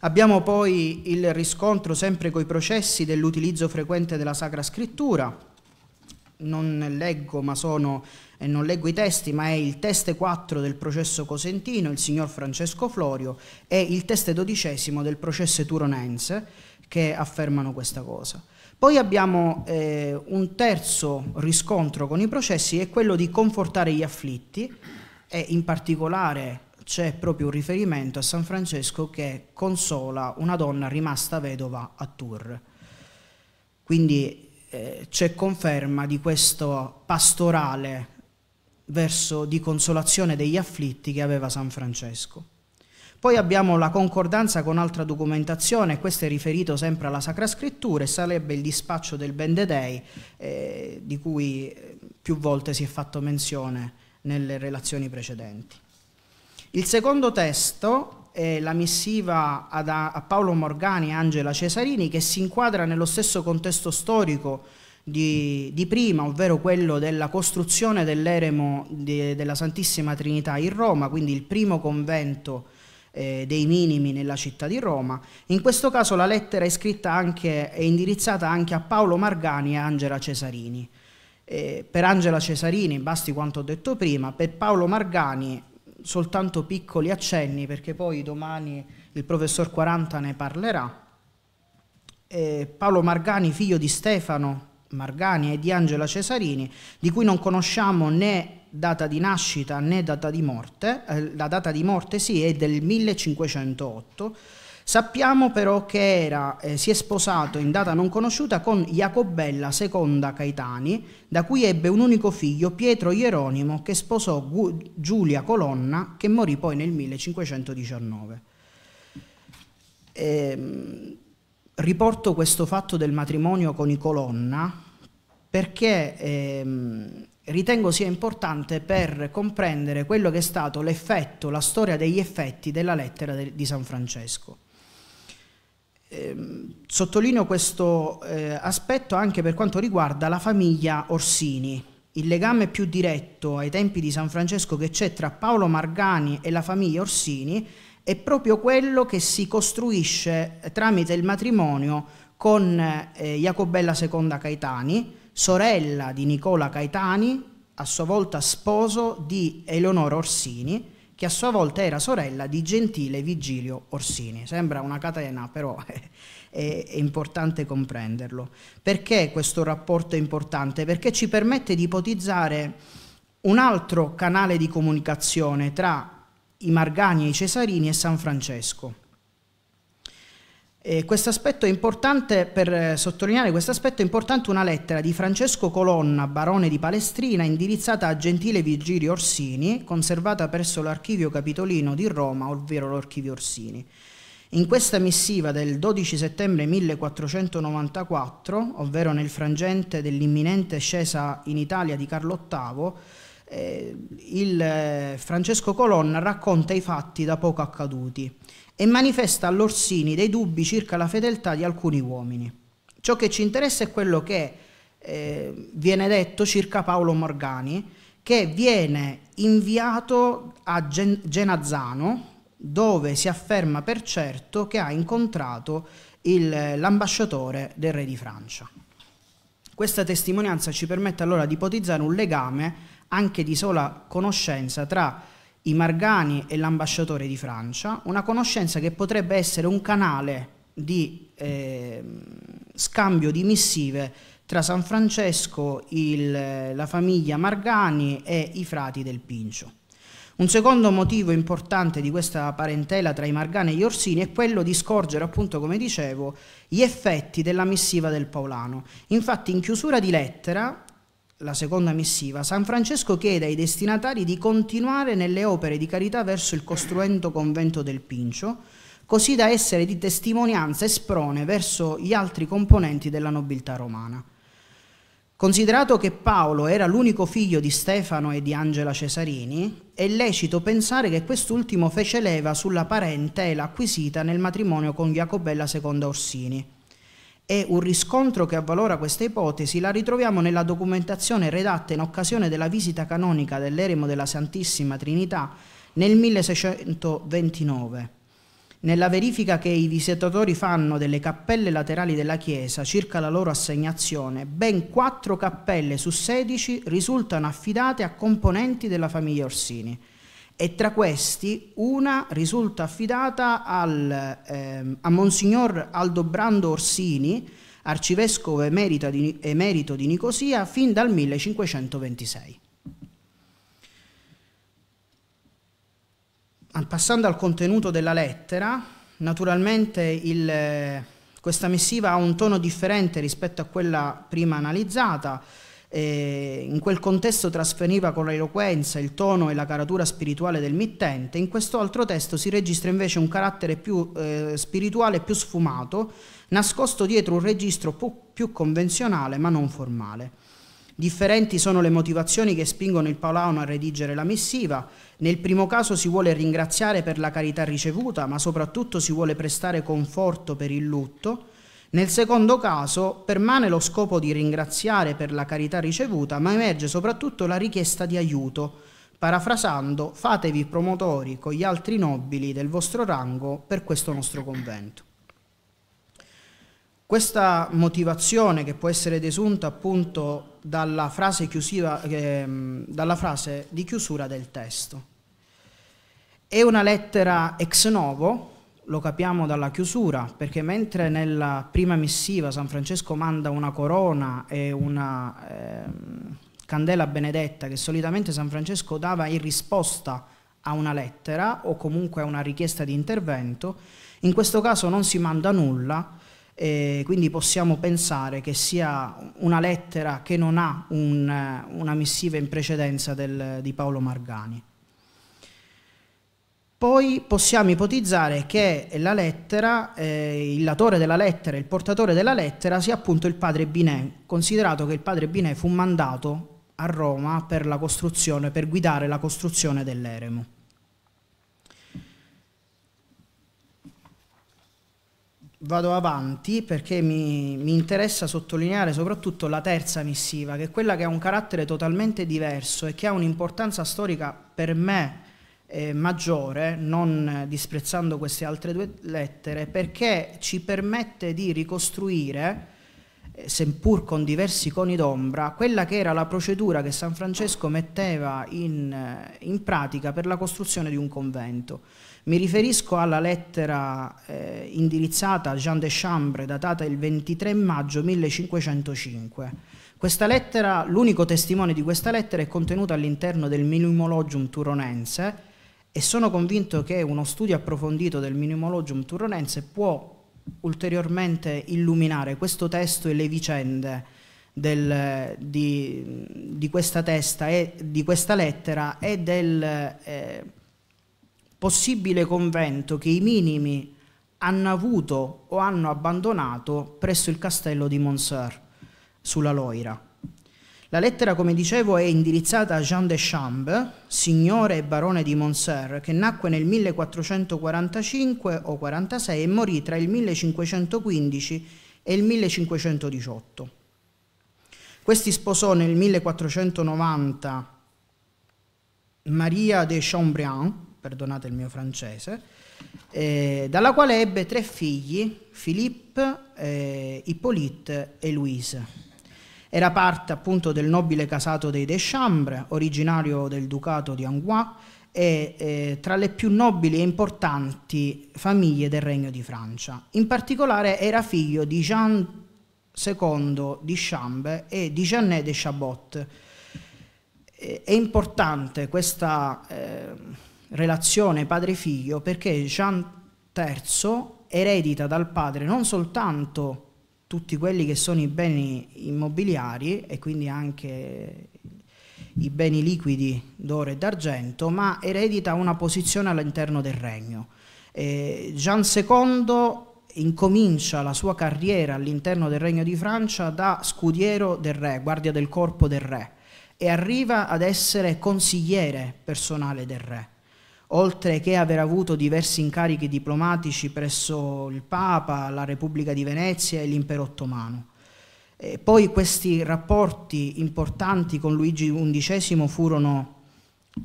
Abbiamo poi il riscontro sempre coi processi dell'utilizzo frequente della Sacra Scrittura. Non leggo, sono, eh, non leggo, i testi, ma è il teste 4 del processo cosentino, il signor Francesco Florio, e il teste 12 del processo turonense che affermano questa cosa. Poi abbiamo eh, un terzo riscontro con i processi, è quello di confortare gli afflitti e in particolare c'è proprio un riferimento a San Francesco che consola una donna rimasta vedova a Tours. Quindi eh, c'è conferma di questo pastorale verso di consolazione degli afflitti che aveva San Francesco. Poi abbiamo la concordanza con altra documentazione, questo è riferito sempre alla Sacra Scrittura e sarebbe il dispaccio del Bendedei eh, di cui eh, più volte si è fatto menzione nelle relazioni precedenti. Il secondo testo è la missiva a, a Paolo Morgani e Angela Cesarini che si inquadra nello stesso contesto storico di, di, prima, ovvero quello della costruzione dell'eremo de, della Santissima Trinità in Roma, quindi il primo convento eh, dei minimi nella città di Roma. In questo caso la lettera è scritta anche, è indirizzata anche a Paolo Margani e Angela Cesarini. Eh, per Angela Cesarini basti quanto ho detto prima, per Paolo Margani soltanto piccoli accenni perché poi domani il professor 40 ne parlerà. Eh, Paolo Margani, figlio di Stefano Margani e di Angela Cesarini, di cui non conosciamo né data di nascita né data di morte, eh, la data di morte sì è del 1508, sappiamo però che era, eh, si è sposato in data non conosciuta con Jacobella II Caetani, da cui ebbe un unico figlio, Pietro Ieronimo, che sposò Gu Giulia Colonna, che morì poi nel 1519. Eh, riporto questo fatto del matrimonio con i Colonna perché ehm, ritengo sia importante per comprendere quello che è stato l'effetto, la storia degli effetti della lettera de di San Francesco. Ehm, sottolineo questo eh, aspetto anche per quanto riguarda la famiglia Orsini, il legame più diretto ai tempi di San Francesco che c'è tra Paolo Margani e la famiglia Orsini è proprio quello che si costruisce tramite il matrimonio con eh, Jacobella II Caetani, sorella di Nicola Caetani, a sua volta sposo di Eleonora Orsini, che a sua volta era sorella di Gentile Vigilio Orsini. Sembra una catena, però è, è, importante comprenderlo. Perché questo rapporto è importante? Perché ci permette di ipotizzare un altro canale di comunicazione tra i Margani e i Cesarini e San Francesco questo aspetto è importante, per eh, sottolineare questo aspetto è importante una lettera di Francesco Colonna, barone di Palestrina, indirizzata a Gentile Virgilio Orsini, conservata presso l'archivio capitolino di Roma, ovvero l'archivio Orsini. In questa missiva del 12 settembre 1494, ovvero nel frangente dell'imminente scesa in Italia di Carlo VIII, eh, il eh, Francesco Colonna racconta i fatti da poco accaduti e manifesta all'Orsini dei dubbi circa la fedeltà di alcuni uomini. Ciò che ci interessa è quello che eh, viene detto circa Paolo Morgani, che viene inviato a Gen Genazzano, dove si afferma per certo che ha incontrato l'ambasciatore del re di Francia. Questa testimonianza ci permette allora di ipotizzare un legame anche di sola conoscenza tra i Margani e l'ambasciatore di Francia, una conoscenza che potrebbe essere un canale di eh, scambio di missive tra San Francesco, il, la famiglia Margani e i frati del Pincio. Un secondo motivo importante di questa parentela tra i Margani e gli Orsini è quello di scorgere, appunto, come dicevo, gli effetti della missiva del Paolano. Infatti, in chiusura di lettera, la seconda missiva, San Francesco chiede ai destinatari di continuare nelle opere di carità verso il costruendo convento del Pincio, così da essere di testimonianza e sprone verso gli altri componenti della nobiltà romana. Considerato che Paolo era l'unico figlio di Stefano e di Angela Cesarini, è lecito pensare che quest'ultimo fece leva sulla parentela acquisita nel matrimonio con Jacobella II Orsini e un riscontro che avvalora questa ipotesi la ritroviamo nella documentazione redatta in occasione della visita canonica dell'eremo della Santissima Trinità nel 1629. Nella verifica che i visitatori fanno delle cappelle laterali della chiesa circa la loro assegnazione, ben quattro cappelle su 16 risultano affidate a componenti della famiglia Orsini, e tra questi una risulta affidata al, ehm, a Monsignor Aldobrando Orsini, arcivescovo emerito di, emerito di Nicosia, fin dal 1526. Passando al contenuto della lettera, naturalmente il, questa missiva ha un tono differente rispetto a quella prima analizzata, eh, in quel contesto trasferiva con l'eloquenza il tono e la caratura spirituale del mittente, in questo altro testo si registra invece un carattere più eh, spirituale, più sfumato, nascosto dietro un registro più convenzionale ma non formale. Differenti sono le motivazioni che spingono il Paolano a redigere la missiva. Nel primo caso si vuole ringraziare per la carità ricevuta, ma soprattutto si vuole prestare conforto per il lutto, nel secondo caso permane lo scopo di ringraziare per la carità ricevuta, ma emerge soprattutto la richiesta di aiuto. Parafrasando, fatevi promotori con gli altri nobili del vostro rango per questo nostro convento. Questa motivazione che può essere desunta appunto dalla frase, chiusiva, eh, dalla frase di chiusura del testo. È una lettera ex novo, lo capiamo dalla chiusura, perché mentre nella prima missiva San Francesco manda una corona e una eh, candela benedetta che solitamente San Francesco dava in risposta a una lettera o comunque a una richiesta di intervento, in questo caso non si manda nulla, eh, quindi possiamo pensare che sia una lettera che non ha un, una missiva in precedenza del, di Paolo Margani. Poi possiamo ipotizzare che la lettera, eh, il latore della lettera, il portatore della lettera sia appunto il padre Binet, considerato che il padre Binet fu mandato a Roma per, per guidare la costruzione dell'eremo. Vado avanti perché mi, mi interessa sottolineare soprattutto la terza missiva, che è quella che ha un carattere totalmente diverso e che ha un'importanza storica per me eh, maggiore, non disprezzando queste altre due lettere, perché ci permette di ricostruire, eh, seppur con diversi coni d'ombra, quella che era la procedura che San Francesco metteva in, eh, in pratica per la costruzione di un convento. Mi riferisco alla lettera eh, indirizzata a Jean de Chambre, datata il 23 maggio 1505. Questa lettera, l'unico testimone di questa lettera è contenuto all'interno del Minimologium turonense, e sono convinto che uno studio approfondito del minimologium turronense può ulteriormente illuminare questo testo e le vicende del, di, di, questa testa e di questa lettera e del eh, possibile convento che i minimi hanno avuto o hanno abbandonato presso il castello di Monseur sulla Loira. La lettera, come dicevo, è indirizzata a Jean de Chambes, signore e barone di Monser, che nacque nel 1445 o 46 e morì tra il 1515 e il 1518. Questi sposò nel 1490 Maria de Chambrian, perdonate il mio francese, eh, dalla quale ebbe tre figli, Philippe, eh, Hippolyte e Louise. Era parte appunto del nobile casato dei Deschambre, originario del ducato di Angois e eh, tra le più nobili e importanti famiglie del Regno di Francia. In particolare era figlio di Jean II di Chambes e di Jeannet de Chabot. Eh, è importante questa eh, relazione padre-figlio perché Jean III eredita dal padre non soltanto tutti quelli che sono i beni immobiliari e quindi anche i beni liquidi d'oro e d'argento, ma eredita una posizione all'interno del regno. Eh, Gian II incomincia la sua carriera all'interno del Regno di Francia da scudiero del re, guardia del corpo del re, e arriva ad essere consigliere personale del re oltre che aver avuto diversi incarichi diplomatici presso il Papa, la Repubblica di Venezia e l'Impero ottomano. E poi questi rapporti importanti con Luigi XI furono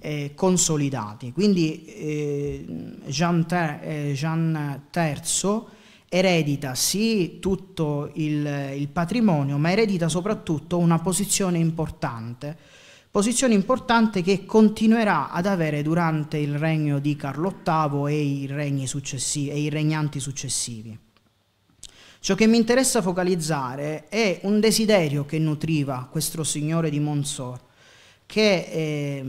eh, consolidati, quindi eh, Jean, Ter eh, Jean, III eredita sì tutto il, il patrimonio, ma eredita soprattutto una posizione importante posizione importante che continuerà ad avere durante il regno di Carlo VIII e i, regni successivi, e i regnanti successivi. Ciò che mi interessa focalizzare è un desiderio che nutriva questo signore di Monsor, che eh,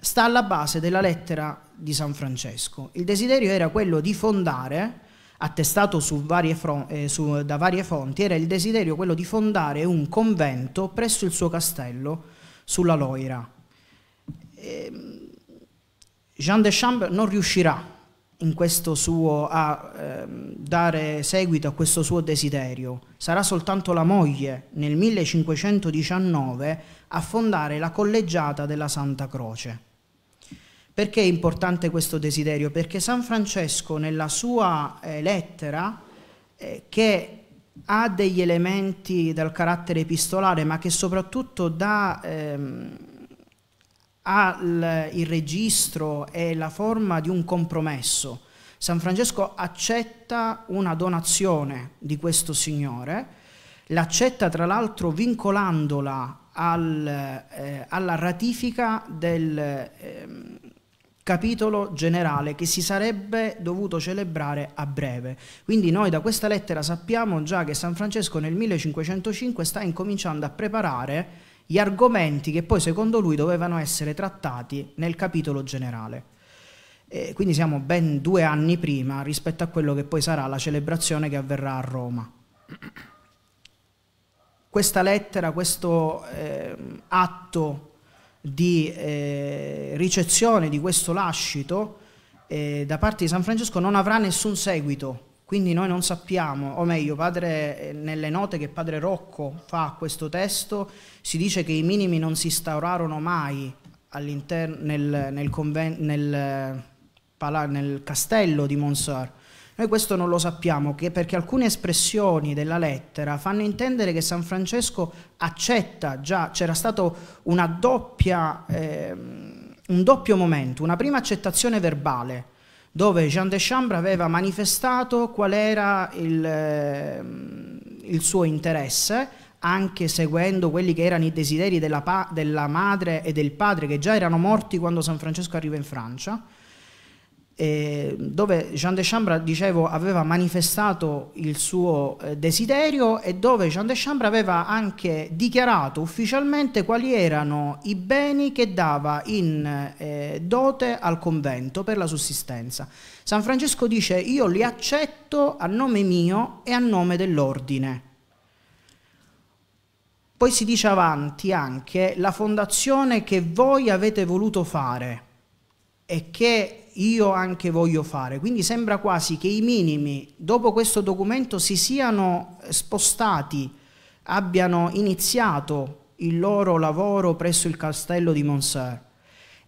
sta alla base della lettera di San Francesco. Il desiderio era quello di fondare, attestato varie eh, su, da varie fonti, era il desiderio quello di fondare un convento presso il suo castello, sulla Loira. E ehm, Jean Deschamps non riuscirà suo, a eh, dare seguito a questo suo desiderio. Sarà soltanto la moglie nel 1519 a fondare la collegiata della Santa Croce. Perché è importante questo desiderio? Perché San Francesco nella sua eh, lettera eh, che ha degli elementi dal carattere epistolare, ma che soprattutto dà, ehm, ha il, il registro e la forma di un compromesso. San Francesco accetta una donazione di questo Signore, l'accetta tra l'altro vincolandola al, eh, alla ratifica del, eh, capitolo generale che si sarebbe dovuto celebrare a breve. Quindi noi da questa lettera sappiamo già che San Francesco nel 1505 sta incominciando a preparare gli argomenti che poi secondo lui dovevano essere trattati nel capitolo generale. E quindi siamo ben due anni prima rispetto a quello che poi sarà la celebrazione che avverrà a Roma. Questa lettera, questo eh, atto di eh, ricezione di questo lascito eh, da parte di San Francesco non avrà nessun seguito. Quindi noi non sappiamo, o meglio, padre, eh, nelle note che padre Rocco fa a questo testo si dice che i minimi non si instaurarono mai nel, nel, nel, eh, nel castello di Monsar, noi questo non lo sappiamo perché alcune espressioni della lettera fanno intendere che San Francesco accetta già, c'era stato doppia, eh, un doppio momento, una prima accettazione verbale dove Jean de Chambre aveva manifestato qual era il, eh, il suo interesse anche seguendo quelli che erano i desideri della, della, madre e del padre che già erano morti quando San Francesco arriva in Francia, eh, dove Jean de Chambra, dicevo, aveva manifestato il suo eh, desiderio e dove Jean de Chambra aveva anche dichiarato ufficialmente quali erano i beni che dava in eh, dote al convento per la sussistenza. San Francesco dice io li accetto a nome mio e a nome dell'ordine. Poi si dice avanti anche la fondazione che voi avete voluto fare e che io anche voglio fare. Quindi sembra quasi che i minimi, dopo questo documento, si siano spostati, abbiano iniziato il loro lavoro presso il castello di Monserrat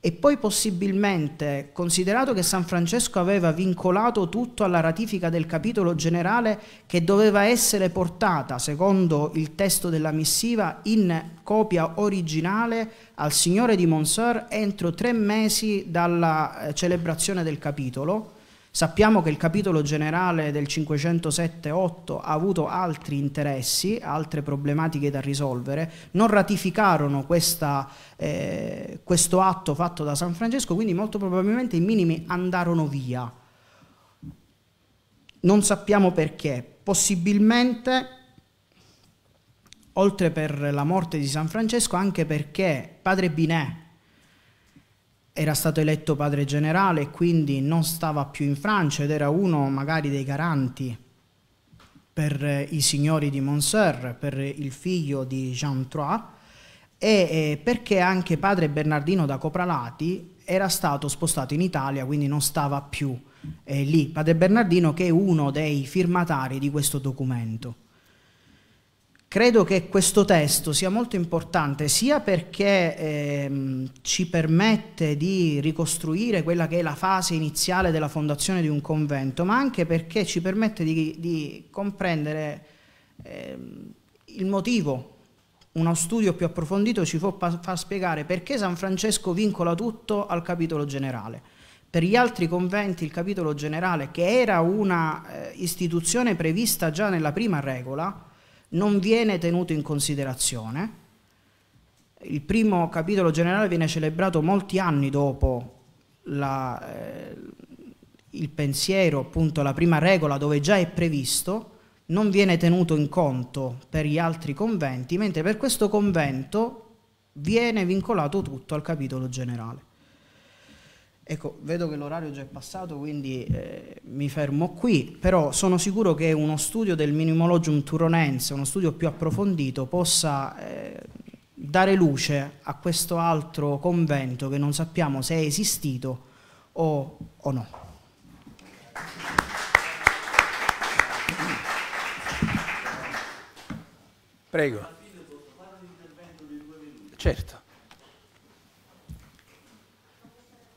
e poi possibilmente, considerato che San Francesco aveva vincolato tutto alla ratifica del capitolo generale che doveva essere portata, secondo il testo della missiva, in copia originale al Signore di Monseur entro tre mesi dalla eh, celebrazione del capitolo, Sappiamo che il capitolo generale del 507-8 ha avuto altri interessi, altre problematiche da risolvere, non ratificarono questa, eh, questo atto fatto da San Francesco, quindi molto probabilmente i minimi andarono via. Non sappiamo perché, possibilmente oltre per la morte di San Francesco anche perché padre Binè era stato eletto padre generale e quindi non stava più in Francia ed era uno magari dei garanti per eh, i signori di Monser, per il figlio di Jean Trois, e eh, perché anche padre Bernardino da Copralati era stato spostato in Italia, quindi non stava più eh, lì. Padre Bernardino che è uno dei firmatari di questo documento. Credo che questo testo sia molto importante sia perché ehm, ci permette di ricostruire quella che è la fase iniziale della fondazione di un convento, ma anche perché ci permette di, di comprendere ehm, il motivo. Uno studio più approfondito ci fa, far spiegare perché San Francesco vincola tutto al capitolo generale. Per gli altri conventi il capitolo generale, che era una eh, istituzione prevista già nella prima regola, non viene tenuto in considerazione. Il primo capitolo generale viene celebrato molti anni dopo la, eh, il pensiero, appunto la prima regola dove già è previsto, non viene tenuto in conto per gli altri conventi, mentre per questo convento viene vincolato tutto al capitolo generale. Ecco, vedo che l'orario già è passato, quindi eh, mi fermo qui, però sono sicuro che uno studio del minimologium turonense, uno studio più approfondito, possa eh, dare luce a questo altro convento che non sappiamo se è esistito o, o no. Prego. Certo.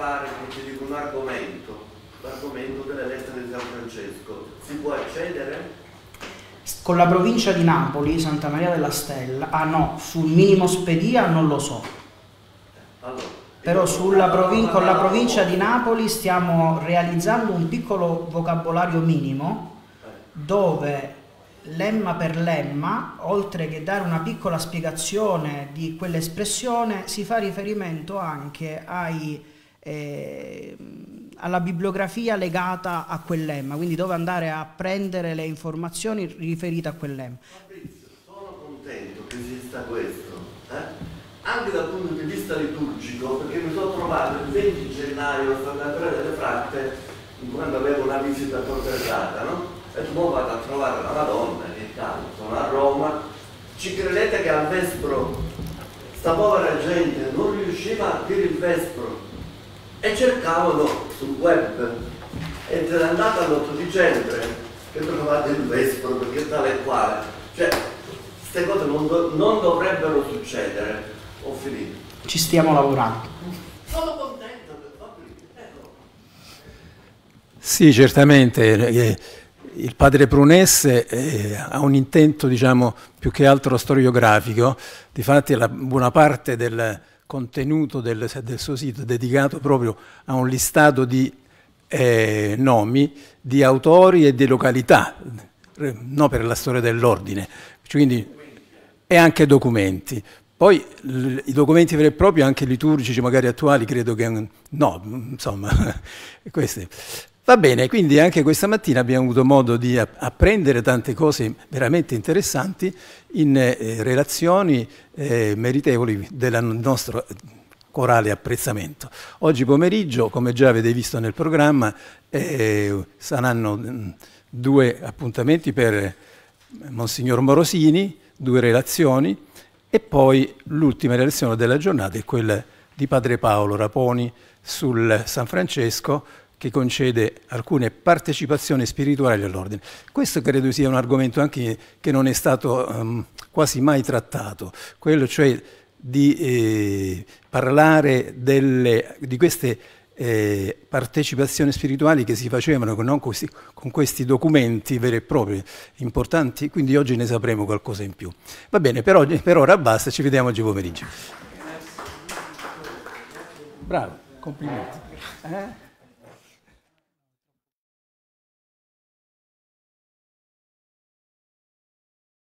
trovare, ti un argomento, l'argomento delle lettere di San Francesco. Si può accedere? Con la provincia di Napoli, Santa Maria della Stella, ah no, sul minimo spedia non lo so. Allora, però provin con la provincia di Napoli stiamo realizzando un piccolo vocabolario minimo eh. dove lemma per lemma, oltre che dare una piccola spiegazione di quell'espressione, si fa riferimento anche ai eh, alla bibliografia legata a quel lemma, quindi dove andare a prendere le informazioni riferite a quel lemma. sono contento che esista questo, eh? anche dal punto di vista liturgico, perché mi sono trovato il 20 gennaio a Sant'Andrea delle Fratte, quando avevo una visita tormentata, no? e tu vado a trovare la Madonna, che tanto sono a Roma, ci credete che al Vespro sta povera gente non riusciva a dire il Vespro e cercavano sul web ed era andata l'8 dicembre che trovate il vescovo perché tale e quale cioè queste cose non, do non dovrebbero succedere ho finito ci stiamo lavorando sono contento per fatto ecco. sì certamente eh, eh, il padre Prunesse eh, ha un intento, diciamo, più che altro storiografico, difatti la buona parte del, contenuto del, del, suo sito dedicato proprio a un listato di eh, nomi di autori e di località, non per la storia dell'ordine, Quindi, e anche documenti. Poi i documenti veri e propri, anche liturgici, magari attuali, credo che no, insomma, questi. Va bene, quindi anche questa mattina abbiamo avuto modo di apprendere tante cose veramente interessanti in eh, relazioni eh, meritevoli del nostro corale apprezzamento. Oggi pomeriggio, come già avete visto nel programma, eh, saranno mm, due appuntamenti per Monsignor Morosini, due relazioni e poi l'ultima relazione della giornata è quella di Padre Paolo Raponi sul San Francesco che concede alcune partecipazioni spirituali all'ordine. Questo credo sia un argomento anche che non è stato um, quasi mai trattato, quello cioè di eh, parlare delle, di queste eh, partecipazioni spirituali che si facevano con, così, con, questi documenti veri e propri importanti, quindi oggi ne sapremo qualcosa in più. Va bene, per, oggi, per ora basta, ci vediamo oggi pomeriggio. Bravo, complimenti. Eh?